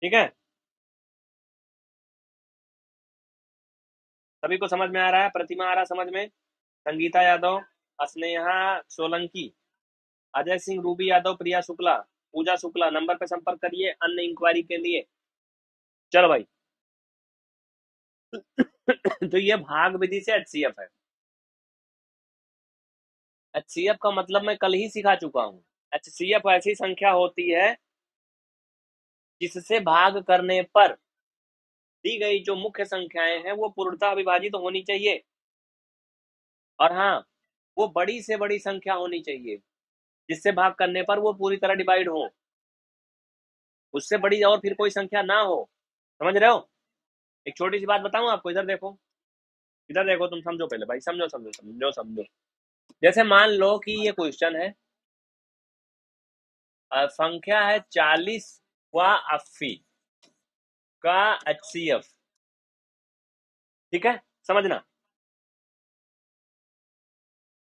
ठीक है सभी को समझ में आ रहा है प्रतिमा आ रहा समझ में संगीता यादव स्नेहा सोलंकी अजय सिंह रूबी यादव प्रिया शुक्ला पूजा शुक्ला नंबर पर संपर्क करिए अन्य इंक्वायरी के लिए चलो भाई तो ये भाग विधि से एच है एच का मतलब मैं कल ही सिखा चुका हूँ एच ऐसी संख्या होती है जिससे भाग करने पर दी गई जो मुख्य संख्याएं हैं वो पूर्णता अविभाजित तो होनी चाहिए और हाँ वो बड़ी से बड़ी संख्या होनी चाहिए जिससे भाग करने पर वो पूरी तरह डिवाइड हो उससे बड़ी और फिर कोई संख्या ना हो समझ रहे हो एक छोटी सी बात बताऊं आपको इधर देखो इधर देखो तुम समझो पहले भाई समझो समझो समझो समझो जैसे मान लो कि ये क्वेश्चन है संख्या है चालीस व अस्सी का एच सी एफ ठीक है समझना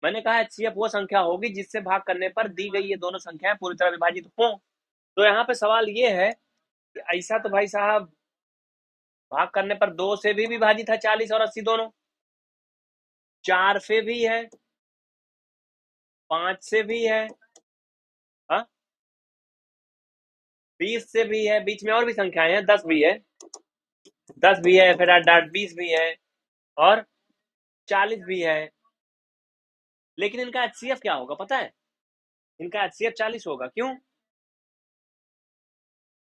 मैंने कहा एच सी एफ वो संख्या होगी जिससे भाग करने पर दी गई ये दोनों संख्याएं पूरी तरह विभाजित हो तो यहाँ पे सवाल ये है कि ऐसा तो भाई साहब भाग करने पर दो से भी विभाजित है चालीस और अस्सी दोनों चार से भी है पांच से भी है बीस से भी है बीच में और भी संख्याएं हैं दस भी है दस भी है फिर आठ आठ बीस भी है और चालीस भी है लेकिन इनका एच क्या होगा पता है इनका एच सी एफ चालीस होगा क्यों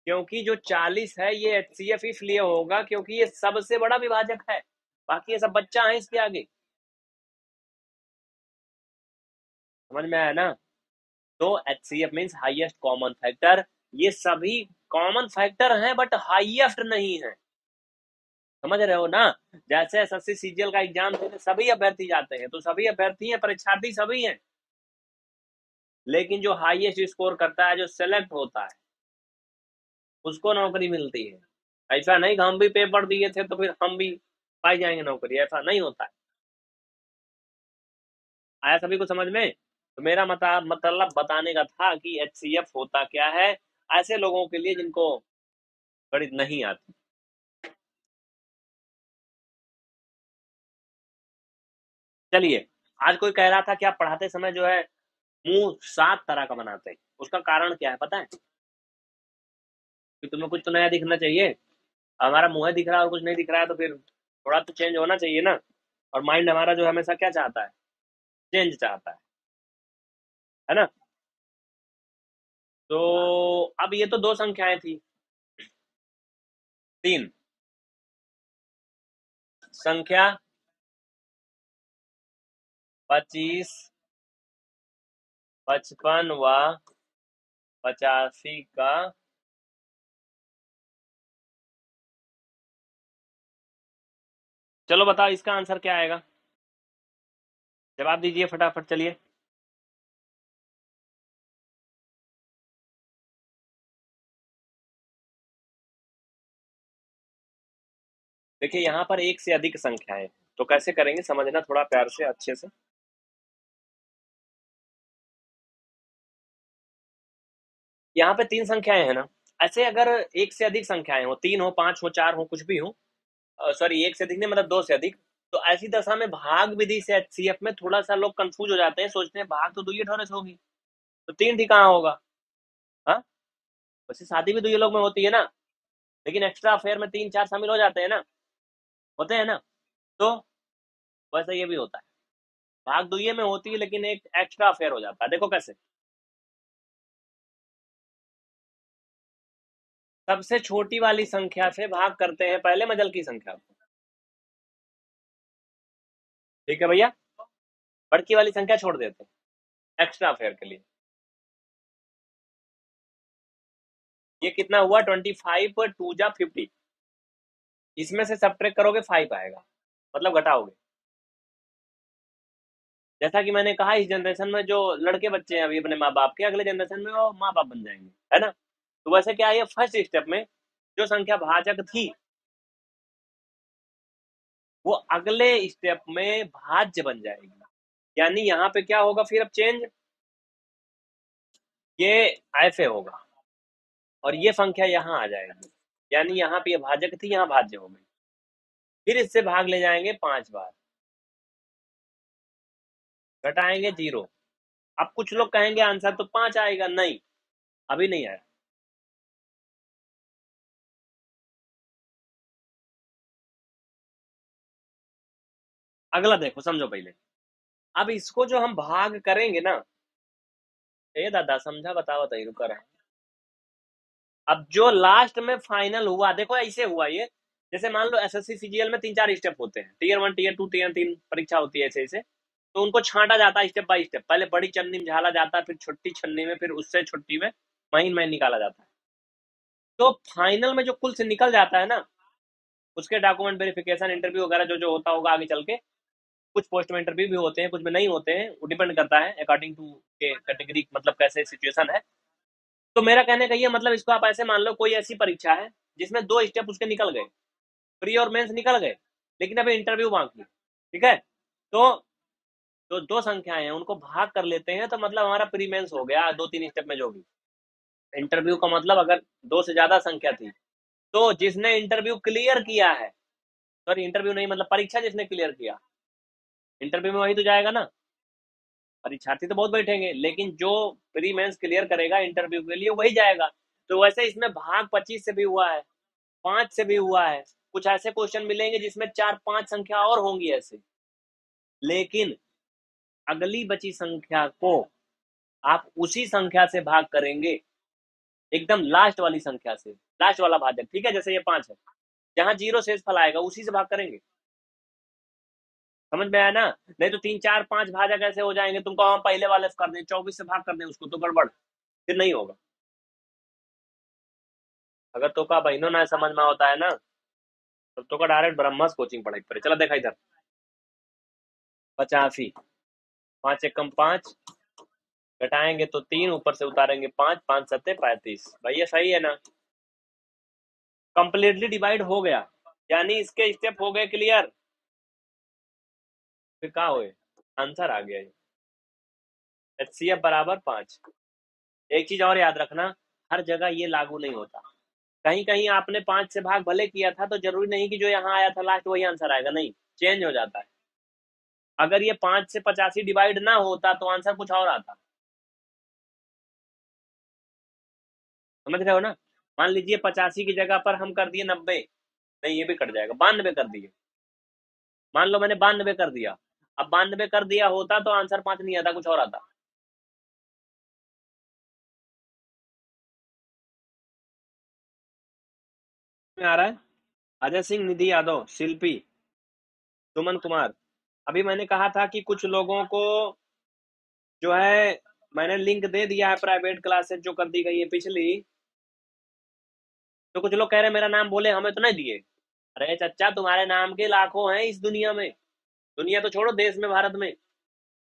क्योंकि जो चालीस है ये एच सी एफ इसलिए होगा क्योंकि ये सबसे बड़ा विभाजक है बाकी ये सब बच्चा है इसके आगे समझ में आया ना तो H C F means highest common factor ये सभी कॉमन फैक्टर हैं बट हाइएस्ट नहीं है समझ रहे हो ना जैसे एस एस सीजीएल का एग्जाम देने सभी अभ्यर्थी जाते हैं तो सभी अभ्यर्थी हैं परीक्षार्थी सभी हैं लेकिन जो हाईएस्ट स्कोर करता है जो सेलेक्ट होता है उसको नौकरी मिलती है ऐसा नहीं हम भी पेपर दिए थे तो फिर हम भी पाई जाएंगे नौकरी ऐसा नहीं होता है आया सभी को समझ में तो मेरा मतलब मतलब बताने का था कि एच होता क्या है ऐसे लोगों के लिए जिनको गणित नहीं आती चलिए आज कोई कह रहा था कि आप पढ़ाते समय जो है मुंह सात तरह का बनाते हैं उसका कारण क्या है पता है कि तुम्हें कुछ तो नया दिखना चाहिए हमारा मुंह दिख रहा है और कुछ नहीं दिख रहा है तो फिर थोड़ा तो चेंज होना चाहिए ना और माइंड हमारा जो हमेशा क्या चाहता है चेंज चाहता है है ना तो अब ये तो दो संख्याएं थी तीन संख्या पच्चीस पचपन व पचासी का चलो बताओ इसका आंसर क्या आएगा जवाब दीजिए फटाफट चलिए देखिए यहाँ पर एक से अधिक संख्याएं तो कैसे करेंगे समझना थोड़ा प्यार से अच्छे से यहाँ पे तीन संख्याएं हैं ना ऐसे अगर एक से अधिक संख्याएं हो तीन हो पांच हो चार हो कुछ भी हो सॉरी एक से अधिक नहीं मतलब दो से अधिक तो ऐसी दशा में भाग विधि से एच में थोड़ा सा लोग कंफ्यूज हो जाते हैं सोचते हैं भाग तो दुई से होगी तो तीन ठीक कहाँ होगा हाँ वैसे शादी भी दुई लोग में होती है ना लेकिन एक्स्ट्रा अफेयर में तीन चार शामिल हो जाते हैं ना होते हैं ना तो वैसा ये भी होता है भाग दुइये में होती है लेकिन एक एक्स्ट्रा अफेयर हो जाता है देखो कैसे सबसे छोटी वाली संख्या से भाग करते हैं पहले मजल की संख्या ठीक है भैया बड़की वाली संख्या छोड़ देते हैं एक्स्ट्रा अफेयर के लिए ये कितना हुआ ट्वेंटी फाइव टू जा फिफ्टी इसमें से सब करोगे फाइव आएगा मतलब घटाओगे जैसा कि मैंने कहा इस जनरेशन में जो लड़के बच्चे हैं अभी अपने माँ बाप के अगले जनरेशन में वो माँ बाप बन जाएंगे है ना तो वैसे क्या है फर्स्ट स्टेप में जो संख्या भाजक थी वो अगले स्टेप में भाज्य बन जाएगी यानी यहाँ पे क्या होगा फिर अब चेंज ये एफ होगा और ये संख्या यहाँ आ जाएगी यानी यहाँ पे भाजक थी यहाँ भाज्य हो गई फिर इससे भाग ले जाएंगे पांच बार घटाएंगे जीरो अब कुछ लोग कहेंगे आंसर तो पांच आएगा नहीं अभी नहीं आया अगला देखो समझो पहले अब इसको जो हम भाग करेंगे ना ए दादा समझा बताओ बताइए रुका हैं अब जो लास्ट में फाइनल हुआ देखो ऐसे हुआ ये जैसे मान लो एस एस सी सीजीएल में तीन चार स्टेप होते हैं tier one tier two tier तीन परीक्षा होती है ऐसे ऐसे तो उनको छांटा जाता है स्टेप बाय स्टेप पहले बड़ी छन्नी में झाला जाता है फिर छोटी छन्नी में फिर उससे छोटी में महीन महीन निकाला जाता है तो फाइनल में जो कुल से निकल जाता है ना उसके डॉक्यूमेंट वेरिफिकेशन इंटरव्यू वगैरह जो जो होता होगा आगे चल के कुछ पोस्ट में इंटरव्यू भी होते हैं कुछ में नहीं होते हैं वो डिपेंड करता है अकॉर्डिंग टू के कैटेगरी मतलब कैसे सिचुएशन है तो मेरा कहने का ये मतलब इसको आप ऐसे मान लो कोई ऐसी परीक्षा है जिसमें दो स्टेप उसके निकल गए प्री और मेंस निकल गए लेकिन अभी इंटरव्यू बाकी ठीक है तो जो तो दो संख्याएं हैं उनको भाग कर लेते हैं तो मतलब हमारा प्री मेंस हो गया दो तीन स्टेप में जो भी इंटरव्यू का मतलब अगर दो से ज्यादा संख्या थी तो जिसने इंटरव्यू क्लियर किया है सॉरी इंटरव्यू नहीं मतलब परीक्षा जिसने क्लियर किया इंटरव्यू में वही तो जाएगा ना परीक्षार्थी तो बहुत बैठेंगे लेकिन जो प्री मेंस क्लियर करेगा इंटरव्यू के लिए वही जाएगा तो वैसे इसमें भाग पच्चीस से भी हुआ है पांच से भी हुआ है कुछ ऐसे क्वेश्चन मिलेंगे जिसमें चार पांच संख्या और होंगी ऐसे लेकिन अगली बची संख्या को आप उसी संख्या से भाग करेंगे एकदम लास्ट वाली संख्या से लास्ट वाला भाजक ठीक है जैसे ये पांच है जहां जीरो शेष फल आएगा उसी से भाग करेंगे समझ में आया ना नहीं तो तीन चार पांच भाजक ऐसे हो जाएंगे तुमको हम पहले वाले कर दें चौबीस से भाग कर दें उसको तो गड़बड़ फिर नहीं होगा अगर तो का बहनों ना समझ में होता है ना तब तो का डायरेक्ट ब्रह्मास कोचिंग पढ़ाई पड़े चला देखा इधर पचासी पांच एक कम पांच घटाएंगे तो तीन ऊपर से उतारेंगे पांच पांच सत्ते पैंतीस भैया सही है ना कंप्लीटली डिवाइड हो गया यानी इसके स्टेप हो गए क्लियर फिर कहा हुए आंसर आ गया एच सी एफ बराबर पांच एक चीज और याद रखना हर जगह ये लागू नहीं होता कहीं कहीं आपने पांच से भाग भले किया था तो जरूरी नहीं कि जो यहाँ आया था लास्ट वही आंसर आएगा नहीं चेंज हो जाता है अगर ये पांच से पचासी डिवाइड ना होता तो आंसर कुछ और आता समझ रहे हो ना मान लीजिए पचासी की जगह पर हम कर दिए नब्बे नहीं ये भी कट जाएगा बानबे कर दिए मान लो मैंने बानबे कर दिया अब बानवे कर दिया होता तो आंसर पांच नहीं आता कुछ और आता में आ रहा है अजय सिंह निधि यादव शिल्पी सुमन कुमार अभी मैंने कहा था कि कुछ लोगों को जो है मैंने लिंक दे दिया है प्राइवेट क्लासेस जो कर दी गई है पिछली तो कुछ लोग कह रहे मेरा नाम बोले हमें तो नहीं दिए अरे चचा तुम्हारे नाम के लाखों हैं इस दुनिया में दुनिया तो छोड़ो देश में भारत में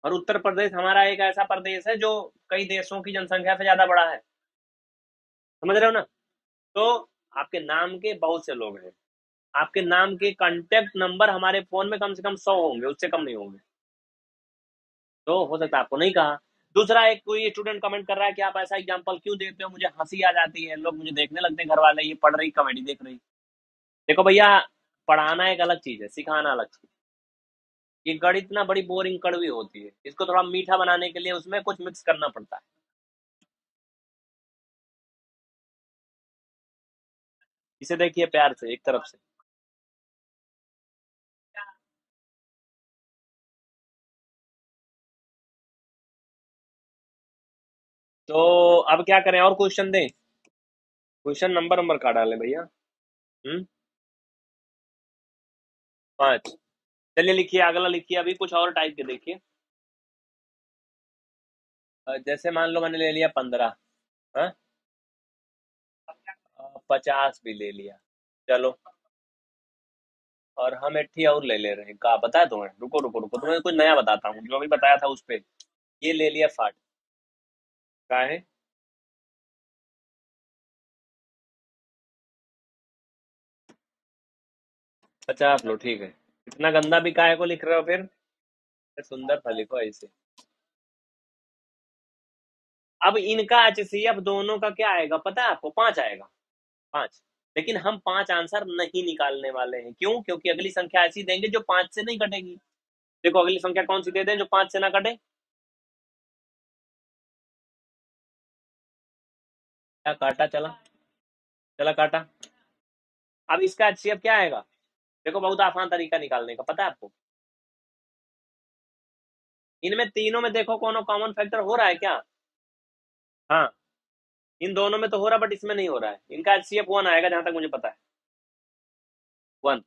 और उत्तर प्रदेश हमारा एक ऐसा प्रदेश है जो कई देशों की जनसंख्या से ज्यादा बड़ा है समझ रहे हो ना तो आपके नाम के बहुत से लोग हैं आपके नाम के कांटेक्ट नंबर हमारे फोन में कम से कम सौ होंगे उससे कम नहीं होंगे तो हो सकता है आपको नहीं कहा दूसरा एक कोई स्टूडेंट कमेंट कर रहा है कि आप ऐसा एग्जाम्पल क्यों देते हो मुझे हंसी आ जाती है लोग मुझे देखने लगते हैं घर वाले ये पढ़ रही कॉमेडी देख रही देखो भैया पढ़ाना एक अलग चीज है सिखाना अलग चीज ये कड़ी इतना बड़ी बोरिंग कड़वी होती है इसको थोड़ा मीठा बनाने के लिए उसमें कुछ मिक्स करना पड़ता है इसे देखिए प्यार से एक तरफ से तो अब क्या करें और क्वेश्चन दें क्वेश्चन नंबर नंबर का डालें भैया हम्म पांच चलिए लिखिए अगला लिखिए अभी कुछ और टाइप के देखिए जैसे मान लो मैंने ले लिया पंद्रह हाँ? पचास भी ले लिया चलो और हम एट्ठी और ले ले रहे हैं कहा बताया तुम्हें रुको रुको रुको तुम्हें कुछ नया बताता हूँ जो अभी बताया था उस पर ये ले लिया फाट का है पचास लो ठीक है इतना गंदा भी काय को लिख रहे हो फिर सुंदर था लिखो ऐसे अब इनका एचसीएफ दोनों का क्या आएगा पता है आपको पांच आएगा पांच लेकिन हम पांच आंसर नहीं निकालने वाले हैं क्यों क्योंकि अगली संख्या ऐसी देंगे जो पांच से नहीं कटेगी देखो अगली संख्या कौन सी दे दें जो पांच से ना कटे क्या काटा चला चला काटा अब इसका एचसीएफ क्या आएगा देखो बहुत आसान तरीका निकालने का पता है आपको इनमें तीनों में देखो कौन कॉमन फैक्टर हो रहा है क्या हाँ इन दोनों में तो हो रहा बट इसमें नहीं हो रहा है इनका एच सी एफ वन आएगा जहां तक मुझे पता है वन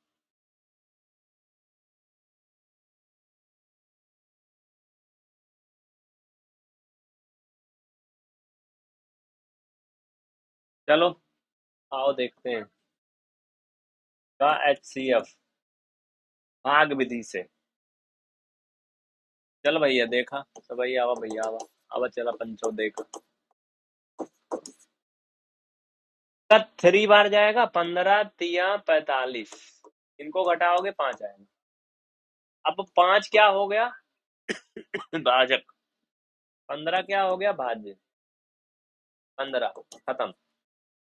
चलो आओ देखते हैं का एच सी एफ भाग विधि से चल भैया देखा सब तो भैया आवा भैया आवा आवा चला पंचो देखा कत थ्री बार जाएगा पंद्रह तिया पैतालीस इनको घटाओगे पांच आएगा अब पांच क्या हो गया [coughs] भाजक पंद्रह क्या हो गया भाज्य पंद्रह खत्म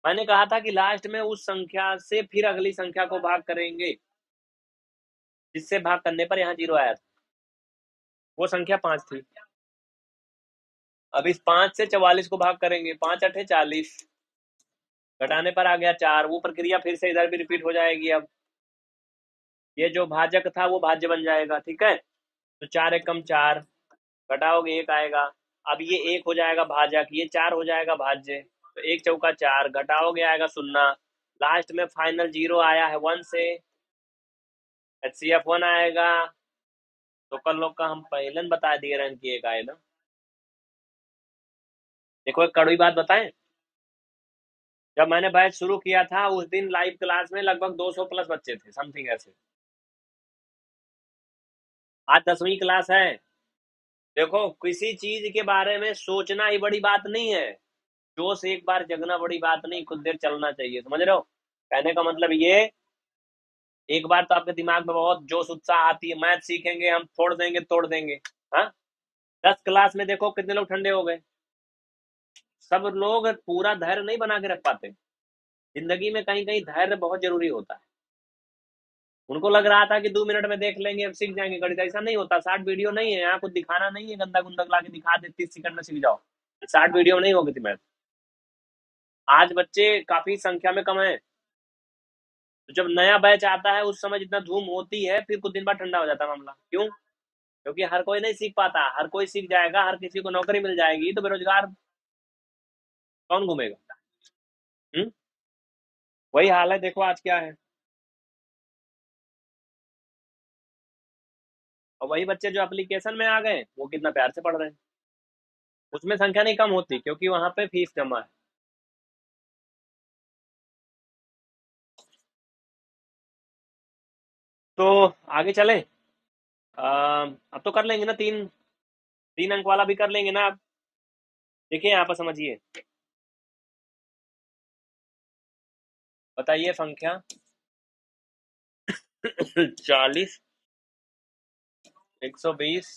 मैंने कहा था कि लास्ट में उस संख्या से फिर अगली संख्या को भाग करेंगे जिससे भाग करने पर यहाँ जीरो आया था वो संख्या पांच थी अब इस पांच से चवालीस को भाग करेंगे पांच अठे चालीस घटाने पर आ गया चार वो प्रक्रिया फिर से इधर भी रिपीट हो जाएगी अब ये जो भाजक था वो भाज्य बन जाएगा ठीक है तो चार एक कम चार घटाओगे एक आएगा अब ये एक हो जाएगा भाजक ये चार हो जाएगा भाज्य तो एक चौका चार घटाओगे आएगा सुन्ना लास्ट में फाइनल जीरो आया है वन से एच सी एफ वन आएगा तो कल लोग का हम पहले बता दिए रन की एक आए ना देखो एक कड़वी बात बताएं जब मैंने बैच शुरू किया था उस दिन लाइव क्लास में लगभग 200 प्लस बच्चे थे समथिंग ऐसे आज दसवीं क्लास है देखो किसी चीज के बारे में सोचना ही बड़ी बात नहीं है जोश एक बार जगना बड़ी बात नहीं कुछ देर चलना चाहिए समझ रहे हो कहने का मतलब ये एक बार तो आपके दिमाग में बहुत जोश उत्साह आती है मैथ सीखेंगे हम छोड़ देंगे तोड़ देंगे हाँ दस क्लास में देखो कितने लोग ठंडे हो गए सब लोग पूरा धैर्य नहीं बना के रख पाते जिंदगी में कहीं कहीं धैर्य बहुत जरूरी होता है उनको लग रहा था कि दो मिनट में देख लेंगे अब सीख जाएंगे गणित तो ऐसा नहीं होता साठ वीडियो नहीं है यहाँ कुछ दिखाना नहीं है गंदा गुंदा ला के दिखा दे तीस सेकंड में सीख जाओ साठ वीडियो नहीं होगी थी मैथ आज बच्चे काफी संख्या में कम है तो जब नया बैच आता है उस समय जितना धूम होती है फिर कुछ दिन बाद ठंडा हो जाता है मामला क्यों क्योंकि हर कोई नहीं सीख पाता हर कोई सीख जाएगा हर किसी को नौकरी मिल जाएगी तो बेरोजगार कौन घूमेगा हम्म? वही हाल है देखो आज क्या है और वही बच्चे जो एप्लीकेशन में आ गए वो कितना प्यार से पढ़ रहे हैं उसमें संख्या नहीं कम होती क्योंकि वहां पे फीस जमा है तो आगे चले अब तो कर लेंगे ना तीन तीन अंक वाला भी कर लेंगे ना आप देखिए यहाँ पर समझिए बताइए संख्या [coughs] चालीस एक सौ बीस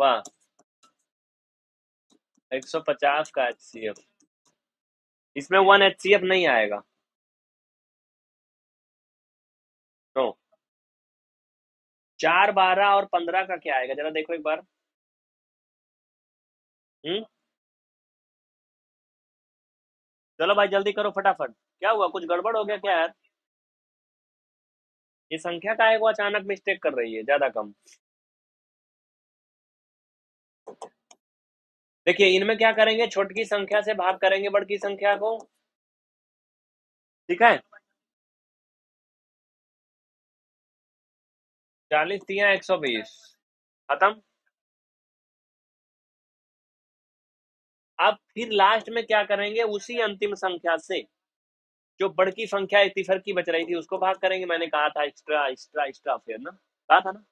व एक सौ पचास का एच सी एफ इसमें वन एच सी एफ नहीं आएगा नो तो, चार बारह और पंद्रह का क्या आएगा जरा देखो एक बार हम्म चलो भाई जल्दी करो फटाफट क्या हुआ कुछ गड़बड़ हो गया क्या यार ये संख्या का है वो अचानक मिस्टेक कर रही है ज्यादा कम देखिए इनमें क्या करेंगे छोटी संख्या से भाग करेंगे बड़की संख्या को ठीक है चालीस तीन एक सौ बीस खत्म अब फिर लास्ट में क्या करेंगे उसी अंतिम संख्या से जो बड़की संख्या इतिफर की बच रही थी उसको भाग करेंगे मैंने कहा था एक्स्ट्रा एक्स्ट्रा एक्स्ट्रा फिर ना कहा था ना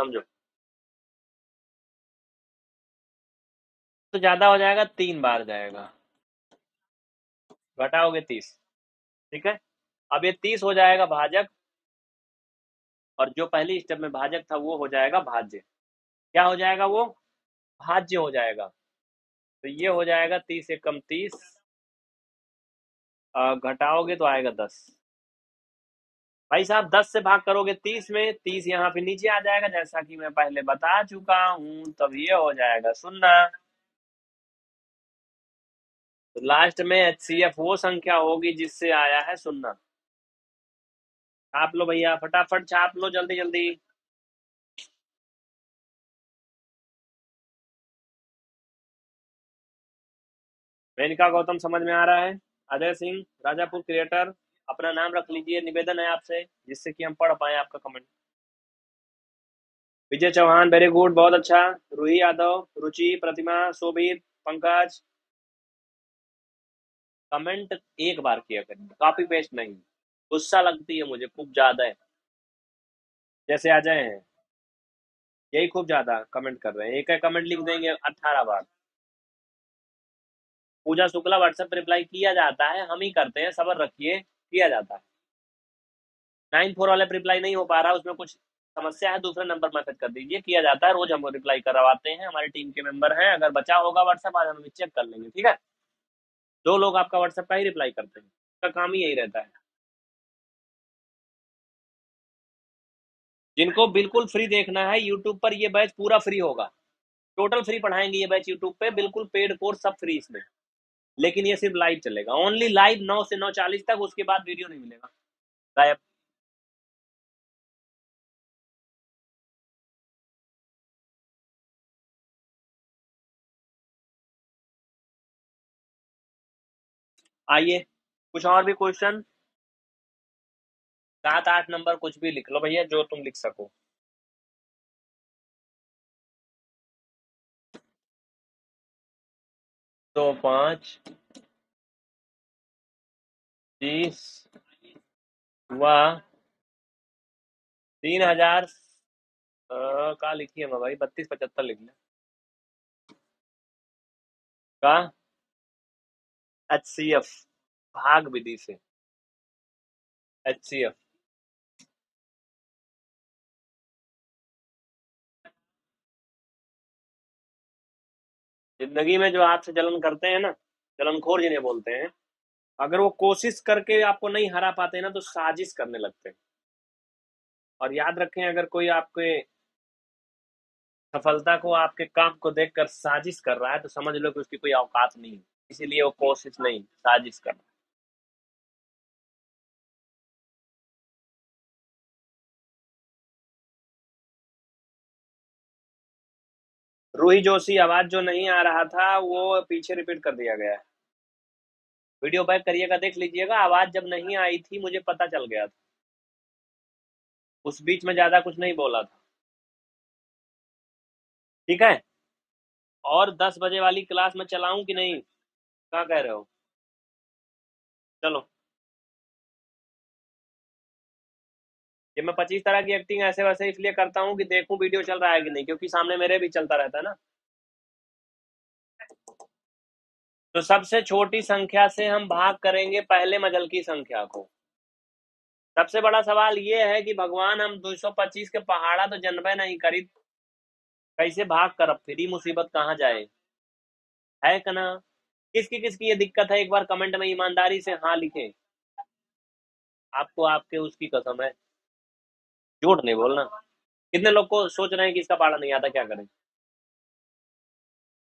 समझो तो ज्यादा हो जाएगा तीन बार जाएगा घटाओगे तीस ठीक है अब ये तीस हो जाएगा भाजक और जो पहली स्टेप में भाजक था वो हो जाएगा भाज्य क्या हो जाएगा वो भाज्य हो जाएगा तो ये हो जाएगा तीस एकम कम तीस घटाओगे तो आएगा दस भाई साहब दस से भाग करोगे तीस में तीस यहाँ पे नीचे आ जाएगा जैसा कि मैं पहले बता चुका हूं तब ये हो जाएगा सुनना तो लास्ट में एच वो संख्या होगी जिससे आया है सुनना छाप लो भैया फटाफट छाप लो जल्दी जल्दी रेणिका गौतम समझ में आ रहा है अजय सिंह राजापुर क्रिएटर अपना नाम रख लीजिए निवेदन है आपसे जिससे कि हम पढ़ पाए आपका comment Vijay Chauhan very good बहुत अच्छा रूही यादव रुचि प्रतिमा शोभित पंकज कमेंट एक बार किया करें कॉपी पेस्ट नहीं गुस्सा लगती है मुझे खूब ज्यादा है जैसे आ जाए हैं यही खूब ज्यादा कमेंट कर रहे हैं एक है कमेंट लिख देंगे अट्ठारह बार पूजा शुक्ला व्हाट्सएप रिप्लाई किया जाता है हम ही करते हैं सबर रखिए किया जाता है नाइन फोर वाले रिप्लाई नहीं हो पा रहा उसमें कुछ समस्या है दूसरे नंबर मैसेज कर दीजिए किया जाता है रोज हम रिप्लाई करवाते हैं हमारी टीम के मेंबर हैं अगर बचा होगा व्हाट्सएप आज हम चेक कर लेंगे ठीक है दो लोग आपका व्हाट्सएप का ही रिप्लाई करते हैं उसका काम ही यही रहता है जिनको बिल्कुल फ्री देखना है यूट्यूब पर ये बैच पूरा फ्री होगा टोटल फ्री पढ़ाएंगे ये बैच यूट्यूब पे बिल्कुल पेड कोर्स सब फ्री इसमें लेकिन ये सिर्फ लाइव चलेगा ओनली लाइव नौ से नौ चालीस तक उसके बाद वीडियो नहीं मिलेगा गायब आइए कुछ और भी क्वेश्चन सात आठ नंबर कुछ भी लिख लो भैया जो तुम लिख सको दो पांच तीस व तीन हजार का लिखिए मैं भाई बत्तीस पचहत्तर लिख लें का एच सी एफ भाग विधि से एच सी एफ जिंदगी में जो आपसे जलन करते हैं ना जलनखोर जिन्हें बोलते हैं अगर वो कोशिश करके आपको नहीं हरा पाते ना तो साजिश करने लगते हैं और याद रखें अगर कोई आपके सफलता को आपके काम को देखकर साजिश कर रहा है तो समझ लो कि उसकी कोई औकात नहीं है इसीलिए वो कोशिश नहीं साजिश कर रहा है रूही जोशी आवाज जो नहीं आ रहा था वो पीछे रिपीट कर दिया गया है वीडियो बैक करिएगा देख लीजिएगा आवाज जब नहीं आई थी मुझे पता चल गया था उस बीच में ज्यादा कुछ नहीं बोला था ठीक है और दस बजे वाली क्लास में चलाऊं कि नहीं क्या कह रहे हो चलो ये मैं पच्चीस तरह की एक्टिंग ऐसे वैसे इसलिए करता हूँ कि देखूँ वीडियो चल रहा है कि नहीं क्योंकि सामने मेरे भी चलता रहता है ना तो सबसे छोटी संख्या से हम भाग करेंगे पहले मजल की संख्या को सबसे बड़ा सवाल ये है कि भगवान हम 225 के पहाड़ा तो जन्मे नहीं करी कैसे भाग कर फिर ही मुसीबत कहाँ जाए है कना किसकी किसकी ये दिक्कत है एक बार कमेंट में ईमानदारी से हाँ लिखे आपको आपके उसकी कसम है झूठ नहीं बोलना कितने लोग को सोच रहे हैं कि इसका पहाड़ा नहीं आता क्या करें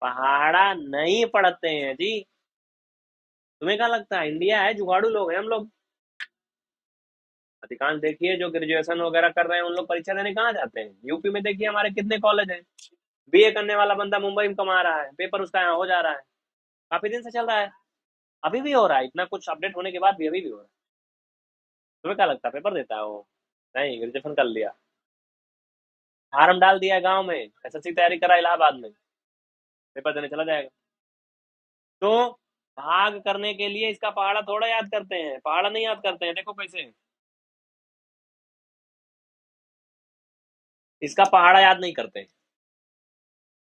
पहाड़ा नहीं पढ़ते हैं जी तुम्हें क्या लगता है इंडिया है जुगाड़ू लोग हैं हम लोग अधिकांश देखिए जो ग्रेजुएशन वगैरह कर रहे हैं उन लोग परीक्षा देने कहाँ जाते हैं यूपी में देखिए हमारे कितने कॉलेज हैं बीए करने वाला बंदा मुंबई में कमा रहा है पेपर उसका यहाँ हो जा रहा है काफी दिन से चल रहा है अभी भी हो रहा है इतना कुछ अपडेट होने के बाद भी अभी भी हो रहा है तुम्हें क्या लगता है पेपर देता है वो नहीं रिजेक्शन कर लिया फार्म डाल दिया गांव में एस एस तैयारी करा इलाहाबाद में पेपर देने चला जाएगा तो भाग करने के लिए इसका पहाड़ा थोड़ा याद करते हैं पहाड़ा नहीं याद करते हैं देखो कैसे इसका पहाड़ा याद नहीं करते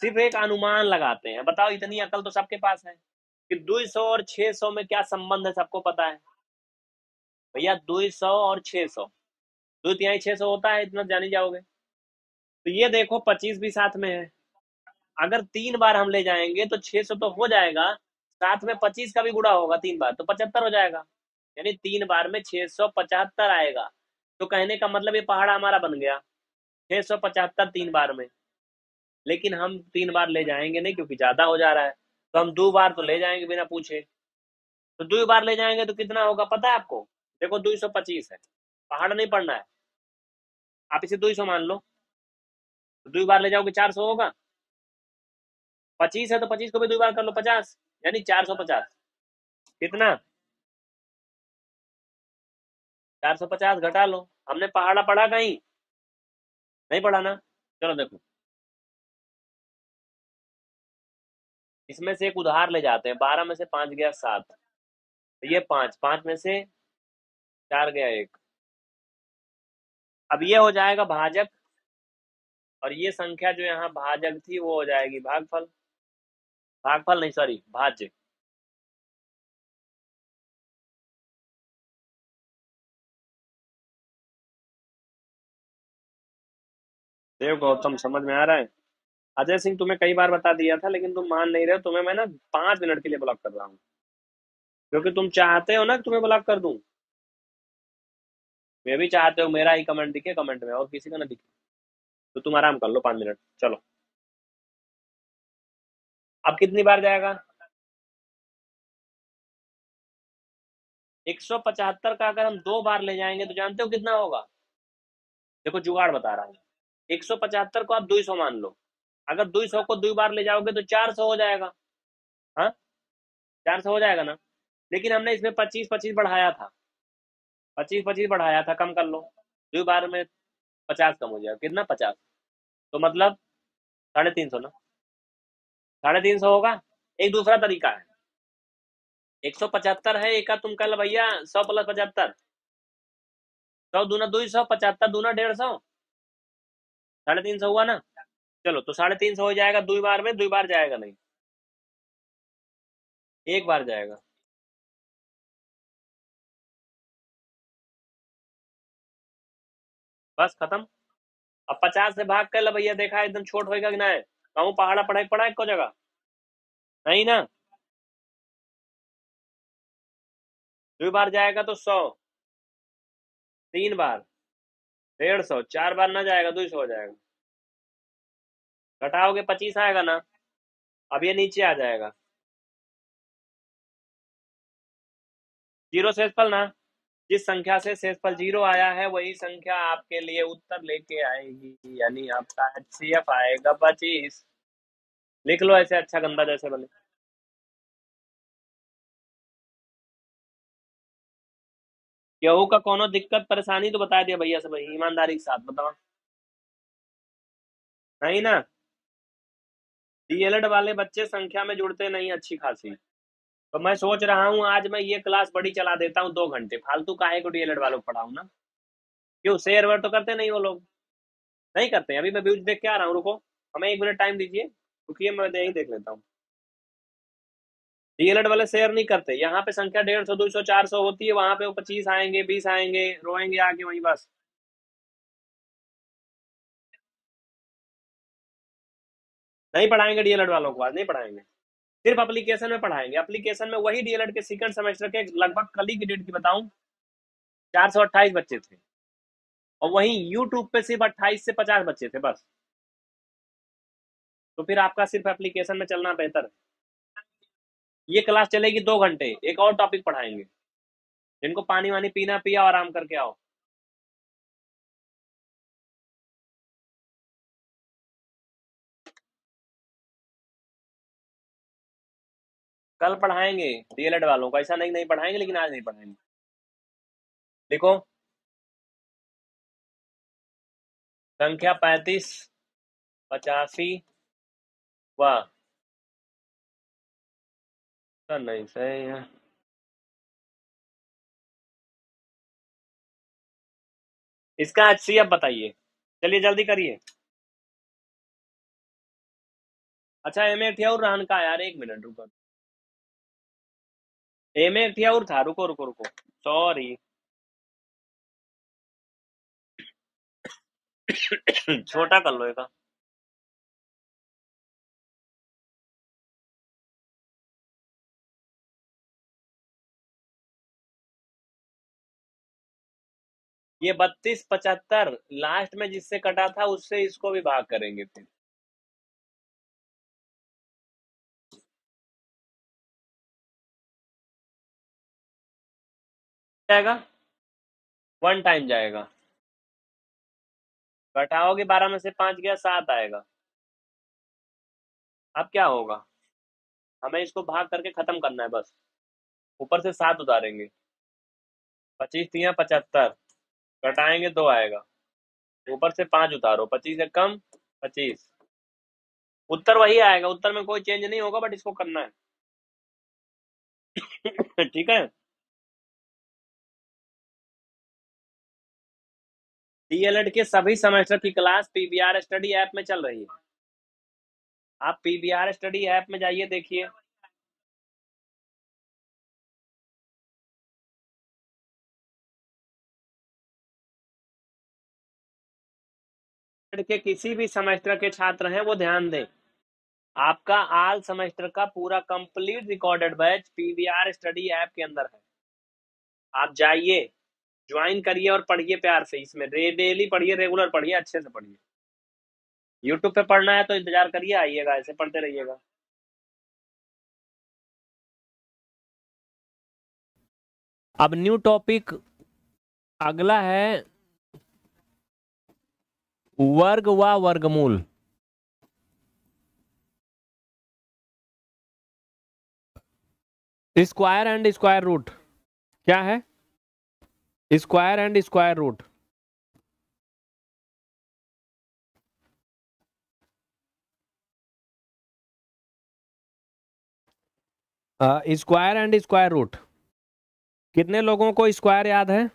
सिर्फ एक अनुमान लगाते हैं बताओ इतनी अकल तो सबके पास है कि 200 और 600 में क्या संबंध है सबको पता है भैया 200 और 600 दो तिहाई छह सौ होता है इतना जाने ही जाओगे तो ये देखो पच्चीस भी साथ में है अगर तीन बार हम ले जाएंगे तो छह सौ तो हो जाएगा साथ में पच्चीस का भी गुड़ा होगा तीन बार तो पचहत्तर हो जाएगा यानी तीन बार में छह सौ पचहत्तर आएगा तो कहने का मतलब ये पहाड़ा हमारा बन गया छह सौ पचहत्तर तीन बार में लेकिन हम तीन बार ले जाएंगे नहीं क्योंकि ज्यादा हो जा रहा है तो हम दो बार तो ले जाएंगे बिना पूछे तो दो बार ले जाएंगे तो कितना होगा पता है आपको देखो दो पच्चीस है पहाड़ नहीं पढ़ना है आप इसे दो ही सौ मान लो तो दो बार ले जाओगे चार सौ होगा पच्चीस है तो पच्चीस को भी दो बार कर लो पचास यानी चार सौ पचास कितना चार सौ पचास घटा लो हमने पहाड़ा पढ़ा कहीं नहीं पढ़ा ना चलो देखो इसमें से एक उधार ले जाते हैं बारह में से पांच गया सात तो ये पांच पांच में से चार गया एक अब ये हो जाएगा भाजक और ये संख्या जो यहाँ भाजक थी वो हो जाएगी भागफल भागफल नहीं सॉरी भाज्य देव गौतम समझ में आ रहा है अजय सिंह तुम्हें कई बार बता दिया था लेकिन तुम मान नहीं रहे हो तुम्हें मैं ना पांच मिनट के लिए ब्लॉक कर रहा हूँ क्योंकि तुम चाहते हो ना तुम्हें ब्लॉक कर दूं मैं भी चाहते हो मेरा ही कमेंट दिखे कमेंट में और किसी का ना दिखे तो तुम आराम कर लो पाँच मिनट चलो अब कितनी बार जाएगा एक सौ पचहत्तर का अगर हम दो बार ले जाएंगे तो जानते हो कितना होगा देखो जुगाड़ बता रहा हूँ एक सौ पचहत्तर को आप दो सौ मान लो अगर दो सौ को दो बार ले जाओगे तो चार सौ हो जाएगा हाँ चार सौ हो जाएगा ना लेकिन हमने इसमें पच्चीस पच्चीस बढ़ाया था पच्चीस पच्चीस बढ़ाया था कम कर लो दो बार में पचास कम हो जाएगा कितना पचास तो मतलब साढ़े तीन सौ ना साढ़े तीन सौ होगा एक दूसरा तरीका है एक सौ पचहत्तर है एक तुम लो भैया सौ प्लस पचहत्तर सौ दूना दो सौ पचहत्तर दूना डेढ़ सौ साढ़े तीन सौ हुआ ना चलो तो साढ़े तीन सौ हो जाएगा दो बार में दो बार जाएगा नहीं एक बार जाएगा बस खत्म अब पचास से भाग कर भैया देखा एकदम छोट होएगा कि ना है कहूँ पहाड़ा पढ़ाई पढ़ाई को जगह नहीं ना दो बार जाएगा तो सौ तीन बार डेढ़ सौ चार बार ना जाएगा दो तो सौ हो जाएगा घटाओगे पच्चीस आएगा ना अब ये नीचे आ जाएगा जीरो सेफल ना जिस संख्या से शेषफल जीरो आया है वही संख्या आपके लिए उत्तर लेके आएगी यानी आपका एच सी एफ आएगा पच्चीस लिख लो ऐसे अच्छा गंदा जैसे बोले गेहूं का कोनो दिक्कत परेशानी तो बता दिया भैया से भाई ईमानदारी के साथ बताओ नहीं ना डीएलएड वाले बच्चे संख्या में जुड़ते नहीं अच्छी खासी तो मैं सोच रहा हूँ आज मैं ये क्लास बड़ी चला देता हूँ दो घंटे फालतू काहे को डीएलएड वालों को पढ़ाऊ ना क्यों शेयर वेयर तो करते नहीं वो लोग नहीं करते अभी मैं व्यूज देख के आ रहा हूँ रुको हमें एक मिनट टाइम दीजिए रुकिए मैं यही देख लेता हूँ डीएलएड वाले शेयर नहीं करते यहाँ पे संख्या डेढ़ सौ दो सौ चार सौ होती है वहां पे वो पच्चीस आएंगे बीस आएंगे रोएंगे आके वहीं बस नहीं पढ़ाएंगे डीएलएड वालों को आज नहीं पढ़ाएंगे सिर्फ अप्लीकेशन में पढ़ाएंगे अप्लीकेशन में वही डीएलएड के सेकंड सेमेस्टर के लगभग कली की डेट की बताऊं चार सौ अट्ठाईस बच्चे थे और वहीं यूट्यूब पे सिर्फ अट्ठाईस से पचास बच्चे थे बस तो फिर आपका सिर्फ एप्लीकेशन में चलना बेहतर ये क्लास चलेगी दो घंटे एक और टॉपिक पढ़ाएंगे जिनको पानी वानी पीना पिया आराम करके आओ कल पढ़ाएंगे डीएलएड वालों को ऐसा नहीं नहीं पढ़ाएंगे लेकिन आज नहीं पढ़ाएंगे देखो संख्या पैंतीस पचासी व तो नहीं सही है इसका एच सी बताइए चलिए जल्दी करिए अच्छा एम एट और रहन का यार एक मिनट रुको ఏమే और था रुको रुको रुको सॉरी छोटा कर लो एक ये बत्तीस पचहत्तर लास्ट में जिससे कटा था उससे इसको भी भाग करेंगे फिर जाएगा वन टाइम जाएगा घटाओगे बारह में से पांच गया सात आएगा अब क्या होगा हमें इसको भाग करके खत्म करना है बस ऊपर से सात उतारेंगे पच्चीस तिया पचहत्तर घटाएंगे दो आएगा ऊपर से पांच उतारो पच्चीस या कम पच्चीस उत्तर वही आएगा उत्तर में कोई चेंज नहीं होगा बट इसको करना है [coughs] ठीक है डीएलएड के सभी सेमेस्टर की क्लास पीबीआर स्टडी ऐप में चल रही है आप पीबीआर स्टडी ऐप में जाइए देखिए के किसी भी सेमेस्टर के छात्र हैं वो ध्यान दें आपका आल सेमेस्टर का पूरा complete recorded batch PVR study app के अंदर है आप जाइए ज्वाइन करिए और पढ़िए प्यार से इसमें डेली पढ़िए रेगुलर पढ़िए अच्छे से पढ़िए यूट्यूब पे पढ़ना है तो इंतजार करिए आइएगा ऐसे पढ़ते रहिएगा अब न्यू टॉपिक अगला है वर्ग व वर्गमूल स्क्वायर एंड स्क्वायर रूट क्या है square and square root square and square root कितने लोगों को स्क्वायर याद है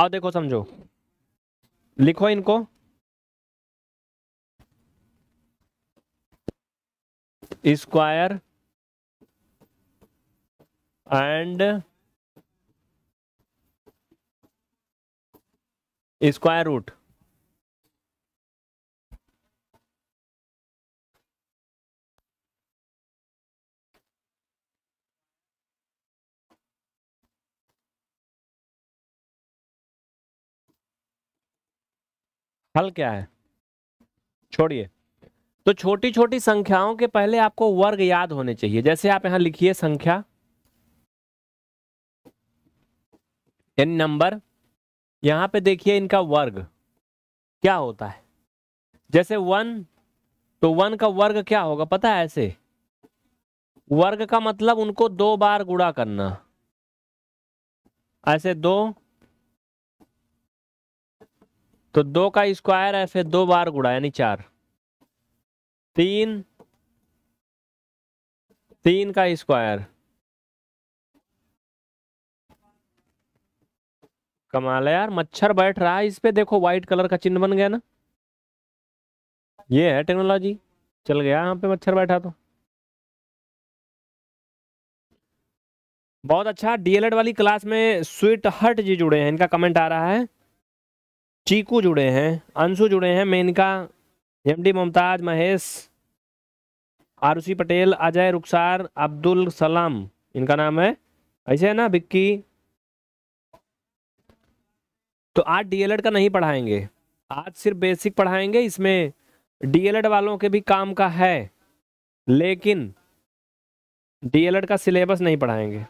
आओ देखो समझो लिखो इनको स्क्वायर एंड स्क्वायर रूट हल क्या है छोड़िए तो छोटी छोटी संख्याओं के पहले आपको वर्ग याद होने चाहिए जैसे आप यहां लिखिए संख्या एन नंबर यहाँ पे देखिए इनका वर्ग क्या होता है जैसे वन तो वन का वर्ग क्या होगा पता है ऐसे वर्ग का मतलब उनको दो बार गुड़ा करना ऐसे दो तो दो का स्क्वायर ऐसे दो बार गुड़ा यानी चार तीन तीन का स्क्वायर कमाल है यार मच्छर बैठ रहा है इस पे देखो व्हाइट कलर का चिन्ह बन गया ना ये है टेक्नोलॉजी चल गया यहाँ पे मच्छर बैठा तो बहुत अच्छा डीएलएड वाली क्लास में स्वीट हट जी जुड़े हैं इनका कमेंट आ रहा है चीकू जुड़े हैं अंशु जुड़े हैं मेनका एम डी मुमताज महेश आरुषि पटेल अजय रुखसार अब्दुल सलाम इनका नाम है ऐसे है ना बिक्की तो आज डीएलएड का नहीं पढ़ाएंगे आज सिर्फ बेसिक पढ़ाएंगे इसमें डीएलएड वालों के भी काम का है लेकिन डीएलएड का सिलेबस नहीं पढ़ाएंगे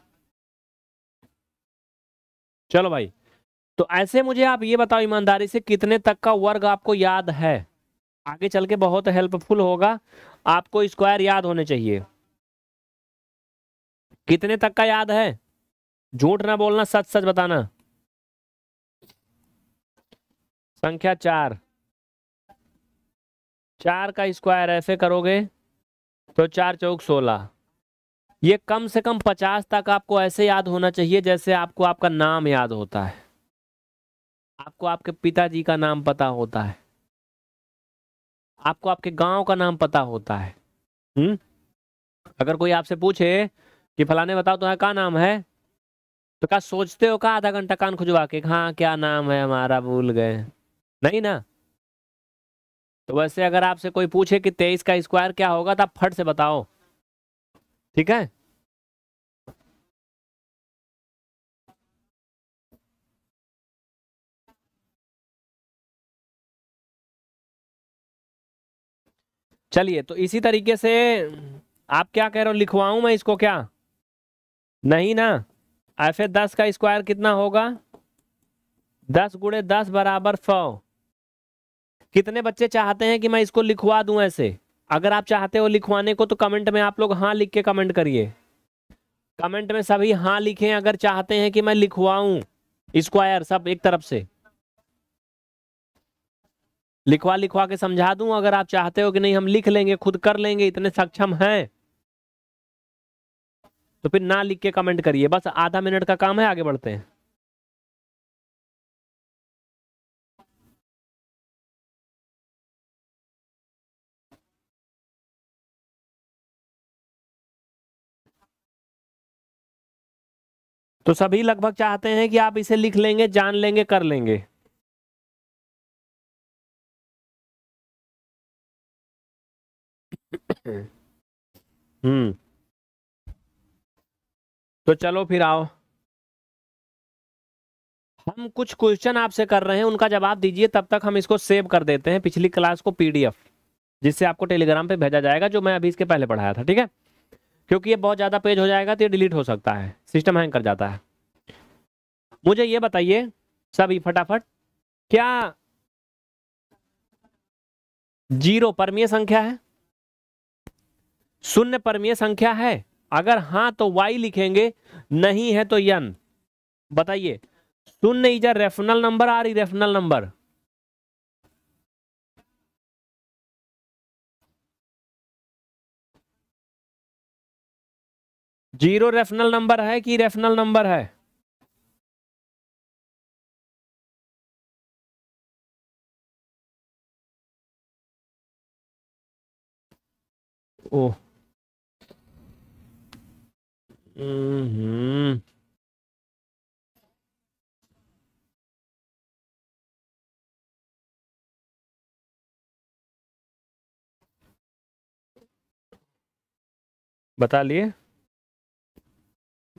चलो भाई तो ऐसे मुझे आप ये बताओ ईमानदारी से कितने तक का वर्ग आपको याद है आगे चल के बहुत हेल्पफुल होगा आपको स्क्वायर याद होने चाहिए कितने तक का याद है झूठ ना बोलना सच सच बताना संख्या चार चार का स्क्वायर ऐसे करोगे तो चार चौक सोलह ये कम से कम पचास तक आपको ऐसे याद होना चाहिए जैसे आपको आपका नाम याद होता है आपको आपके पिताजी का नाम पता होता है आपको आपके गांव का नाम पता होता है हम्म अगर कोई आपसे पूछे कि फलाने बताओ तुम्हारा क्या नाम है तो क्या सोचते हो क्या आधा घंटा कान खुजवा के हाँ क्या नाम है हमारा भूल गए नहीं ना तो वैसे अगर आपसे कोई पूछे कि तेईस का स्क्वायर क्या होगा तो आप फट से बताओ ठीक है चलिए तो इसी तरीके से आप क्या कह रहे हो लिखवाऊं मैं इसको क्या नहीं ना एफ ए दस का स्क्वायर कितना होगा दस गुड़े दस बराबर सौ कितने बच्चे चाहते हैं कि मैं इसको लिखवा दूं ऐसे अगर आप चाहते हो लिखवाने को तो कमेंट में आप लोग हाँ लिख के कमेंट करिए कमेंट में सभी हाँ लिखें अगर चाहते हैं कि मैं लिखवाऊं स्क्वायर सब एक तरफ से लिखवा लिखवा के समझा दूं अगर आप चाहते हो कि नहीं हम लिख लेंगे खुद कर लेंगे इतने सक्षम हैं तो फिर ना लिख के कमेंट करिए बस आधा मिनट का काम है आगे बढ़ते हैं तो सभी लगभग चाहते हैं कि आप इसे लिख लेंगे जान लेंगे कर लेंगे हम्म तो चलो फिर आओ हम कुछ क्वेश्चन आपसे कर रहे हैं उनका जवाब दीजिए तब तक हम इसको सेव कर देते हैं पिछली क्लास को पीडीएफ जिससे आपको टेलीग्राम पे भेजा जाएगा जो मैं अभी इसके पहले पढ़ाया था ठीक है क्योंकि ये बहुत ज़्यादा पेज हो जाएगा तो ये डिलीट हो सकता है सिस्टम हैंग कर जाता है मुझे ये बताइए सभी फटाफट क्या जीरो परमीय संख्या है शून्य परमीय संख्या है अगर हाँ तो वाई लिखेंगे नहीं है तो यन बताइए शून्य is a rational number are rational number zero rational number है कि रेफनल नंबर है ओ हम्म बता लिए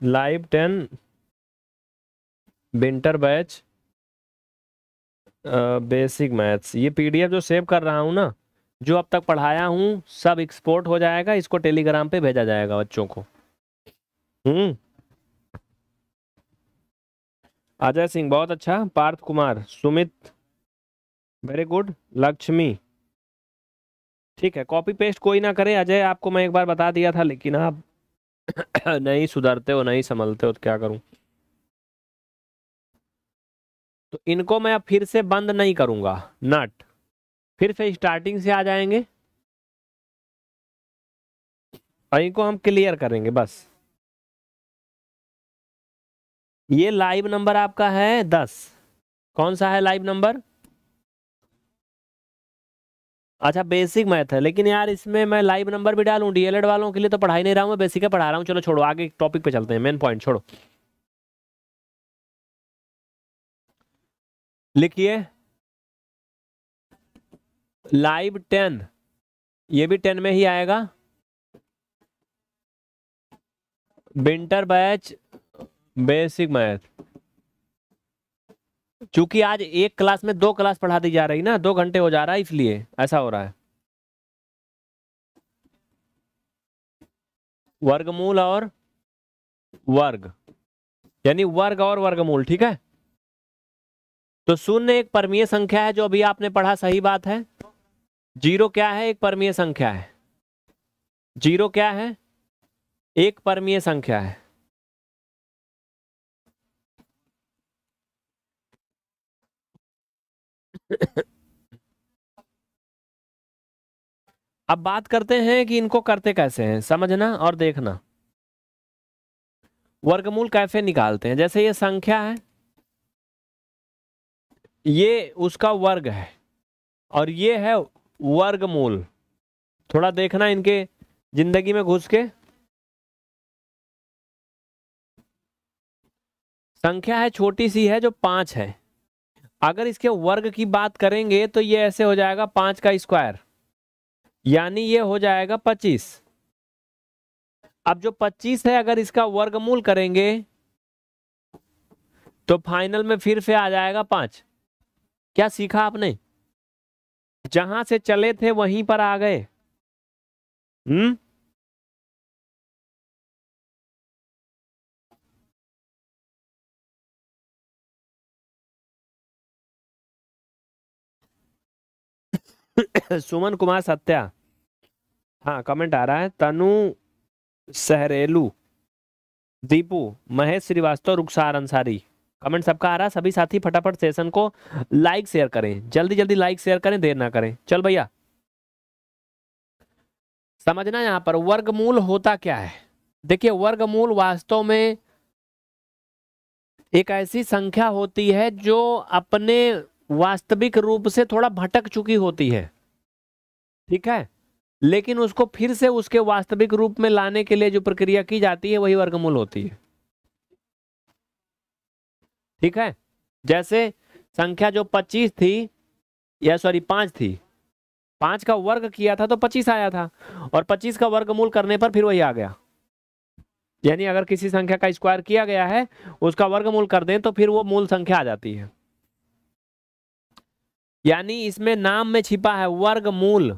live ten winter batch basic maths ये पीडीएफ जो सेव कर रहा हूँ ना जो अब तक पढ़ाया हूँ सब एक्सपोर्ट हो जाएगा इसको टेलीग्राम पे भेजा जाएगा बच्चों को हम्म अजय सिंह बहुत अच्छा पार्थ कुमार सुमित वेरी गुड लक्ष्मी ठीक है कॉपी पेस्ट कोई ना करे अजय आपको मैं एक बार बता दिया था लेकिन आप [coughs] नहीं सुधरते हो नहीं संभलते हो तो क्या करूं तो इनको मैं अब फिर से बंद नहीं करूंगा नट फिर से स्टार्टिंग से आ जाएंगे इनको हम क्लियर करेंगे बस ये लाइव नंबर आपका है दस कौन सा है लाइव नंबर अच्छा बेसिक मैथ है लेकिन यार इसमें मैं लाइव नंबर भी डालूँ डीएलएड वालों के लिए तो पढ़ाई नहीं रहा हूँ मैं बेसिक पढ़ा रहा हूँ चलो छोड़ो आगे टॉपिक पे चलते हैं मेन पॉइंट छोड़ो लिखिए लाइव टेन ये भी टेन में ही आएगा विंटर बैच बेसिक मैथ चूंकि आज एक क्लास में दो क्लास पढ़ा दी जा रही ना दो घंटे हो जा रहा है इसलिए ऐसा हो रहा है वर्गमूल और वर्ग यानी वर्ग और वर्गमूल ठीक है तो शून्य एक परमीय संख्या है जो अभी आपने पढ़ा सही बात है जीरो क्या है एक परमीय संख्या है जीरो क्या है एक परमीय संख्या है अब बात करते हैं कि इनको करते कैसे हैं समझना और देखना वर्गमूल कैसे निकालते हैं जैसे ये संख्या है ये उसका वर्ग है और ये है वर्गमूल थोड़ा देखना इनके जिंदगी में घुस के संख्या है छोटी सी है जो पांच है अगर इसके वर्ग की बात करेंगे तो ये ऐसे हो जाएगा पांच का स्क्वायर यानी ये हो जाएगा पच्चीस अब जो पच्चीस है अगर इसका वर्गमूल करेंगे तो फाइनल में फिर से आ जाएगा पांच क्या सीखा आपने जहां से चले थे वहीं पर आ गए हम्म [coughs] सुमन कुमार सत्या हाँ कमेंट आ रहा है तनु सहरेलू दीपू महेश श्रीवास्तव रुखसार अंसारी कमेंट सबका आ रहा है सभी साथी फटाफट सेशन को लाइक शेयर करें जल्दी जल्दी लाइक शेयर करें देर ना करें चल भैया समझना यहां पर वर्गमूल होता क्या है देखिए वर्गमूल वास्तव में एक ऐसी संख्या होती है जो अपने वास्तविक रूप से थोड़ा भटक चुकी होती है ठीक है लेकिन उसको फिर से उसके वास्तविक रूप में लाने के लिए जो प्रक्रिया की जाती है वही वर्गमूल होती है ठीक है जैसे संख्या जो पच्चीस थी या सॉरी पांच थी पांच का वर्ग किया था तो पच्चीस आया था और पच्चीस का वर्गमूल करने पर फिर वही आ गया यानी अगर किसी संख्या का स्क्वायर किया गया है उसका वर्गमूल कर दें तो फिर वो मूल संख्या आ जाती है यानी इसमें नाम में छिपा है वर्ग मूल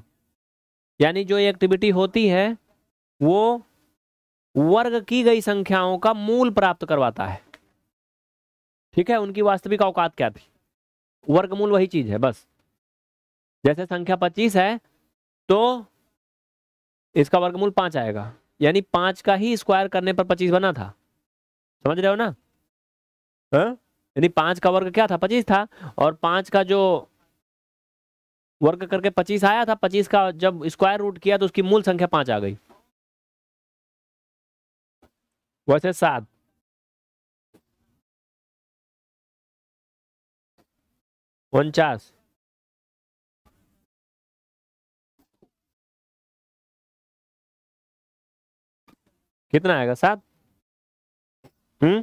यानी जो एक्टिविटी होती है वो वर्ग की गई संख्याओं का मूल प्राप्त करवाता है ठीक है उनकी वास्तविक औकात क्या थी वर्गमूल वही चीज है बस जैसे संख्या पच्चीस है तो इसका वर्गमूल पांच आएगा यानी पांच का ही स्क्वायर करने पर पच्चीस बना था समझ रहे हो ना हाँ? यानी पांच का वर्ग क्या था पच्चीस था और पांच का जो वर्ग करके पच्चीस आया था पच्चीस का जब स्क्वायर रूट किया तो उसकी मूल संख्या पांच आ गई वैसे सात उनचास कितना आएगा सात हम्म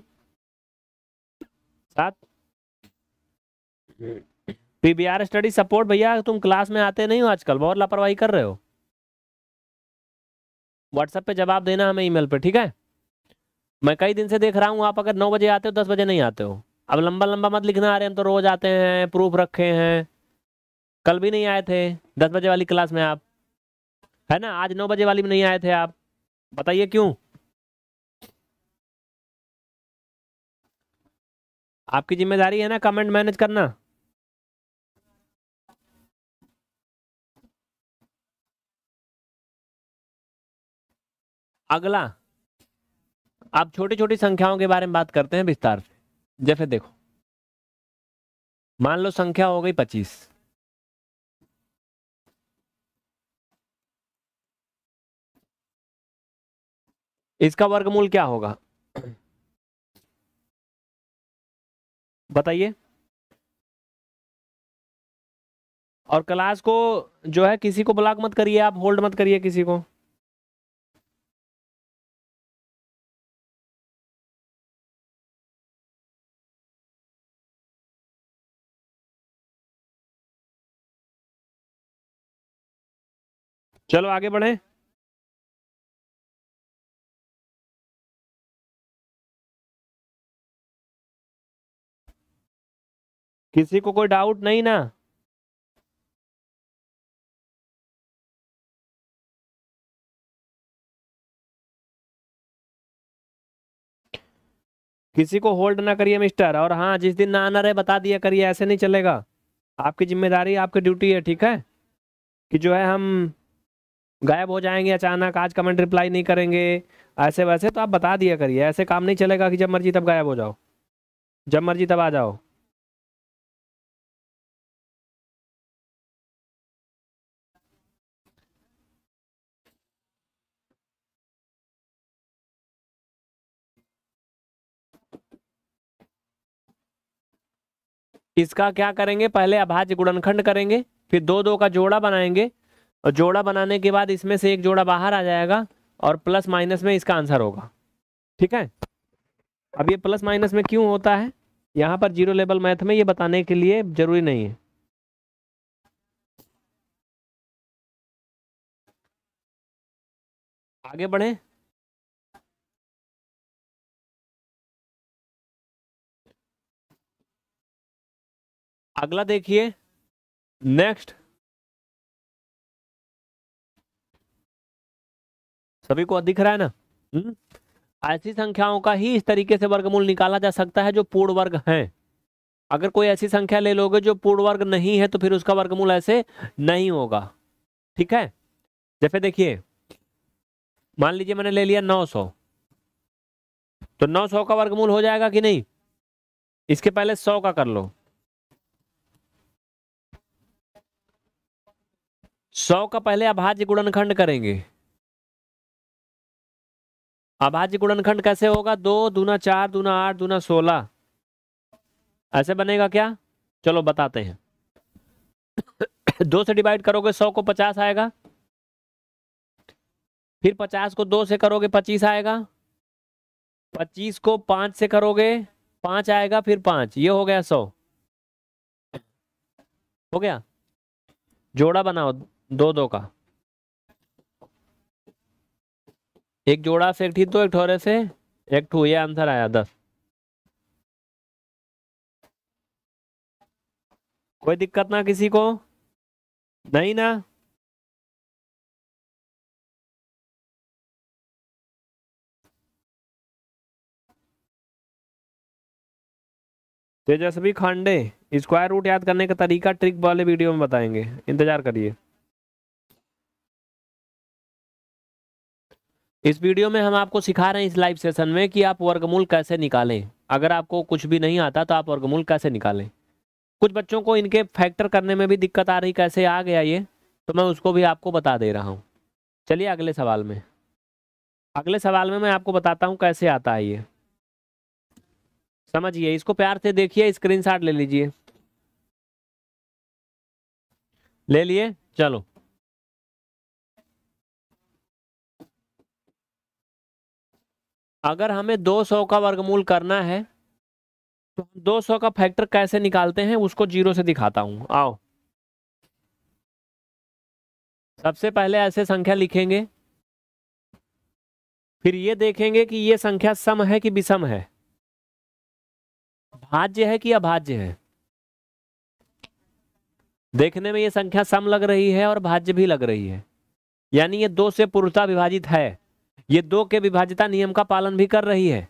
सात पीबीआर स्टडी सपोर्ट भैया तुम क्लास में आते नहीं हो आजकल बहुत लापरवाही कर रहे हो व्हाट्सएप पे जवाब देना हमें ईमेल पे ठीक है मैं कई दिन से देख रहा हूँ आप अगर नौ बजे आते हो दस बजे नहीं आते हो अब लंबा लंबा मत लिखना आ रहे हम तो रोज आते हैं प्रूफ रखे हैं कल भी नहीं आए थे दस बजे वाली क्लास में आप है ना आज नौ बजे वाली में नहीं आए थे आप बताइए क्यों आपकी जिम्मेदारी है ना कमेंट मैनेज करना अगला आप छोटी छोटी संख्याओं के बारे में बात करते हैं विस्तार से जैसे देखो मान लो संख्या हो गई पच्चीस इसका वर्गमूल क्या होगा बताइए और क्लास को जो है किसी को ब्लॉक मत करिए आप होल्ड मत करिए किसी को चलो आगे बढ़े किसी को कोई डाउट नहीं ना किसी को होल्ड ना करिए मिस्टर और हाँ जिस दिन ना आना रहे बता दिया करिए ऐसे नहीं चलेगा आपकी जिम्मेदारी आपकी ड्यूटी है ठीक है कि जो है हम गायब हो जाएंगे अचानक आज कमेंट रिप्लाई नहीं करेंगे ऐसे वैसे तो आप बता दिया करिए ऐसे काम नहीं चलेगा कि जब मर्जी तब गायब हो जाओ जब मर्जी तब आ जाओ इसका क्या करेंगे पहले अभाज्य गुणनखंड करेंगे फिर दो दो का जोड़ा बनाएंगे और जोड़ा बनाने के बाद इसमें से एक जोड़ा बाहर आ जाएगा और प्लस माइनस में इसका आंसर होगा ठीक है अब ये प्लस माइनस में क्यों होता है यहाँ पर जीरो लेवल मैथ में ये बताने के लिए जरूरी नहीं है आगे बढ़े अगला देखिए नेक्स्ट सभी को दिख रहा है ना हम्म। ऐसी संख्याओं का ही इस तरीके से वर्गमूल निकाला जा सकता है जो पूर्ण वर्ग हैं अगर कोई ऐसी संख्या ले लोगे जो पूर्ण वर्ग नहीं है तो फिर उसका वर्गमूल ऐसे नहीं होगा ठीक है जैसे देखिए मान लीजिए मैंने ले लिया 900 तो 900 का वर्गमूल हो जाएगा कि नहीं इसके पहले 100 का कर लो 100 का पहले अभाज्य गुणनखंड करेंगे अभाज्य गुणनखंड कैसे होगा दो दूना चार दूना आठ दूना सोलह ऐसे बनेगा क्या चलो बताते हैं दो से डिवाइड करोगे सौ को पचास आएगा फिर पचास को दो से करोगे पच्चीस आएगा पच्चीस को पांच से करोगे पांच आएगा फिर पांच ये हो गया सौ हो गया जोड़ा बनाओ दो दो का एक जोड़ा से एक ठीक तो एक ठोरे से एक ठू ये आंसर आया दस कोई दिक्कत ना किसी को नहीं ना तेजस्वी खांडे स्क्वायर रूट याद करने का तरीका ट्रिक वाले वीडियो में बताएंगे इंतजार करिए इस वीडियो में हम आपको सिखा रहे हैं इस लाइव सेशन में कि आप वर्गमूल कैसे निकालें अगर आपको कुछ भी नहीं आता तो आप वर्गमूल कैसे निकालें कुछ बच्चों को इनके फैक्टर करने में भी दिक्कत आ रही कैसे आ गया ये तो मैं उसको भी आपको बता दे रहा हूँ चलिए अगले सवाल में अगले सवाल में मैं आपको बताता हूँ कैसे आता है ये समझिए इसको प्यार से देखिए स्क्रीन ले लीजिए ले लिए चलो अगर हमें 200 का वर्गमूल करना है तो हम 200 का फैक्टर कैसे निकालते हैं उसको जीरो से दिखाता हूं आओ सबसे पहले ऐसे संख्या लिखेंगे फिर ये देखेंगे कि ये संख्या सम है कि विषम है भाज्य है कि अभाज्य है देखने में ये संख्या सम लग रही है और भाज्य भी लग रही है यानी ये दो से पूर्णता विभाजित है ये दो के विभाज्यता नियम का पालन भी कर रही है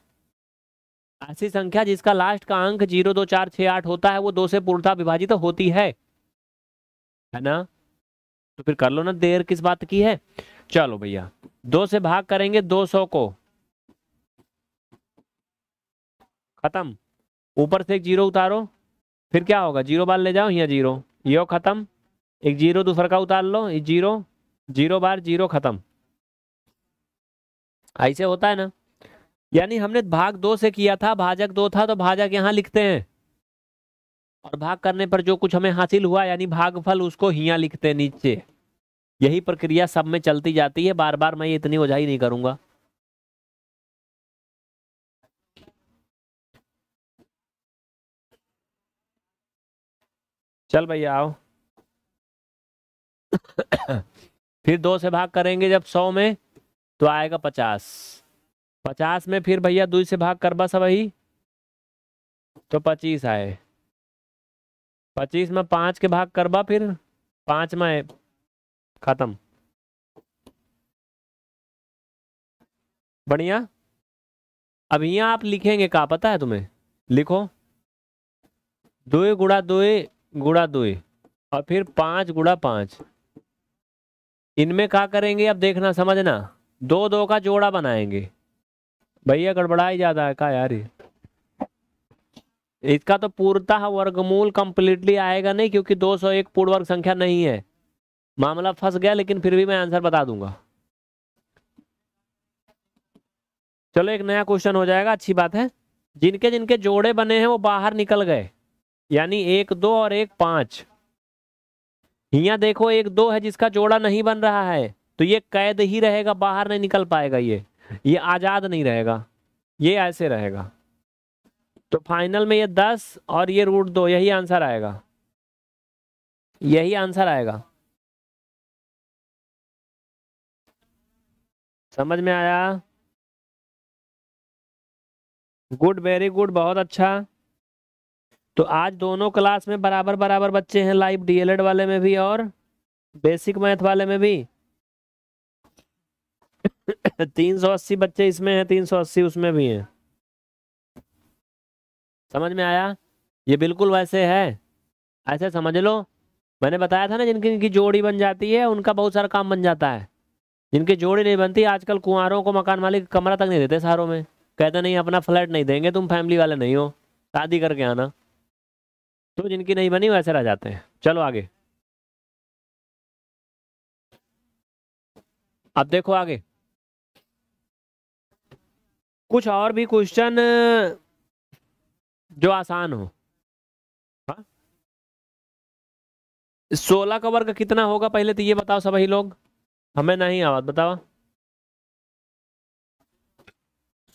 ऐसी संख्या जिसका लास्ट का अंक जीरो दो चार छ आठ होता है वो दो से पूर्णता विभाजित तो होती है है ना तो फिर कर लो ना देर किस बात की है चलो भैया दो से भाग करेंगे दो सौ को खत्म ऊपर से एक जीरो उतारो फिर क्या होगा जीरो बार ले जाओ यहाँ जीरो यो खत्म एक जीरो दूसर का उतार लो जीरो जीरो बार जीरो खत्म ऐसे होता है ना यानी हमने भाग दो से किया था भाजक दो था तो भाजक यहाँ लिखते हैं और भाग करने पर जो कुछ हमें हासिल हुआ यानी भागफल उसको हिया लिखते हैं नीचे यही प्रक्रिया सब में चलती जाती है बार बार मैं ये इतनी वजह नहीं करूंगा चल भैया आओ [coughs] फिर दो से भाग करेंगे जब सौ में तो आएगा पचास पचास में फिर भैया दुई से भाग कर बस वही तो पच्चीस आए पच्चीस में पांच के भाग करबा फिर पांच में खत्म बढ़िया अब यहां आप लिखेंगे कहा पता है तुम्हें लिखो दो गुड़ा दो गुड़ा दो और फिर पांच गुड़ा पांच इनमें क्या करेंगे अब देखना समझना दो दो का जोड़ा बनाएंगे भैया गड़बड़ा ही ज़्यादा है का यार ये इसका तो पूर्णतः वर्गमूल कंप्लीटली आएगा नहीं क्योंकि 201 पूर्ण वर्ग संख्या नहीं है मामला फंस गया लेकिन फिर भी मैं आंसर बता दूंगा चलो एक नया क्वेश्चन हो जाएगा अच्छी बात है जिनके जिनके जोड़े बने हैं वो बाहर निकल गए यानी एक दो और एक पांच यहाँ देखो एक दो है जिसका जोड़ा नहीं बन रहा है तो ये कैद ही रहेगा बाहर नहीं निकल पाएगा ये ये आज़ाद नहीं रहेगा ये ऐसे रहेगा तो फाइनल में ये दस और ये रूट दो यही आंसर आएगा यही आंसर आएगा समझ में आया गुड वेरी गुड बहुत अच्छा तो आज दोनों क्लास में बराबर बराबर बच्चे हैं लाइव डीएलएड वाले में भी और बेसिक मैथ वाले में भी [coughs] तीन सौ अस्सी बच्चे इसमें हैं तीन सौ अस्सी उसमें भी हैं समझ में आया ये बिल्कुल वैसे है ऐसे समझ लो मैंने बताया था ना जिनकी इनकी जोड़ी बन जाती है उनका बहुत सारा काम बन जाता है जिनकी जोड़ी नहीं बनती आजकल कुंवरों को मकान मालिक कमरा तक नहीं देते शहरों में कहते नहीं अपना फ्लैट नहीं देंगे तुम फैमिली वाले नहीं हो शादी करके आना तो जिनकी नहीं बनी वैसे रह जाते हैं चलो आगे अब देखो आगे कुछ और भी क्वेश्चन जो आसान हो हाँ? सोलह का वर्ग कितना होगा पहले तो ये बताओ सभी लोग हमें नहीं आवाज बताओ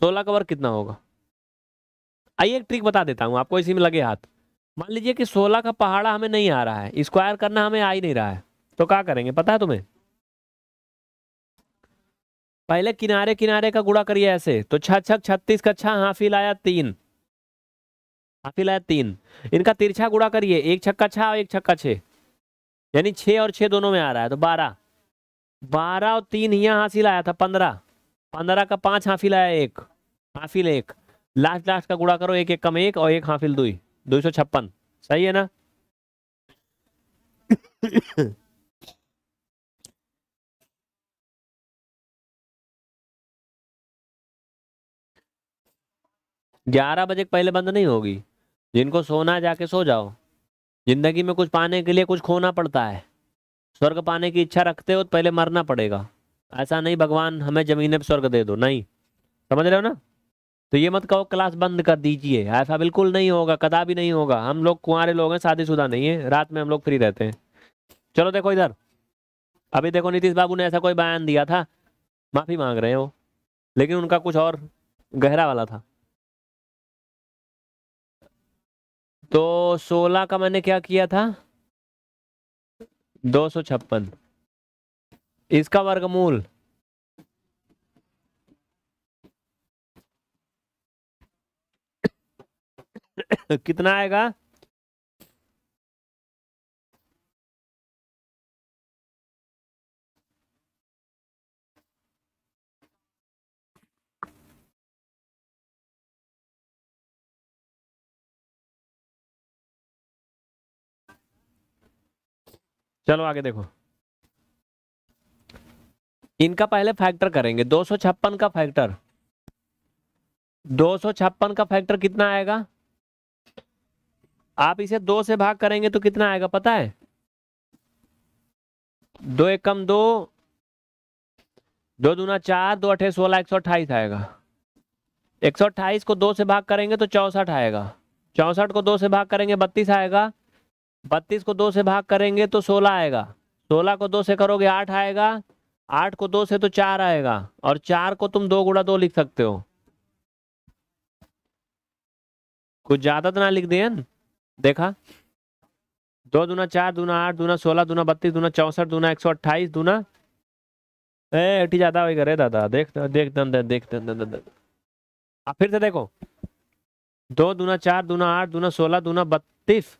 सोलह का वर्ग कितना होगा आइए एक ट्रिक बता देता हूँ आपको इसी में लगे हाथ मान लीजिए कि सोलह का पहाड़ा हमें नहीं आ रहा है स्क्वायर करना हमें आ ही नहीं रहा है तो क्या करेंगे पता है तुम्हें पहले किनारे किनारे का गुड़ा करिए ऐसे तो छः छक छत्तीस का छह हाफी लाया तीन हाफी लाया तीन इनका तिरछा गुड़ा करिए एक छक्का छह और एक छक्का छे यानी छे और छे दोनों में आ रहा है तो बारह बारह और तीन यहाँ हाफी लाया था पंद्रह पंद्रह का पांच हाफी लाया एक हाफिल एक लास्ट लास्ट का गुड़ा करो एक एक कम एक और एक हाफिल दुई दो सही है ना ग्यारह बजे पहले बंद नहीं होगी जिनको सोना जाके सो जाओ जिंदगी में कुछ पाने के लिए कुछ खोना पड़ता है स्वर्ग पाने की इच्छा रखते हो तो पहले मरना पड़ेगा ऐसा नहीं भगवान हमें जमीन पर स्वर्ग दे दो नहीं समझ रहे हो ना तो ये मत कहो क्लास बंद कर दीजिए ऐसा बिल्कुल नहीं होगा कदा भी नहीं होगा हम लोग कुंवारे लोग हैं शादीशुदा नहीं है रात में हम लोग फ्री रहते हैं चलो देखो इधर अभी देखो नीतीश बाबू ने ऐसा कोई बयान दिया था माफ़ी मांग रहे हैं वो लेकिन उनका कुछ और गहरा वाला था तो सोलह का मैंने क्या किया था दो सौ छप्पन इसका वर्गमूल [coughs] कितना आएगा चलो आगे देखो इनका पहले फैक्टर करेंगे दो का फैक्टर दो का फैक्टर कितना आएगा आप इसे दो से भाग करेंगे तो कितना आएगा पता है दो एक कम दो दो दूना चार दो अठे सोलह एक सौ अट्ठाईस आएगा एक सौ अट्ठाईस को दो से भाग करेंगे तो चौसठ आएगा चौसठ को दो से भाग करेंगे बत्तीस आएगा बत्तीस को दो से भाग करेंगे तो सोलह आएगा सोलह को दो से करोगे आठ आएगा आठ को दो से तो चार आएगा और चार को तुम दो गुड़ा दो लिख सकते हो कुछ ज़्यादा तो ना लिख दिए देखा दो दूना चार दूना आठ दूना सोलह दूना बत्तीस दूना चौसठ दूना एक सौ अट्ठाईस दूना एटी ज़्यादा वही करे दादा देख देख दम देख दम अब फिर से देखो दो दूना चार दूना आठ दूना सोलह दूना बत्तीस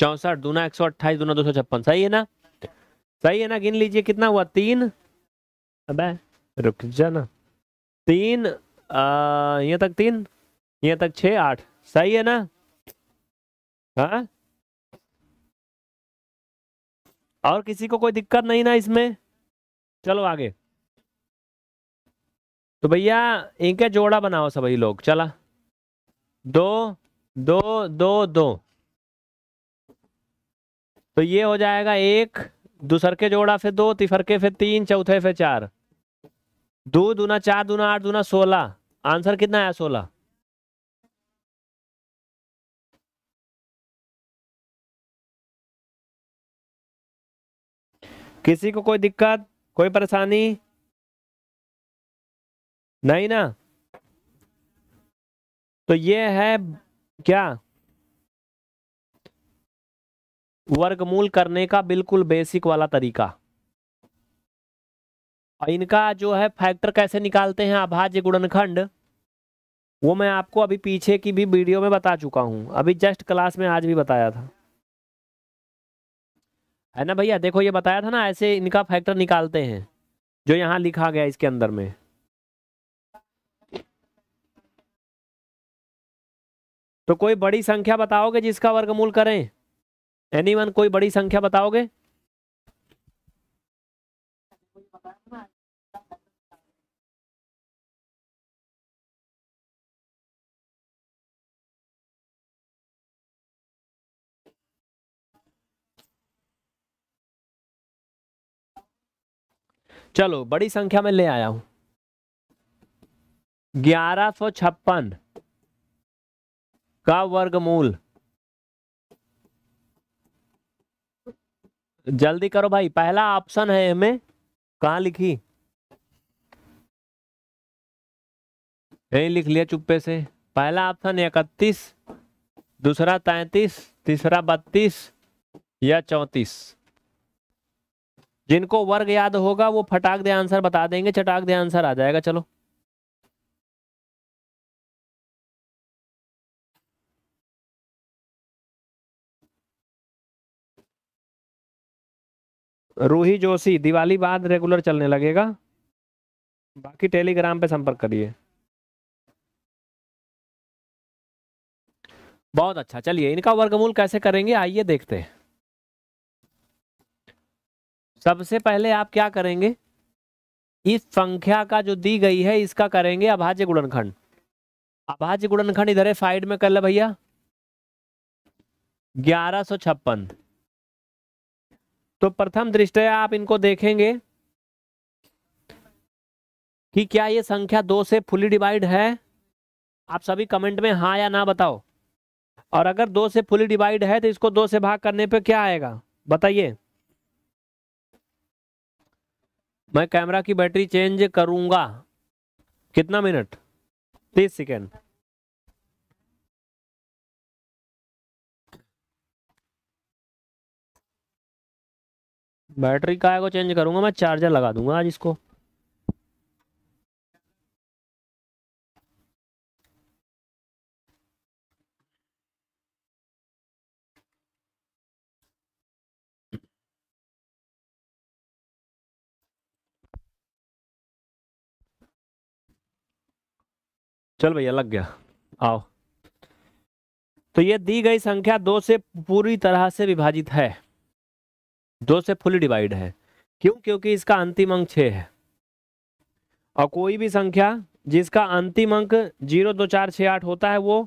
चौसठ दूना एक सौ अट्ठाईस दूना दो सौ छप्पन सही है ना सही है ना गिन लीजिए कितना हुआ तीन अब रुक जाना तीन ये तक तीन ये तक छ आठ सही है ना हा? और किसी को कोई दिक्कत नहीं ना इसमें चलो आगे तो भैया इनके जोड़ा बनाओ सभी लोग चला दो दो दो दो तो ये हो जाएगा एक दूसर के जोड़ा फिर दो तिफर के फिर तीन चौथे फिर चार दो दूना चार दूना आठ दूना सोलह आंसर कितना आया सोलह किसी को कोई दिक्कत कोई परेशानी नहीं ना तो ये है क्या वर्गमूल करने का बिल्कुल बेसिक वाला तरीका इनका जो है फैक्टर कैसे निकालते हैं अभाज्य गुणनखंड वो मैं आपको अभी पीछे की भी वीडियो में बता चुका हूँ अभी जस्ट क्लास में आज भी बताया था है ना भैया देखो ये बताया था ना ऐसे इनका फैक्टर निकालते हैं जो यहाँ लिखा गया इसके अंदर में तो कोई बड़ी संख्या बताओगे जिसका वर्गमूल करें वन कोई बड़ी संख्या बताओगे चलो बड़ी संख्या में ले आया हूं ग्यारह सौ छप्पन का वर्गमूल जल्दी करो भाई पहला ऑप्शन है हमें कहा लिखी यही लिख लिया चुप्पे से पहला ऑप्शन इकतीस दूसरा तैतीस तीसरा बत्तीस या चौंतीस जिनको वर्ग याद होगा वो फटाक दे आंसर बता देंगे चटाक दे आंसर आ जाएगा चलो रूही जोशी दिवाली बाद रेगुलर चलने लगेगा बाकी टेलीग्राम पे संपर्क करिए बहुत अच्छा चलिए इनका वर्गमूल कैसे करेंगे आइए देखते हैं सबसे पहले आप क्या करेंगे इस संख्या का जो दी गई है इसका करेंगे अभाज्य गुणनखंड अभाज्य गुणनखंड इधर है साइड में कर ले भैया ग्यारह सौ छप्पन तो प्रथम दृष्टया आप इनको देखेंगे कि क्या ये संख्या दो से फुली डिवाइड है आप सभी कमेंट में हाँ या ना बताओ और अगर दो से फुली डिवाइड है तो इसको दो से भाग करने पे क्या आएगा बताइए मैं कैमरा की बैटरी चेंज करूंगा कितना मिनट तीस सेकेंड बैटरी काय को चेंज करूंगा मैं चार्जर लगा दूंगा आज इसको चल भैया लग गया आओ तो ये दी गई संख्या दो से पूरी तरह से विभाजित है दो से फुल डिवाइड है क्यों क्योंकि इसका अंतिम अंक छः है और कोई भी संख्या जिसका अंतिम अंक जीरो दो चार छः आठ होता है वो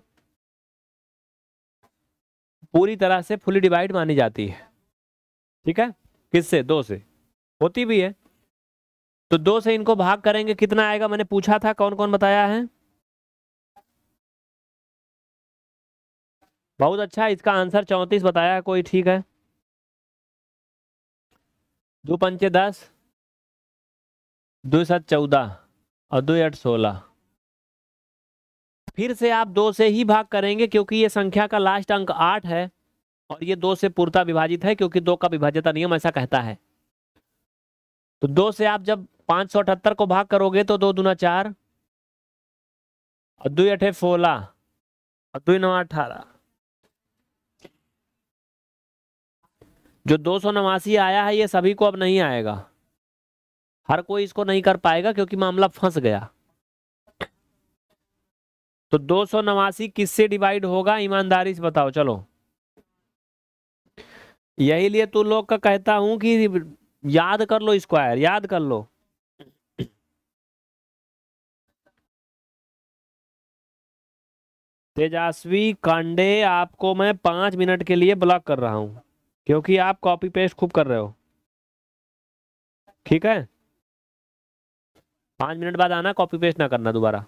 पूरी तरह से फुली डिवाइड मानी जाती है ठीक है किससे दो से होती भी है तो दो से इनको भाग करेंगे कितना आएगा मैंने पूछा था कौन कौन बताया है बहुत अच्छा इसका आंसर चौंतीस बताया कोई ठीक है दो पंचे दस दो सात चौदह और दो आठ सोलह फिर से आप दो से ही भाग करेंगे क्योंकि ये संख्या का लास्ट अंक आठ है और ये दो से पूर्ता विभाजित है क्योंकि दो का विभाज्यता नियम ऐसा कहता है तो दो से आप जब पांच सौ अठहत्तर को भाग करोगे तो दो दूना चार और दो अठे सोलह और दो नौ अठारह जो दो सौ नवासी आया है ये सभी को अब नहीं आएगा हर कोई इसको नहीं कर पाएगा क्योंकि मामला फंस गया तो दो सौ नवासी किससे डिवाइड होगा ईमानदारी से बताओ चलो यही लिए तू तो लोग का कहता हूं कि याद कर लो स्क्वायर याद कर लो तेजस्वी कांडे आपको मैं पांच मिनट के लिए ब्लॉक कर रहा हूं क्योंकि आप कॉपी पेस्ट खूब कर रहे हो ठीक है पाँच मिनट बाद आना कॉपी पेस्ट ना करना दोबारा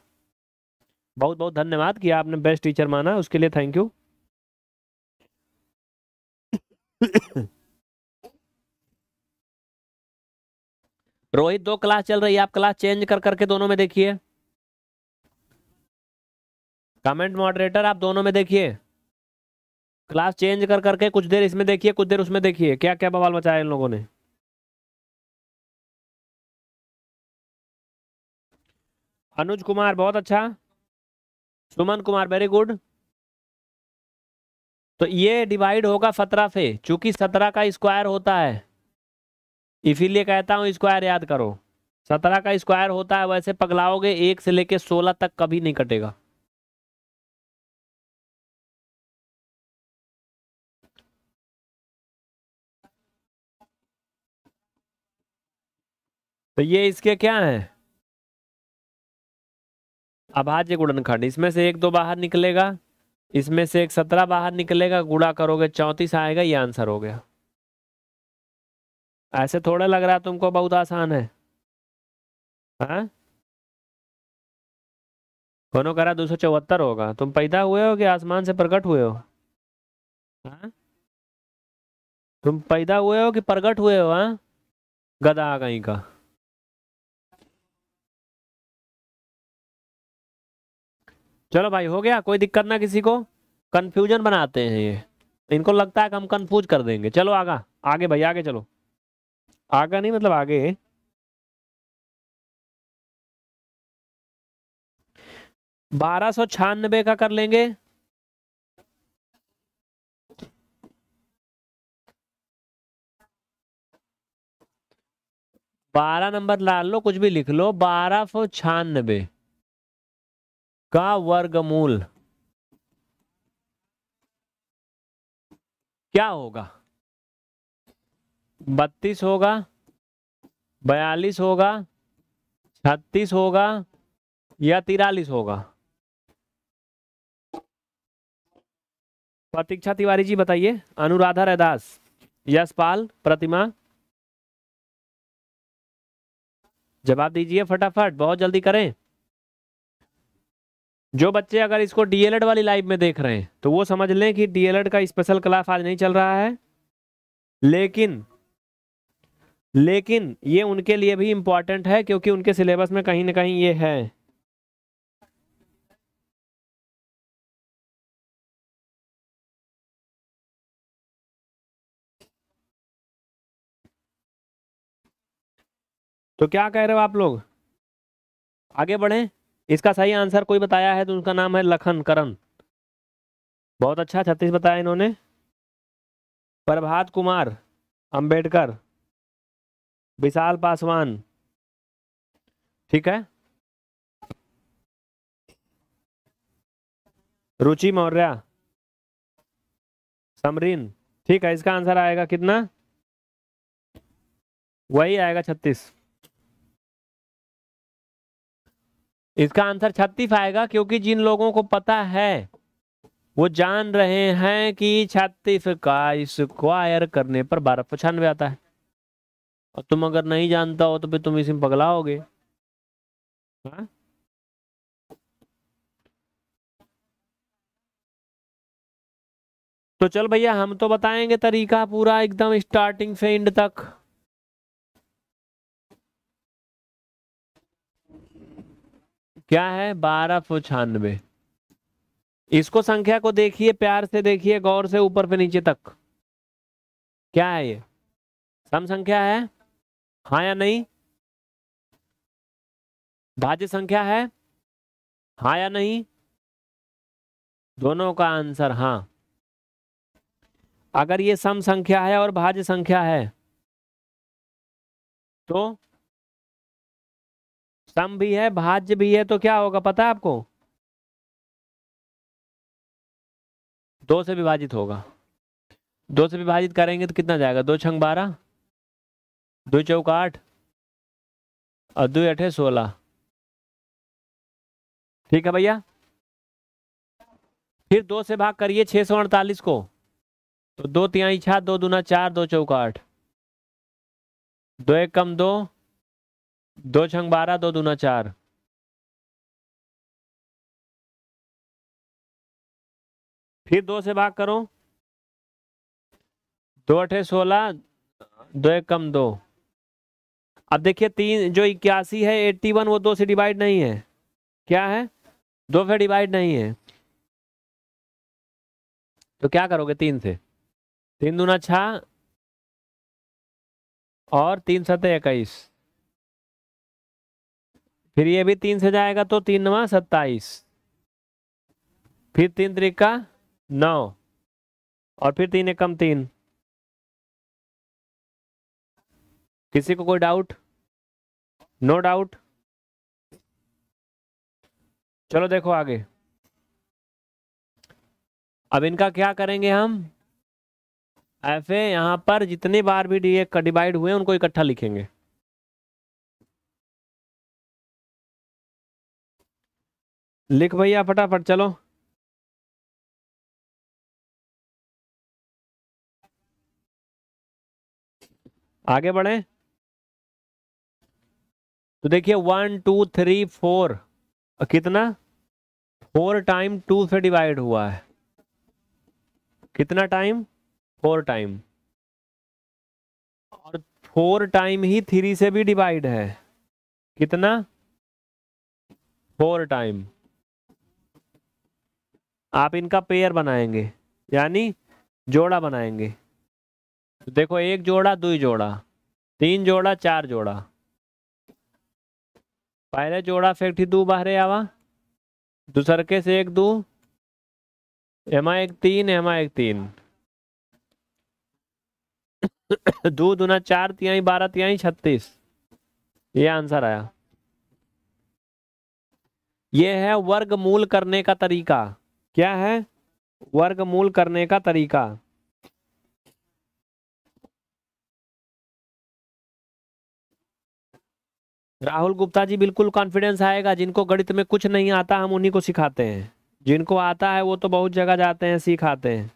बहुत बहुत धन्यवाद कि आपने बेस्ट टीचर माना उसके लिए थैंक यू [coughs] रोहित दो क्लास चल रही है आप क्लास चेंज कर करके दोनों में देखिए कमेंट मॉडरेटर आप दोनों में देखिए क्लास चेंज कर करके कुछ देर इसमें देखिए कुछ देर उसमें देखिए क्या क्या बवाल मचाया इन लोगों ने अनुज कुमार बहुत अच्छा सुमन कुमार वेरी गुड तो ये डिवाइड होगा सत्रह से चूंकि सत्रह का स्क्वायर होता है इसीलिए कहता हूँ स्क्वायर याद करो सत्रह का स्क्वायर होता है वैसे पगलाओगे एक से लेके सोलह तक कभी नहीं कटेगा तो ये इसके क्या है अभाज्य गुणनखंड इसमें से एक दो बाहर निकलेगा इसमें से एक सत्रह बाहर निकलेगा गुड़ा करोगे चौंतीस आएगा ये आंसर हो गया ऐसे थोड़ा लग रहा है तुमको बहुत आसान है हा? कौनो करा दो सौ चौहत्तर होगा तुम पैदा हुए हो कि आसमान से प्रकट हुए हो हा? तुम पैदा हुए हो कि प्रकट हुए हो हाँ गधा कहीं का चलो भाई हो गया कोई दिक्कत ना किसी को कंफ्यूजन बनाते हैं ये इनको लगता है कि हम कंफ्यूज कर देंगे चलो आगा आगे भाई आगे चलो आगा नहीं मतलब आगे बारह सौ छियानबे का कर लेंगे बारह नंबर ला लो कुछ भी लिख लो बारह सौ छियानबे का वर्गमूल क्या होगा बत्तीस होगा बयालीस होगा छत्तीस होगा या तिरालीस होगा प्रतीक्षा तिवारी जी बताइए अनुराधा रैदास यशपाल प्रतिमा जवाब दीजिए फटाफट बहुत जल्दी करें जो बच्चे अगर इसको डीएलएड वाली लाइव में देख रहे हैं तो वो समझ लें कि डीएलएड का स्पेशल क्लास आज नहीं चल रहा है लेकिन लेकिन ये उनके लिए भी इंपॉर्टेंट है क्योंकि उनके सिलेबस में कहीं ना कहीं ये है तो क्या कह रहे हो आप लोग आगे बढ़ें इसका सही आंसर कोई बताया है तो उनका नाम है लखन करण बहुत अच्छा छत्तीस बताया इन्होंने प्रभात कुमार अंबेडकर विशाल पासवान ठीक है रुचि मौर्य समरीन ठीक है इसका आंसर आएगा कितना वही आएगा छत्तीस इसका आंसर छत्तीस आएगा क्योंकि जिन लोगों को पता है वो जान रहे हैं कि छत्तीस का स्क्वायर करने पर बारह पचानवे आता है और तुम अगर नहीं जानता हो तो फिर तुम इसमें पगलाओगे हाँ? तो चल भैया हम तो बताएंगे तरीका पूरा एकदम स्टार्टिंग से एंड तक क्या है बारह सौ छियानवे इसको संख्या को देखिए प्यार से देखिए गौर से ऊपर पे नीचे तक क्या है ये सम संख्या है हा या नहीं भाज्य संख्या है हा या नहीं दोनों का आंसर हाँ अगर ये सम संख्या है और भाज्य संख्या है तो सम भी है भाज्य भी है तो क्या होगा पता है आपको दो से विभाजित होगा दो से विभाजित करेंगे तो कितना जाएगा दो छंग बारह दो चौक आठ और दो अठे सोलह ठीक है भैया फिर दो से भाग करिए छह सौ अड़तालीस को तो दो तिहाई छा दो दूना चार दो चौका आठ दो एक कम दो दो छंग बारह दो दूना चार फिर दो से भाग करो दो अठे सोलह दो एक कम दो अब देखिए तीन जो इक्यासी है एट्टी वन वो दो से डिवाइड नहीं है क्या है दो से डिवाइड नहीं है तो क्या करोगे तीन से तीन दूना छ और तीन सतह इक्कीस फिर ये भी तीन से जाएगा तो तीन नवा सत्ताईस फिर तीन तरीका नौ और फिर तीन एकम तीन किसी को कोई डाउट नो डाउट चलो देखो आगे अब इनका क्या करेंगे हम ऐसे यहां पर जितनी बार भी डी डिवाइड हुए उनको इकट्ठा लिखेंगे लिख भैया फटाफट चलो आगे बढ़े तो देखिए वन टू थ्री फोर कितना फोर टाइम टू से डिवाइड हुआ है कितना टाइम फोर टाइम और फोर टाइम ही थ्री से भी डिवाइड है कितना फोर टाइम आप इनका पेयर बनाएंगे यानी जोड़ा बनाएंगे तो देखो एक जोड़ा दो जोड़ा तीन जोड़ा चार जोड़ा पहले जोड़ा फैक्ट्री दू बाहरे आवा दूसर के से एक दो एमा एक तीन एमा एक तीन दो [coughs] दूना चार तिहाई बारह तिहाई छत्तीस ये आंसर आया ये है वर्ग मूल करने का तरीका क्या है वर्गमूल करने का तरीका राहुल गुप्ता जी बिल्कुल कॉन्फिडेंस आएगा जिनको गणित में कुछ नहीं आता हम उन्हीं को सिखाते हैं जिनको आता है वो तो बहुत जगह जाते हैं सिखाते हैं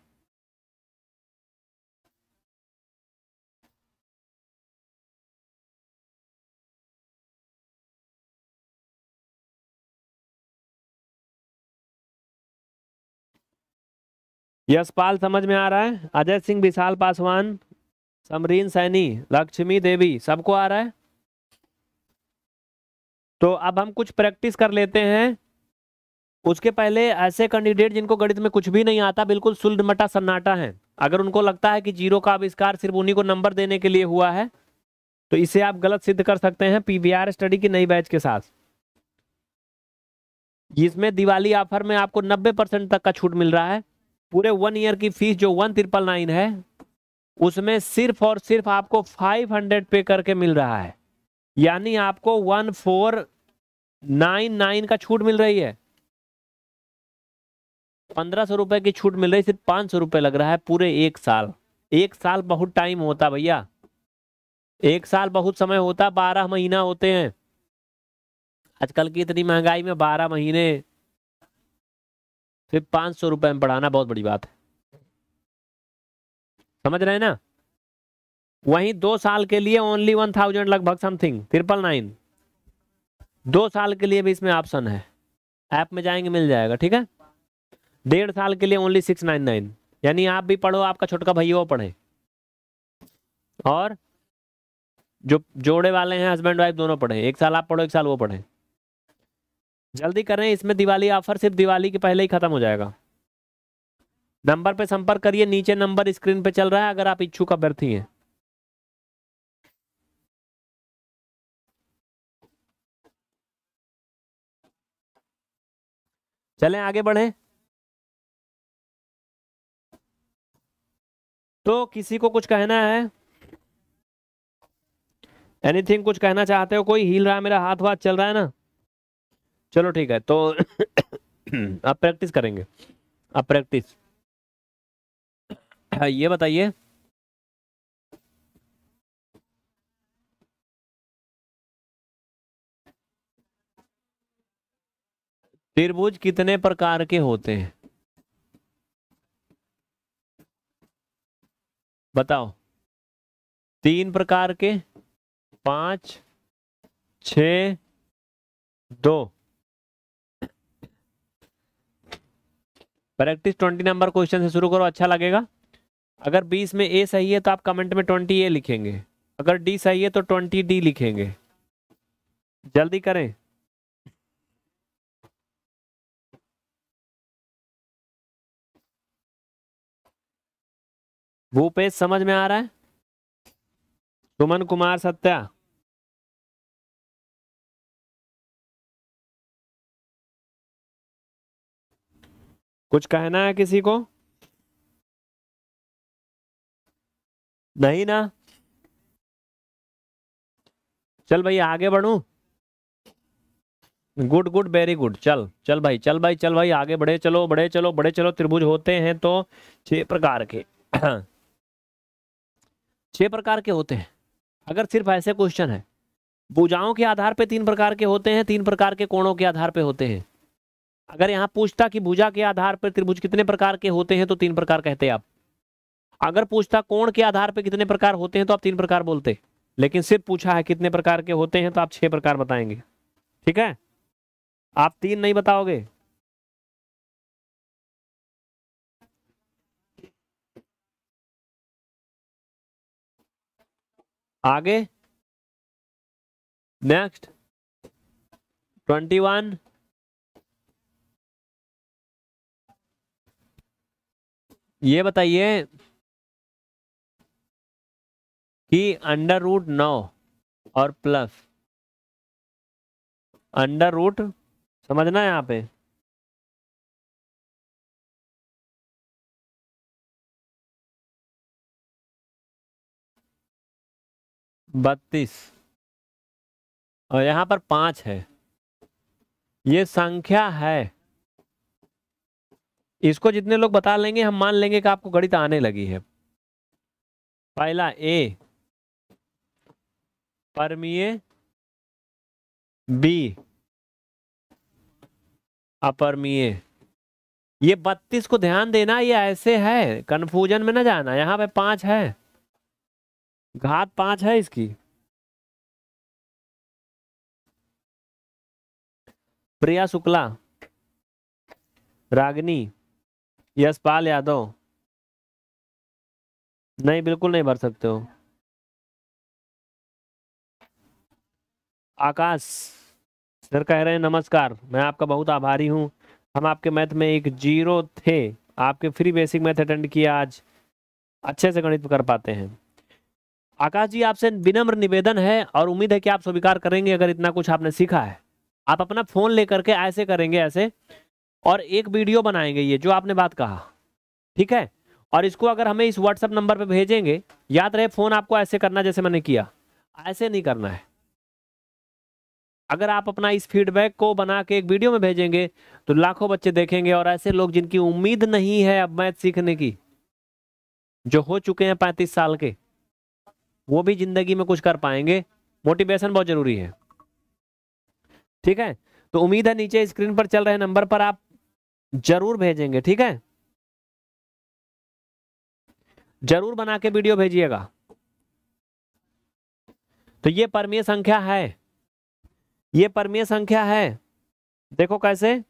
यशपाल समझ में आ रहा है अजय सिंह विशाल पासवान समरीन सैनी लक्ष्मी देवी सबको आ रहा है तो अब हम कुछ प्रैक्टिस कर लेते हैं उसके पहले ऐसे कैंडिडेट जिनको गणित में कुछ भी नहीं आता बिल्कुल सुलमटा सन्नाटा है अगर उनको लगता है कि जीरो का आविष्कार सिर्फ उन्हीं को नंबर देने के लिए हुआ है तो इसे आप गलत सिद्ध कर सकते हैं पीवीआर स्टडी की नई बैच के साथ इसमें दिवाली ऑफर में आपको 90 परसेंट तक का छूट मिल रहा है पूरे वन ईयर की फीस जो वन ट्रिपल नाइन है उसमें सिर्फ और सिर्फ आपको फाइव हंड्रेड पे करके मिल रहा है यानी आपको वन फोर नाइन नाइन का छूट मिल रही है पंद्रह सौ रुपए की छूट मिल रही है सिर्फ पाँच सौ रुपए लग रहा है पूरे एक साल एक साल बहुत टाइम होता भैया एक साल बहुत समय होता बारह महीना होते हैं आजकल की इतनी महंगाई में बारह महीने फिर पाँच सौ रुपये में पढ़ाना बहुत बड़ी बात है समझ रहे हैं ना वहीं दो साल के लिए ओनली वन थाउजेंड लगभग समथिंग ट्रिपल नाइन दो साल के लिए भी इसमें ऑप्शन है ऐप में जाएंगे मिल जाएगा ठीक है डेढ़ साल के लिए ओनली सिक्स नाइन नाइन यानी आप भी पढ़ो आपका छोटका भैया वो पढ़े और जो जोड़े वाले हैं हस्बैंड वाइफ दोनों पढ़े एक साल आप पढ़ो एक साल वो पढ़े जल्दी करें इसमें दिवाली ऑफर सिर्फ दिवाली के पहले ही खत्म हो जाएगा नंबर पे संपर्क करिए नीचे नंबर स्क्रीन पे चल रहा है अगर आप इच्छुक अभ्यर्थी हैं चलें आगे बढ़े तो किसी को कुछ कहना है एनीथिंग कुछ कहना चाहते हो कोई हिल रहा है मेरा हाथ वाथ चल रहा है ना चलो ठीक है तो [coughs] आप प्रैक्टिस करेंगे आप प्रैक्टिस हाँ, ये बताइए त्रिभुज कितने प्रकार के होते हैं बताओ तीन प्रकार के पांच छ दो प्रैक्टिस ट्वेंटी नंबर क्वेश्चन से शुरू करो अच्छा लगेगा अगर बीस में ए सही है तो आप कमेंट में ट्वेंटी ए लिखेंगे अगर डी सही है तो ट्वेंटी डी लिखेंगे जल्दी करें वो पेज समझ में आ रहा है सुमन कुमार सत्या कुछ कहना है किसी को नहीं ना चल भाई आगे बढ़ू गुड गुड वेरी गुड चल चल भाई चल भाई चल भाई आगे बढ़े चलो बढ़े चलो बढ़े चलो त्रिभुज होते हैं तो छह प्रकार के [clears throat] छह प्रकार के होते हैं अगर सिर्फ ऐसे क्वेश्चन है पूजाओं के आधार पे तीन प्रकार के होते हैं तीन प्रकार के कोणों के आधार पे होते हैं अगर यहां पूछता कि भुजा के आधार पर त्रिभुज कितने प्रकार के होते हैं तो तीन प्रकार कहते आप अगर पूछता कोण के आधार पर कितने प्रकार होते हैं तो आप तीन प्रकार बोलते लेकिन सिर्फ पूछा है कितने प्रकार के होते हैं तो आप छह प्रकार बताएंगे ठीक है आप तीन नहीं बताओगे आगे नेक्स्ट ट्वेंटी वन ये बताइए कि अंडर रूट नौ और प्लस अंडर रूट समझना है यहाँ पे बत्तीस और यहाँ पर पाँच है ये संख्या है इसको जितने लोग बता लेंगे हम मान लेंगे कि आपको गणित आने लगी है पहला ए परमीय बी अपरमीय ये बत्तीस को ध्यान देना ये ऐसे है कन्फ्यूजन में ना जाना यहाँ पे पांच है घात पांच है इसकी प्रिया शुक्ला रागनी यशपाल यादव नहीं बिल्कुल नहीं भर सकते हो आकाश सर कह रहे हैं नमस्कार मैं आपका बहुत आभारी हूँ हम आपके मैथ में एक जीरो थे आपके फ्री बेसिक मैथ अटेंड किया आज अच्छे से गणित कर पाते हैं आकाश जी आपसे विनम्र निवेदन है और उम्मीद है कि आप स्वीकार करेंगे अगर इतना कुछ आपने सीखा है आप अपना फोन लेकर के ऐसे करेंगे ऐसे और एक वीडियो बनाएंगे ये जो आपने बात कहा ठीक है और इसको अगर हमें इस व्हाट्सअप नंबर पे भेजेंगे याद रहे फ़ोन आपको ऐसे करना जैसे मैंने किया ऐसे नहीं करना है अगर आप अपना इस फीडबैक को बना के एक वीडियो में भेजेंगे तो लाखों बच्चे देखेंगे और ऐसे लोग जिनकी उम्मीद नहीं है अब मैथ सीखने की जो हो चुके हैं पैंतीस साल के वो भी जिंदगी में कुछ कर पाएंगे मोटिवेशन बहुत जरूरी है ठीक है तो उम्मीद है नीचे स्क्रीन पर चल रहे नंबर पर आप जरूर भेजेंगे ठीक है जरूर बना के वीडियो भेजिएगा तो ये परमीय संख्या है ये परमीय संख्या है देखो कैसे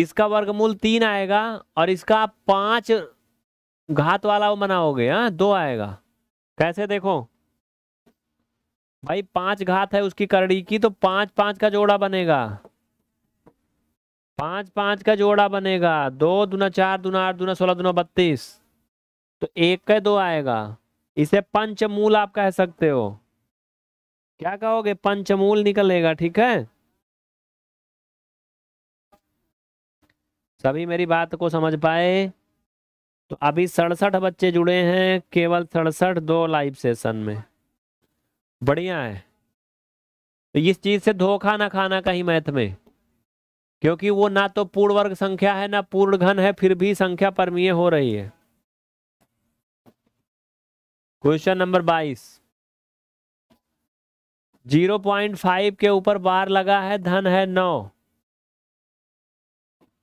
इसका वर्गमूल तीन आएगा और इसका पांच घात वाला वो बनाओगे हाँ दो आएगा कैसे देखो भाई पांच घात है उसकी करड़ी की तो पांच पांच का जोड़ा बनेगा पांच पांच का जोड़ा बनेगा दो दुना चार दुना आठ दुना सोलह दुना बत्तीस तो एक का दो आएगा इसे पंचमूल आप कह सकते हो क्या कहोगे पंचमूल निकलेगा ठीक है सभी मेरी बात को समझ पाए तो अभी सड़सठ बच्चे जुड़े हैं केवल सड़सठ दो लाइव सेशन में बढ़िया है तो इस चीज से धोखा ना खाना कहीं मैथ में क्योंकि वो ना तो पूर्ण वर्ग संख्या है ना पूर्ण घन है फिर भी संख्या परमीय हो रही है क्वेश्चन नंबर बाईस जीरो पॉइंट फाइव के ऊपर बार लगा है धन है नौ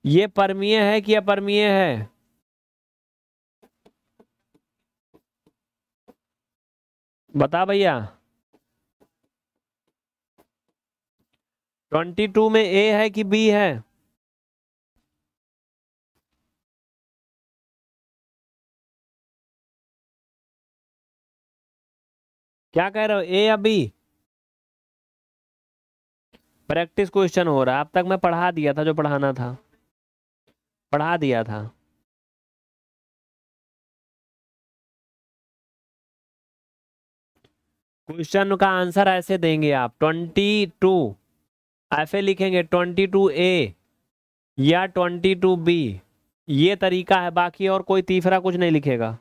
ये परमीय है कि अपरमीय है बता भैया ट्वेंटी टू में ए है कि बी है क्या कह रहे हो ए या बी प्रैक्टिस क्वेश्चन हो रहा है अब तक मैं पढ़ा दिया था जो पढ़ाना था पढ़ा दिया था क्वेश्चन का आंसर ऐसे देंगे आप ट्वेंटी टू एफ ए लिखेंगे ट्वेंटी टू ए या ट्वेंटी टू बी ये तरीका है बाकी और कोई तीसरा कुछ नहीं लिखेगा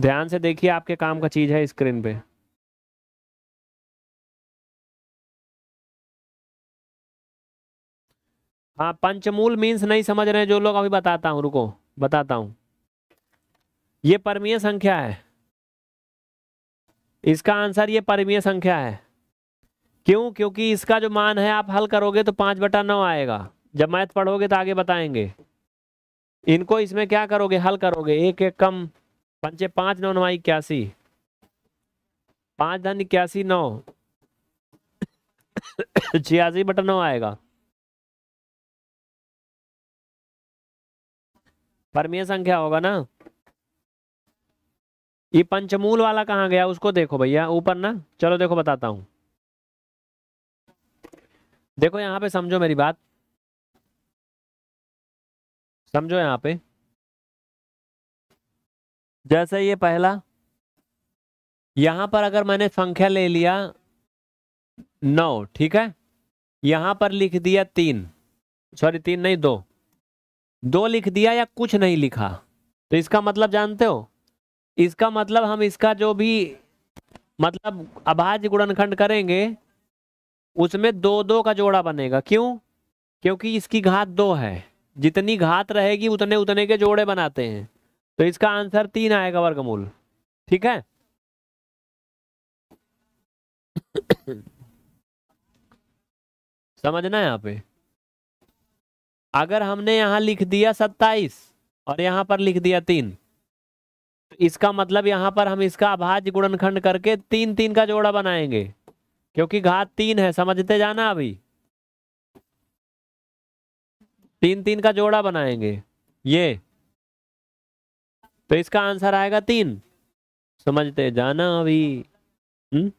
ध्यान से देखिए आपके काम का चीज है स्क्रीन पे हाँ पंचमूल मीन्स नहीं समझ रहे जो लोग अभी बताता हूं रुको बताता हूं ये परमीय संख्या है इसका आंसर ये परिमीय संख्या है क्यों क्योंकि इसका जो मान है आप हल करोगे तो पांच बटा नौ आएगा जब मैथ पढ़ोगे तो आगे बताएंगे इनको इसमें क्या करोगे हल करोगे एक एक कम पंचे पांच नौ नौ इक्यासी पांच धन इक्यासी नौ [coughs] छियासी बटा नौ आएगा परमीय संख्या होगा ना ये पंचमूल वाला कहाँ गया उसको देखो भैया ऊपर ना चलो देखो बताता हूँ देखो यहाँ पे समझो मेरी बात समझो यहाँ पे जैसे ये पहला यहाँ पर अगर मैंने संख्या ले लिया नौ ठीक है यहाँ पर लिख दिया तीन सॉरी तीन नहीं दो दो लिख दिया या कुछ नहीं लिखा तो इसका मतलब जानते हो इसका मतलब हम इसका जो भी मतलब अभाज्य गुणनखंड करेंगे उसमें दो दो का जोड़ा बनेगा क्यों क्योंकि इसकी घात दो है जितनी घात रहेगी उतने उतने के जोड़े बनाते हैं तो इसका आंसर तीन आएगा वर्गमूल ठीक है समझना है यहाँ पे अगर हमने यहां लिख दिया सत्ताईस और यहां पर लिख दिया तीन इसका मतलब यहाँ पर हम इसका अभाज्य गुणनखंड करके तीन तीन का जोड़ा बनाएंगे क्योंकि घात तीन है समझते जाना अभी तीन तीन का जोड़ा बनाएंगे ये तो इसका आंसर आएगा तीन समझते जाना अभी हम्म?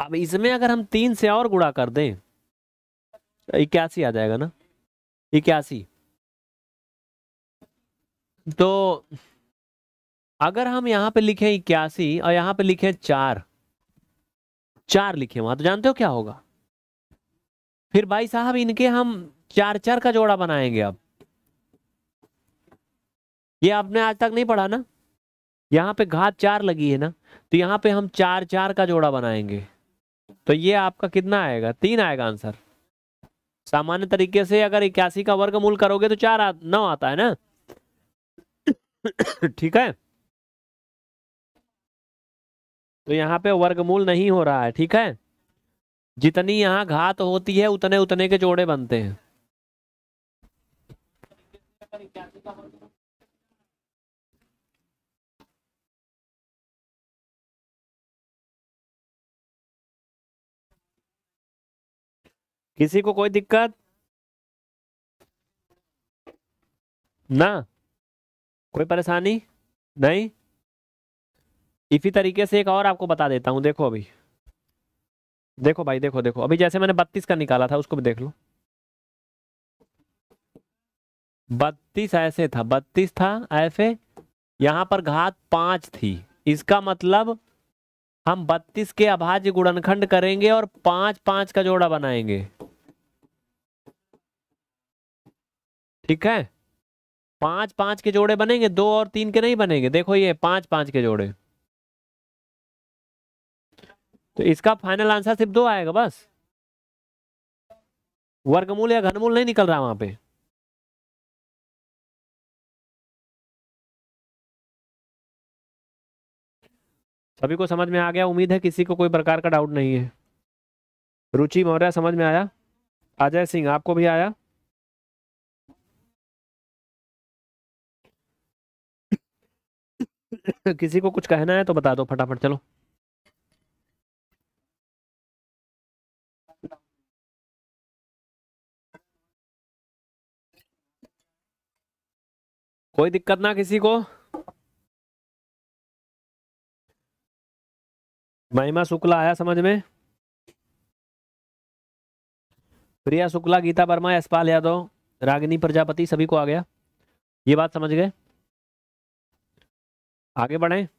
अब इसमें अगर हम तीन से और गुड़ा कर दें तो इक्यासी आ जाएगा ना इक्यासी तो अगर हम यहाँ पे लिखें इक्यासी और यहां पे लिखें चार चार लिखे वहां तो जानते हो क्या होगा फिर भाई साहब इनके हम चार चार का जोड़ा बनाएंगे अब ये आपने आज तक नहीं पढ़ा ना यहाँ पे घात चार लगी है ना तो यहां पे हम चार चार का जोड़ा बनाएंगे तो ये आपका कितना आएगा तीन आएगा आंसर सामान्य तरीके से अगर इक्यासी का वर्गमूल करोगे तो चार आ, नौ आता है ना [coughs] ठीक है तो यहाँ पे वर्गमूल नहीं हो रहा है ठीक है जितनी यहाँ घात होती है उतने उतने के जोड़े बनते हैं किसी को कोई दिक्कत ना कोई परेशानी नहीं इसी तरीके से एक और आपको बता देता हूं देखो अभी देखो भाई देखो देखो अभी जैसे मैंने बत्तीस का निकाला था उसको भी देख लो बत्तीस ऐसे था बत्तीस था ऐसे यहां पर घात पांच थी इसका मतलब हम बत्तीस के अभाज्य गुणनखंड करेंगे और पांच पांच का जोड़ा बनाएंगे ठीक है पांच पांच के जोड़े बनेंगे दो और तीन के नहीं बनेंगे देखो ये पांच पांच के जोड़े तो इसका फाइनल आंसर सिर्फ दो आएगा बस वर्गमूल या घनमूल नहीं निकल रहा वहां पे सभी को समझ में आ गया उम्मीद है किसी को कोई प्रकार का डाउट नहीं है रुचि मौर्य समझ में आया अजय सिंह आपको भी आया [laughs] किसी को कुछ कहना है तो बता दो फटाफट चलो कोई दिक्कत ना किसी को महिमा शुक्ला आया समझ में प्रिया शुक्ला गीता वर्मा यशपाल यादव रागिनी प्रजापति सभी को आ गया ये बात समझ गए आगे बढ़ें